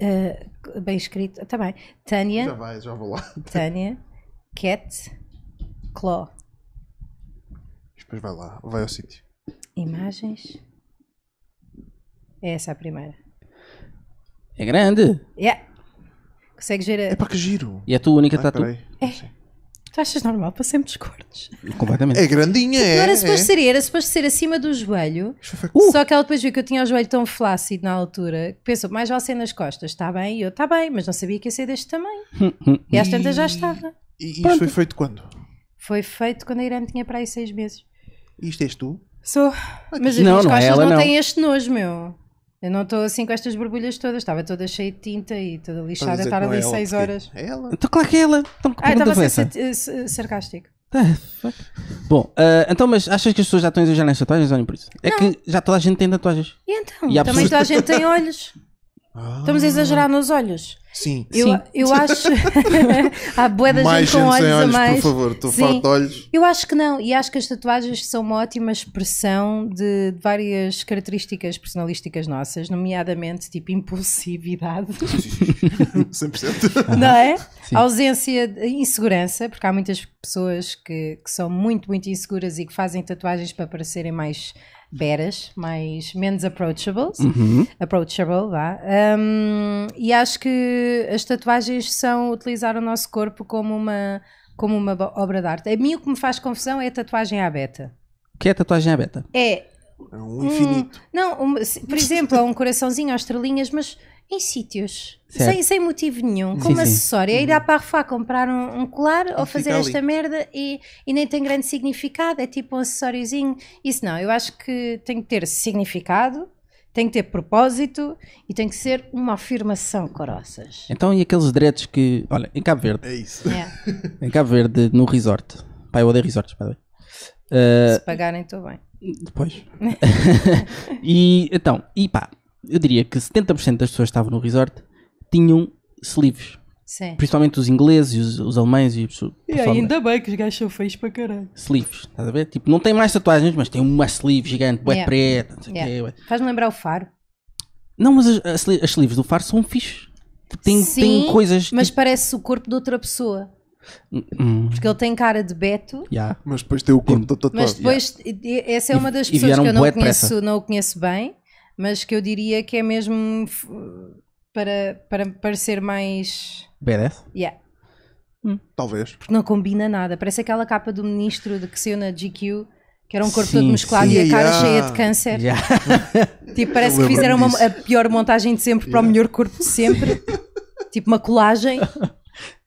eh, bem escrito, está bem. Tânia. Já vai, já vou lá. Tânia. (laughs) Cat. Claw. Depois vai lá, vai ao sítio. Imagens. É essa a primeira. É grande. Yeah. É. Consegues ver a... É para que giro. E é a tua única tatu? É. Tu achas normal? para sempre cortes. Completamente. É grandinha, é. Não era suposto é. ser, era suposto ser acima do joelho. Uh. Só que ela depois viu que eu tinha o joelho tão flácido na altura que pensou, mais vale ser nas costas, está bem? E eu, está bem, mas não sabia que ia ser deste tamanho. (laughs) e às tantas já estava. E, e isso foi feito quando? Foi feito quando a Irene tinha para aí seis meses. Isto és tu? Sou. Mas, mas as não, minhas não, é costas não, não têm este nojo, meu. Eu não estou assim com estas borbulhas todas, estava toda cheia de tinta e toda lixada, estar ali 6 é horas. É ela? Então, claro que é ela. Então, ah, estava a ser eh, sarcástico. Tá, Bom, uh, então, mas achas que as pessoas já estão a exagerar nas tatuagens? Olhem por isso. É que já toda a gente tem tatuagens. E então? E também pessoas... toda a gente tem olhos. (laughs) Ah. Estamos a ah. exagerar nos olhos. Sim. Eu, Sim. eu acho. (laughs) Há bué da gente com olhos, olhos a mais. por favor, estou farto de olhos. Eu acho que não, e acho que as tatuagens são uma ótima expressão de, de várias características personalísticas nossas, nomeadamente tipo impulsividade. 100%. (laughs) não é? Sim. Ausência de insegurança, porque há muitas pessoas que, que são muito, muito inseguras e que fazem tatuagens para parecerem mais beras, mais menos approachables, uhum. approachable, vá. Um, e acho que as tatuagens são utilizar o nosso corpo como uma como uma obra de arte. A mim o que me faz confusão é a tatuagem à beta. O que é tatuagem à beta? É, é um infinito. Um, não, um, por exemplo, é um coraçãozinho, às estrelinhas, mas em sítios, sem, sem, motivo nenhum, como sim, acessório. Sim. É ir à Parfá comprar um, um colar e ou fazer esta merda e, e nem tem grande significado, é tipo um acessóriozinho. Isso não, eu acho que tem que ter significado, tem que ter propósito e tem que ser uma afirmação, coroças. Então, e aqueles dreads que. Olha, em Cabo Verde. É isso. É. (laughs) em Cabo Verde, no resort. Pai, eu odeio resorts, by Se eh, pagarem, estou bem. Depois. (laughs) (laughs) e então, e pá, eu diria que 70% das pessoas que estavam no resort tinham sleeves. Sim. Principalmente os ingleses, os, os alemães e E ainda bem que os gajos são feios para caralho. Sleeves, estás a ver? Tipo, não tem mais tatuagens, mas tem uma sleeve gigante, bué yeah. preta, não sei yeah. quê. Faz-me lembrar o faro. Não, mas as, as, sleeves do faro são fixe. Tipo, tem, Sim, tem coisas. Mas parece o corpo de outra pessoa. Hum, hum. Porque ele tem cara de Beto, yeah. mas depois tem o corpo todo tatuado. Mas depois, yeah. essa é uma das pessoas que eu não conheço, não não conheço bem mas que eu diria que é mesmo para, para parecer mais. BDS? Yeah. Hum. Talvez. Porque não combina nada. Parece aquela capa do ministro de que saiu na GQ. Que era um corpo sim, todo mesclado sim, e a cara yeah. cheia de câncer. Yeah. (laughs) tipo, parece que fizeram uma, a pior montagem de sempre yeah. para o melhor corpo de sempre. (laughs) tipo, uma colagem. (laughs)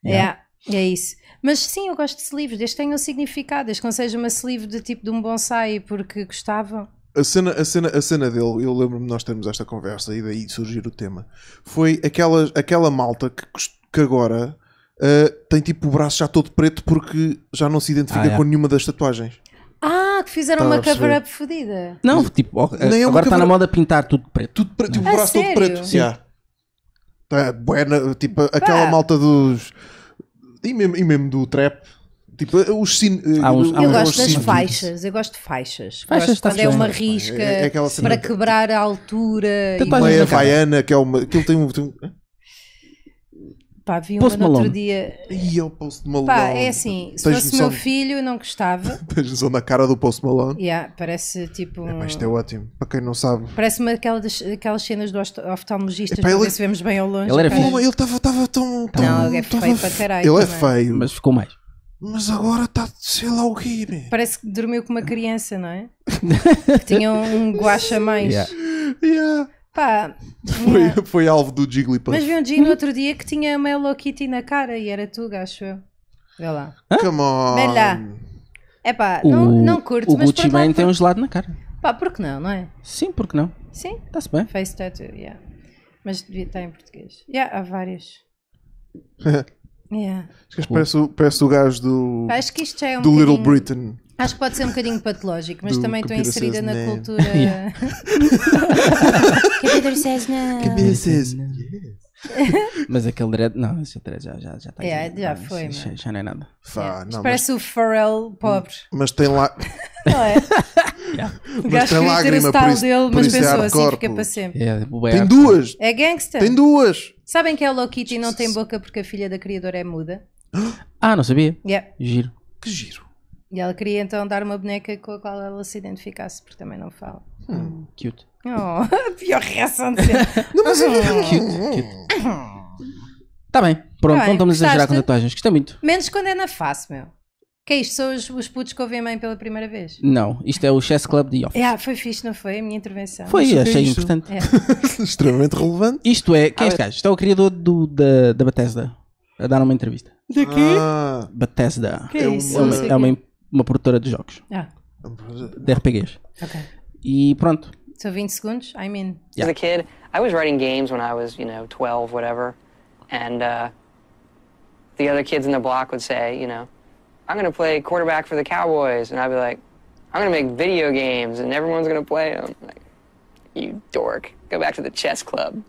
Yeah. É, é isso. Mas sim, eu gosto de sleeves. Desde que tenham significado. Desde que não seja uma sleeve de tipo de um bonsai porque gostava a cena, a cena, a cena dele, eu lembro-me nós termos esta conversa e daí surgir o tema, foi aquela, aquela malta que, que agora uh, tem tipo o braço já todo preto porque já não se identifica ah, é. com nenhuma das tatuagens. Ah, que fizeram Estava tá uma cover-up fodida. Não, tipo, é eh, agora está na moda pintar tudo preto. Tudo preto, tipo, o braço sério? todo preto. Sim. Yeah. Tá, bueno, tipo, Pá. aquela malta dos. E mesmo, e mesmo do trap, Tipo, eh, os sin... Eh, há uns, há eu gosto das símbolos. faixas, eu gosto de faixas. faixas gosto quando é uma é risca é, é para quebrar a altura. Tem então e meia é vaiana, que é uma. Aquilo tem um. Tem... Pá, vi uma no outro dia. E é o Post Malone. Pá, é assim, se Tens fosse meu filho, não gostava. (laughs) Tens noção da cara do Post Malone? Yeah, parece tipo. Um... É, mas isto é ótimo, para quem não sabe. Parece-me aquelas, aquelas cenas do oftalmologista, é, pá, ele... se vemos bem ao longe. Ele era filho. Ele estava tão. Não, é feio para caralho. Ele é feio. Mas ficou mais mas agora está sei lá o quê, man. Parece que dormiu com uma criança, não é? que tinha um guacha (laughs) mais. Yeah. yeah. Pá, foi, yeah. foi alvo do Jigglypuff. Mas vi um dia no outro dia que tinha uma Hello Kitty na cara e era tu, acho eu. Vê lá. Come on. Vê lá. É pá, não, não curto, o mas Gucci Mane tem um gelado na cara. Pá, porque não, não é? Sim, porque não? Sim. Está-se bem. Face tattoo, yeah. Mas devia estar em português. Yeah, há várias. (laughs) Acho que parece, o, parece o gajo do, Acho que isto é um do Little Britain. Acho que pode ser um bocadinho patológico, mas do também estou inserida na cultura. (laughs) Yeah. (laughs) computer says no. Computer says (laughs) Mas aquele dread. Não, esse dread já está. Já, já, tá é, já, foi. Já, já, não é nada. Fá, é, não, parece mas... o Pharrell pobre. (laughs) Mas tem lá. (laughs) não é? yeah. O gajo lágrima, ter o style dele, mas é pensou é assim: corpo. fica para sempre. É, tipo, tem duas. É gangster. Tem duas. Sabem que a Hello Kitty não tem boca porque a filha da criadora é muda? (gasps) Ah, não sabia? Yeah. Giro. Que giro. E ela queria então dar uma boneca com a qual ela se identificasse, porque também não fala. hum. Cute. Oh, (laughs) a pior reação de sempre. (laughs) Não, mas é cute, cute. Hum. Tá, tá bem, pronto, não tá estamos a exagerar com as tatuagens. É Gostei muito. Menos quando é na face, meu. Que é isto? São os, os putos que ouvem mãe pela primeira vez. Não, isto é o Chess Club de Office. Ah, foi fixe, não foi? A minha intervenção. Foi, é achei importante. É. (laughs) Extremamente relevante. Isto é, quem é ah, este é. gajo? Isto é o criador do, da, da Bethesda a dar uma entrevista. De Ah, Bethesda que é isso? é uma, é uma, uma produtora de jogos, Ah, de RPGs. ok. E pronto, So 20 segundos, i mean, Yeah. As a kid, I was writing games when I was, you know, 12, whatever. And uh, the other kids in the block would say, you know, I'm going to play quarterback for the Cowboys. And I'd be like, I'm going to make video games and everyone's going to play them. Like, you dork. Go back to the chess club.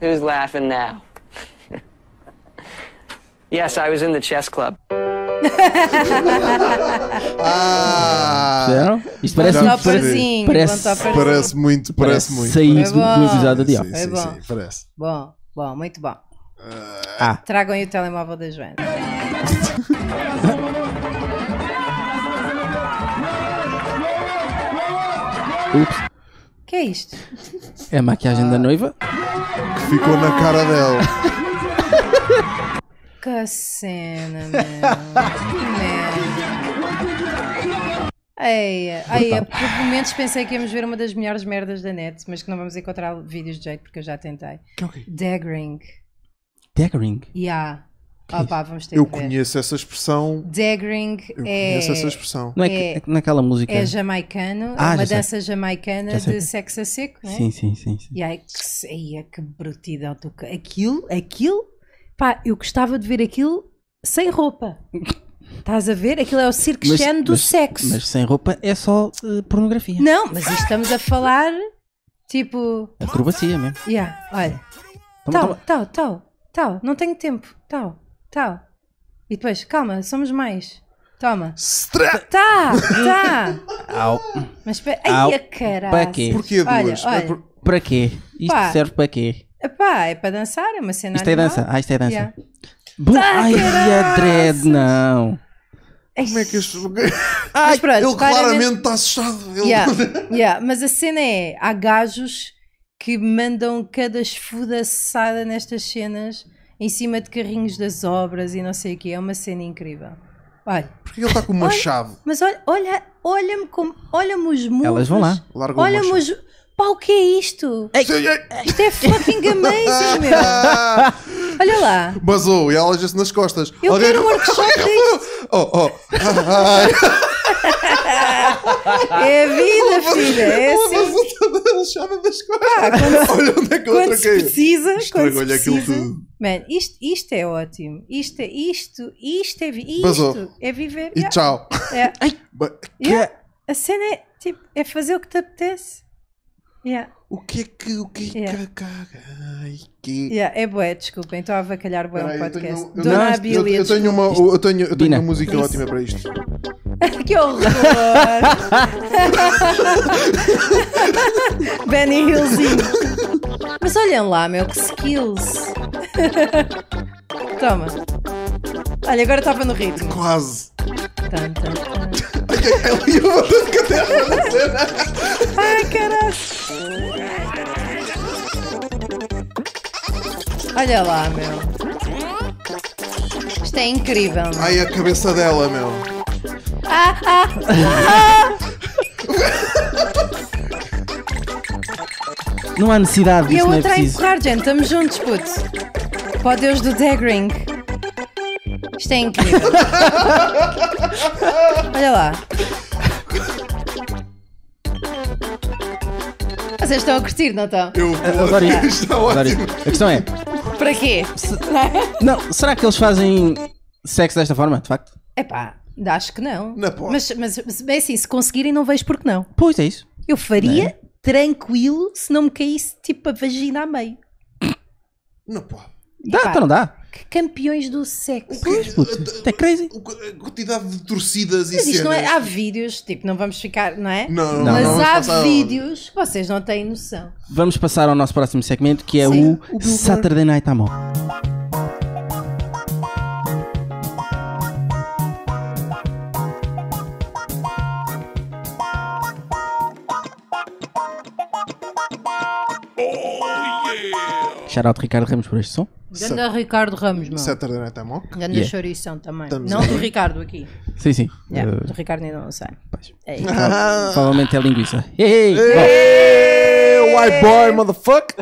Who's laughing now? (laughs) yes, I was in the chess club. ah, Isto parece, um, parece, parece, parece, muito, parece, muito. Sair do, episódio de ontem. bom. Sim, parece. Bom, bom, muito bom. Ah. ah. Tragam aí o telemóvel da Joana. (laughs) Ups. que é isto? É a maquiagem ah. da noiva. Que ficou na cara dela. (laughs) Pouca cena, meu. que merda. Aí, aí, por momentos pensei que íamos ver uma das melhores merdas da net, mas que não vamos encontrar vídeos de jeito porque eu já tentei. É Daggering. Daggering? Yeah. É Opa, vamos ter eu conheço essa expressão. Daggering eu é. Conheço essa expressão. Não é, é naquela música. É jamaicano, ah, é uma dança sei. jamaicana de sexo a seco, né? Sim, sim, sim. sim. E aí, que, é que brutidão. Aquilo, aquilo Pá, eu gostava de ver aquilo sem roupa. Estás a ver? Aquilo é o circo do sexo. Mas sem roupa é só uh, pornografia. Não, mas isto estamos a falar tipo. Acrobacia mesmo. Yeah, olha. tal, tal, tal, tal, não tenho tempo. Tal, tal. E depois, calma, somos mais. Toma. Stra tá, tá. Au. Mas para. Ai, a caralho. Para quê? Porquê duas? Olha, é olha. Para quê? Isto Pá. serve para quê? Epá, é para dançar, é uma cena Isto animal. é dança, ah, isto é dança. Yeah. Tá, ai, a dread, não. Como é que este. Mas pronto, ele claramente está assustado. Ele... Yeah, yeah, Mas a cena é: há gajos que mandam cada esfudaçada nestas cenas em cima de carrinhos das obras e não sei o que. É uma cena incrível. Olha, Porque ele está com uma chave. mas olha, olha, olha-me como. Olha-me os muros. Elas vão lá. Largou Olha-me chave. os, pá, o que é isto? isto é fucking amazing, meu. (laughs) Olha lá. Basou, oh, e ela já nas costas. Eu Alguém... quero um (laughs) workshop disto. (laughs) Oh, oh. é a vida, filha. É assim. Ele chama das costas. olha onde é que eu quando se precisa, Estragou quando se precisa. Man, isto, isto é ótimo. Isto, é, isto, isto é, isto Basou. Oh, é viver. E yeah. tchau. É. Yeah. É? A cena é, tipo, é fazer o que te apetece. Yeah. O que é que. O que é yeah. que. Ai, que... Yeah, é boé, desculpem, estou a avacalhar boé um podcast. Dona não, Eu, tenho uma, eu tenho, eu tenho uma música Isso. ótima para isto. (laughs) que horror! (laughs) Benny Hillzinho. Mas olhem lá, meu, que skills! (laughs) Toma. Olha, agora estava no ritmo. Quase ela ia mandando cadeira pra você, né? Ai, caralho. (laughs) Olha lá, meu. Isto é incrível, meu. Ai, a cabeça dela, meu. Ah, ah, ah. Não há necessidade disso, não é outra a preciso. empurrar, gente. Estamos juntos, puto. Pó Deus do Dagring. Isto é incrível. Olha lá. Vocês estão a curtir, não estão? Eu Adoro isso. Adoro A questão é, Para quê? não, será que eles fazem sexo desta forma, de facto? É pá, acho que não. Não Mas, mas, mas bem é assim, se conseguirem, não vejo porque não. Pois é isso. Eu faria é? tranquilo se não me caísse tipo a vagina a meio. Não pode. Dá, Epá, então não dá. Que campeões do sexo. Pois, puto, é crazy. A quantidade de torcidas e Mas isto cenas. não é, há vídeos, tipo, não vamos ficar, não é? Não, não. Mas não, há passar... vídeos que vocês não têm noção. Vamos passar ao nosso próximo segmento que é Sim, o, o Saturday Night Amor. Oh, Shout out Ricardo Ramos por este som. Ganda Ricardo Ramos, meu. Saturday Night Amok. Ganda yeah. Chorição também. Estamos não do Ricardo aqui. Sim, sim. Yeah, uh... Do Ricardo ainda não sei. Provavelmente é ah. linguiça. Hey, White boy, motherfucker!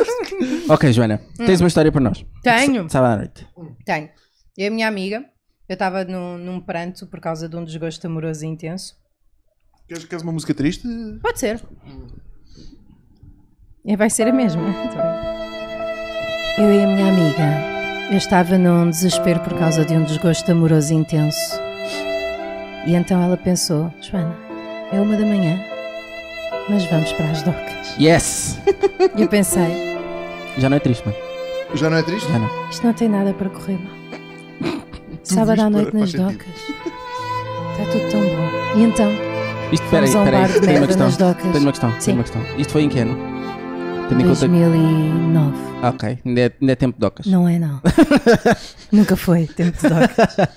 (laughs) ok, Joana, hum. tens uma história para nós. Tenho. Sábado à noite. Tenho. Eu e a minha amiga, eu estava num, num pranto por causa de um desgosto amoroso intenso. Queres, queres uma música triste? Pode ser. Hum. Vai ser a mesma. Ah. Eu e a minha amiga. Eu estava num desespero por causa de um desgosto amoroso intenso. E então ela pensou: Joana, é uma da manhã, mas vamos para as docas. Yes! E (laughs) eu pensei: Já não é triste, mãe. Já não é triste? Já não. Isto não tem nada para correr mal. (laughs) Sábado à noite nas docas. Está tudo tão bom. E então. Isto, peraí, Vamos a peraí, tenho uma questão. Tenho uma questão, Sim. tenho uma questão. Isto foi em que ano? 2009. Ok, ainda é, ainda é tempo de docas. Não é, não. (laughs) Nunca foi tempo de docas.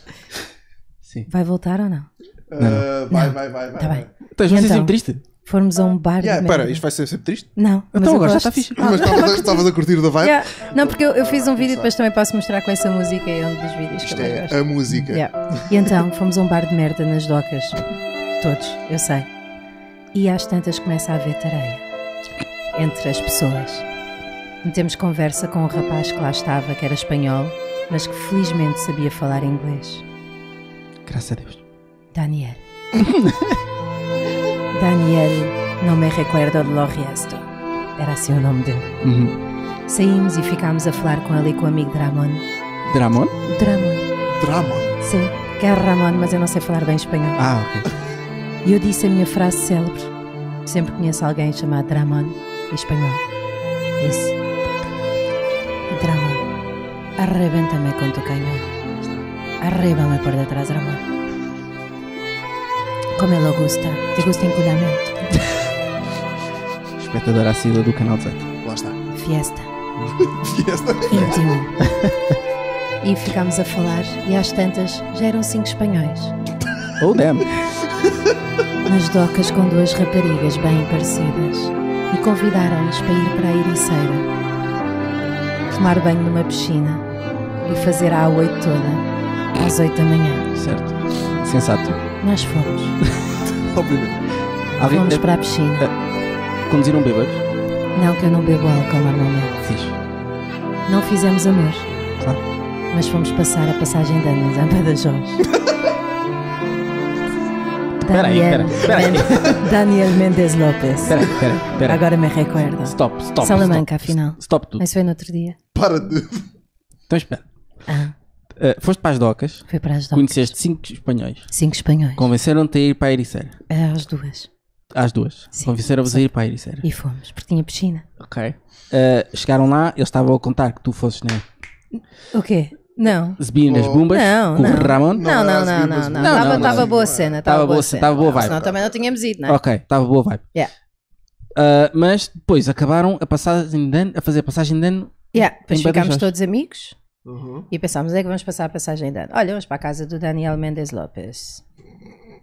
Sim. Vai voltar ou não? Não, uh, vai, vai, vai, vai. Tá bem. Então, Estás então, sempre Então. triste? Formos a um bar. de Yeah, merda. espera, isto vai ser sempre triste. Não, Então agora já está fixe. Ah, mas estavas a- curtir (laughs) a curtir da vibe? Yeah. Não, porque eu, eu fiz um ah, vídeo e depois também posso mostrar com essa música. É um dos vídeos que eu Isto é mais gosto. é a música. Yeah. E então fomos a um bar de merda nas docas. Todos, eu sei. E às tantas começa a haver tareia entre as pessoas. Metemos conversa com um rapaz que lá estava, que era espanhol, mas que felizmente sabia falar inglês. Graças a Deus. Daniel. (laughs) Daniel, não me recuerdo lo resto. Era assim o nome dele. Uhum. Saímos e ficámos a falar com ele e com o amigo Dramon. Dramon? Dramon. Dramon? Sim, que é Ramon, mas eu não sei falar bem espanhol. Ah, ok. E eu disse a minha frase célebre. Sempre conheço alguém chamado Dramon. Espanhol. Es drama. Arrebéntame con tu cañón. Arrébame por detrás, drama. Como lo gosta. Te gusta enculhamento. (laughs) Espectador assíduo do canal 18. Lá está. Fiesta. (laughs) Fiesta. Íntimo. (laughs) e ficámos a falar e às tantas já eram cinco espanhóis. Oh, damn. Nas docas com duas raparigas bem parecidas e convidaram-nos para ir para a Ericeira, tomar banho numa piscina e fazer a A8 toda, às 8 da manhã. Certo. Sensato. Nós fomos. (laughs) Obviamente. fomos para a piscina. Eh, conduziram bêbados? Não, que eu não bebo álcool normalmente. Fiz. Não fizemos amor. Claro. Mas fomos passar a passagem de anos a Badajoz. (laughs) Peraí, peraí, Daniel (laughs) Mendes Lopes. Pera, pera, pera. Agora me recordo. Stop, stop. Salamanca, stop, afinal. Stop tudo. Mas foi no outro dia. Para de. Então espera. Ah. Uh, foste para as docas. Fui para as docas. Conheceste cinco espanhóis. Cinco espanhóis. Convenceram-te a ir para a Ericeira. Eh, às duas. Às duas. Convenceram-vos a ir para a Ericeira. E fomos, porque tinha piscina. Ok. Uh, chegaram lá, eles estavam a contar que tu fosses, né? O quê? Não. As bombas? Não, com Ramon? Não, não, não, não. não, Tava, não, tava boa cena. Tava, tava boa cena. Tava boa vibe. Senão também não tínhamos ido, não né? Ok, tava boa vibe. Yeah. Uh, mas depois acabaram a, passagem de ano, a fazer a passagem de ano. Yeah, depois ficámos todos amigos uhum. e pensámos é que vamos passar a passagem de ano. Olha, vamos para a casa do Daniel Mendes Lopes.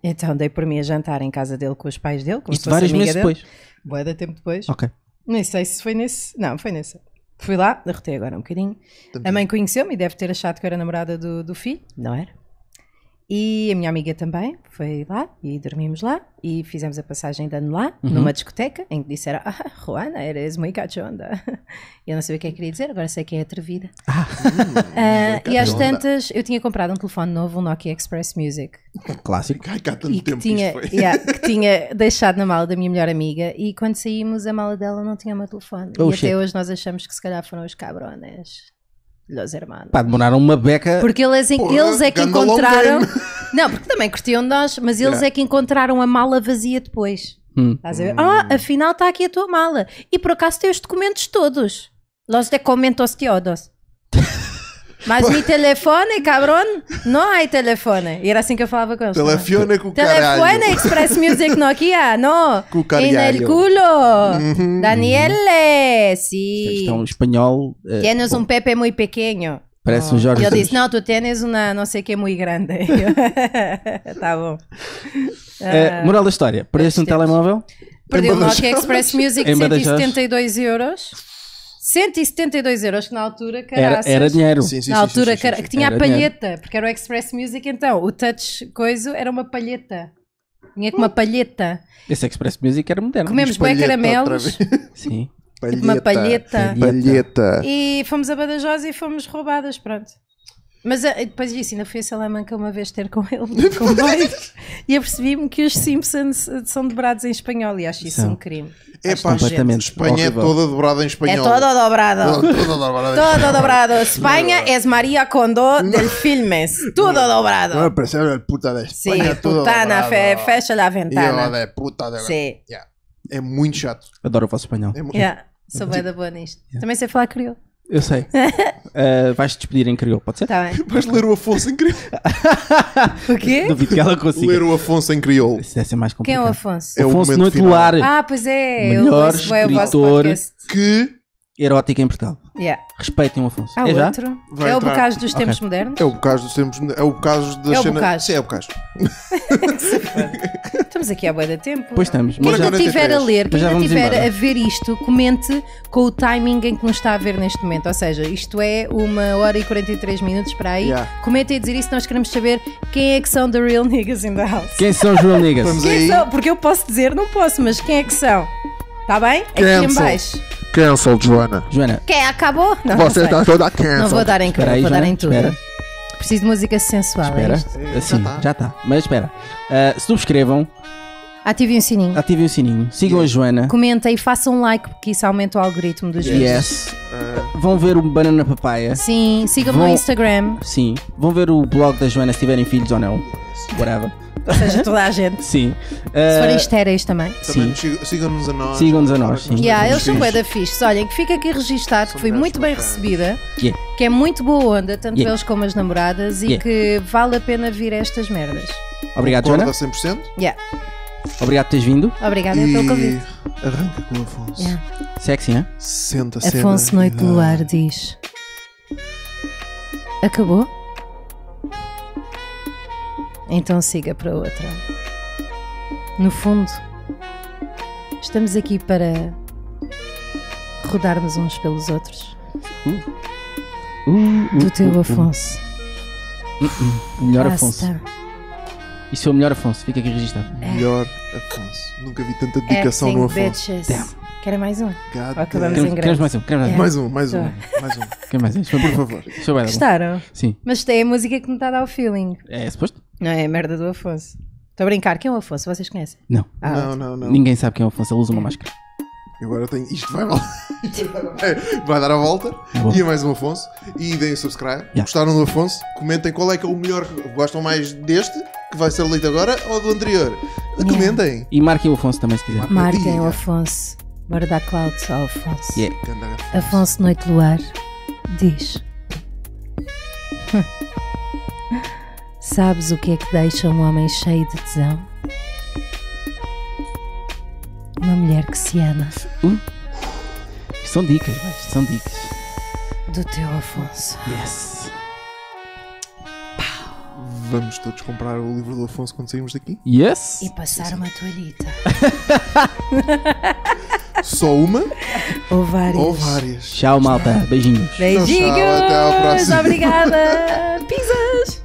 Então dei por mim a jantar em casa dele com os pais dele. Como Isto vários meses dele. depois. Boa, de tempo depois. Ok. Nem sei se foi nesse. Não, foi nesse. Fui lá, derrotei agora um bocadinho. Também. A mãe conheceu-me e deve ter achado que eu era namorada do, do não era? E a minha amiga também foi lá e dormimos lá e fizemos a passagem de ano lá, uhum. numa discoteca, em que disseram: Ah, Juana, eres muito cachonda. (laughs) Eu não sabia o que é que queria dizer, agora sei que é atrevida. Ah, uh, e às tantas, eu tinha comprado um telefone novo, um Nokia Express Music. clássico. Ai, há tanto e tempo que tinha, que, foi. Yeah, que (laughs) tinha deixado na mala da minha melhor amiga e quando saímos, a mala dela não tinha o meu telefone. Oh, e shit. até hoje nós achamos que se calhar foram os cabrones. Los Hermanos. Pá, demoraram uma beca. Porque eles, é Porra, eles é que encontraram. (laughs) Não, porque também curtiam nós, mas eles yeah. é que encontraram a mala vazia depois. Hum. Estás a ver? Ah, afinal está aqui a tua mala. E por acaso tem os documentos todos. Los documentos teodos. Mas me telefone, cabrão? Não há telefone. E era assim que eu falava com eles. Telefone com o cara Telefone Express Music Nokia, não. Com o caralho. E el culo. Uhum. Daniele, sim. Então, espanhol... É, eh, Tienes um pepe muito pequeno. Parece oh. um Jorge. Ele disse: Não, tu tens uma não sei que muito grande. Eu, tá bom. É, moral da história: perdeste um telemóvel? Perdi o Nokia Express Music de 172 euros. 172 euros, que na altura, caraças, era, era dinheiro. Sim, sim, na sim, altura, cara, que tinha era a palheta, dinheiro. porque era o Express Music, então o touch coisa era uma palheta. Tinha com uma hum. palheta. Esse Express Music era moderno. Comemos bem caramelos. (laughs) Sim. Palheta, uma palheta. palheta. E fomos a Badajoz e fomos roubadas, pronto. Mas eh, depois disso, ainda fui a Salamanca uma vez ter com ele (laughs) com bois, e apercebi-me que os Simpsons eh, são dobrados em espanhol e acho isso um crime. É pá, completamente. Espanha é toda dobrada em espanhol. É toda dobrada. Todo dobrado. Todo dobrado. Espanha é Maria Condó del Filmes. Tudo dobrado. Não, percebe a é puta da Espanha. Sim, putana, fe, fecha a ventana. de puta de Sim. Yeah. É muito chato. Adoro o vosso espanhol. É muito... Yeah, sou bem tipo, da boa nisto. Yeah. Também sei falar crioulo. Eu sei. uh, (laughs) vais despedir em crioulo, pode ser? Tá bem. Vais ler o Afonso em crioulo. (laughs) o quê? Duvido que ela consiga. Ler o Afonso em crioulo. Isso deve ser mais complicado. Quem é o Afonso? É o Afonso Noite final. Lar. Ah, pois é. Melhor eu escritor que... erótica em Portugal. Yeah respeitem o Afonso. Há é já? outro. Vai é o bocado é dos tempos modernos. É o bocado dos tempos. É o bocado da É o cena. bocage. Sim, é o bocado. (laughs) Estamos aqui à boia da tempo. Pois estamos. Quem Mas ainda estiver a ler, quem ainda estiver a ver isto, comente com o timing em que nos está a ver neste momento. Ou seja, isto é uma hora e 43 minutos para aí. Yeah. Comentem e dizer isso, nós queremos saber quem é que são the real niggas in the house. quem são os real niggas? Vamos Quem são? Porque eu posso dizer, não posso, mas quem é que são? Está bem? Aqui em baixo. Cancel, Joana. Joana. Quem acabou? Não, Você não está toda cancel. Não vou dar em tudo, não vou dar em tudo. espera. Preciso de música sensual. É espera. É Sim, já está. Tá. Mas espera. Ah, subscrevam, Ativem o sininho. ativem o sininho, sigam a Joana. Comentem e façam um like porque isso aumenta o algoritmo dos vídeos. Yes. Eh, Vão ver o Banana Papaya. Sim, sigam-me no Instagram. Sim. Vão ver o blog da Joana se tiverem filhos ou não. Whatever ou seja, toda a gente. (laughs) Sim. Uh, Se forem ah, estéreis também. Sim. Sigam-nos a nós. Sigam-nos a nós. Sim. Yeah, eles são da fixes. Olhem, que fica aqui registado que foi muito bem recebida, yeah. É? que é muito boa onda, tanto yeah. eles como as namoradas, e yeah. que vale a pena vir a estas merdas. Obrigado, Concordo Joana. 100%. Yeah. Obrigado por teres vindo. Obrigada e... pelo convite. Arranca com o Afonso. Yeah. Sexy, hein? É? Senta, se Afonso cena, Noite do Luar diz: Acabou? então siga para outra. No fundo, estamos aqui para rodarmos uns pelos outros. Uh, uh, uh, Do teu uh, uh. Afonso. Uh, melhor Afonso. Isso é o melhor Afonso, fica aqui registado. É. Melhor Afonso. Nunca vi tanta é, dedicação no Afonso. quero mais um? God acabamos damn. em grande? Queres mais um? Queres Yeah. Mais um, mais um, mais um. Quer mais um? Por favor. Gostaram? Sim. Mas tem a música que me está a dar o feeling. É, é suposto? Não é a merda do Afonso. Estou a brincar. Quem é o Afonso? Vocês conhecem? Não. Ah, Não, não, não. Ninguém sabe quem é o Afonso, ele usa uma máscara. E agora tenho. Isto vai, (laughs) é, vai dar a volta. Boa. E mais um Afonso. E deem o subscribe. Yeah. Gostaram do Afonso? Comentem qual é que é o melhor. Gostam mais deste, que vai ser lido agora, ou do anterior? Yeah. Comentem. E marquem o Afonso também, se quiser. Marquem o Afonso. Bora dar clouds ao Afonso. Yeah. Afonso. Afonso Noite Luar diz: (laughs) Sabes o que é que deixa um homem cheio de tesão? Uma mulher que se ama. Hum? São dicas, mas são dicas. Do teu Afonso. Yes. Pau. Vamos todos comprar o livro do Afonso quando saímos daqui? Yes! E passar uma toalhita. (laughs) Só uma? Ou várias? Ou várias. Tchau, malta. Beijinhos. Beijinhos! Tchau, até à próxima. Obrigada! (laughs) Pisas!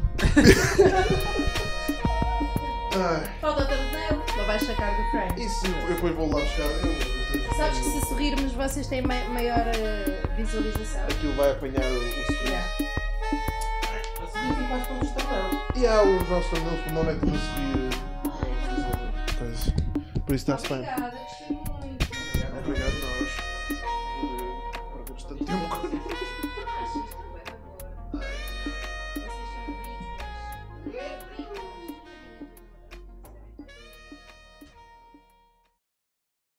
Falta também vais sacar do frame. Isso, eu depois vou lá buscar. Eu, eu, Sabes que se sorrirmos vocês têm ma maior uh, visualização. Aquilo vai apanhar o, o sorriso. Yeah. E há os nossos tamanhos que não nome é que nos rir. Por isso está-se bem. Obrigada, gostei muito. Obrigado, a nós. Por tanto tempo.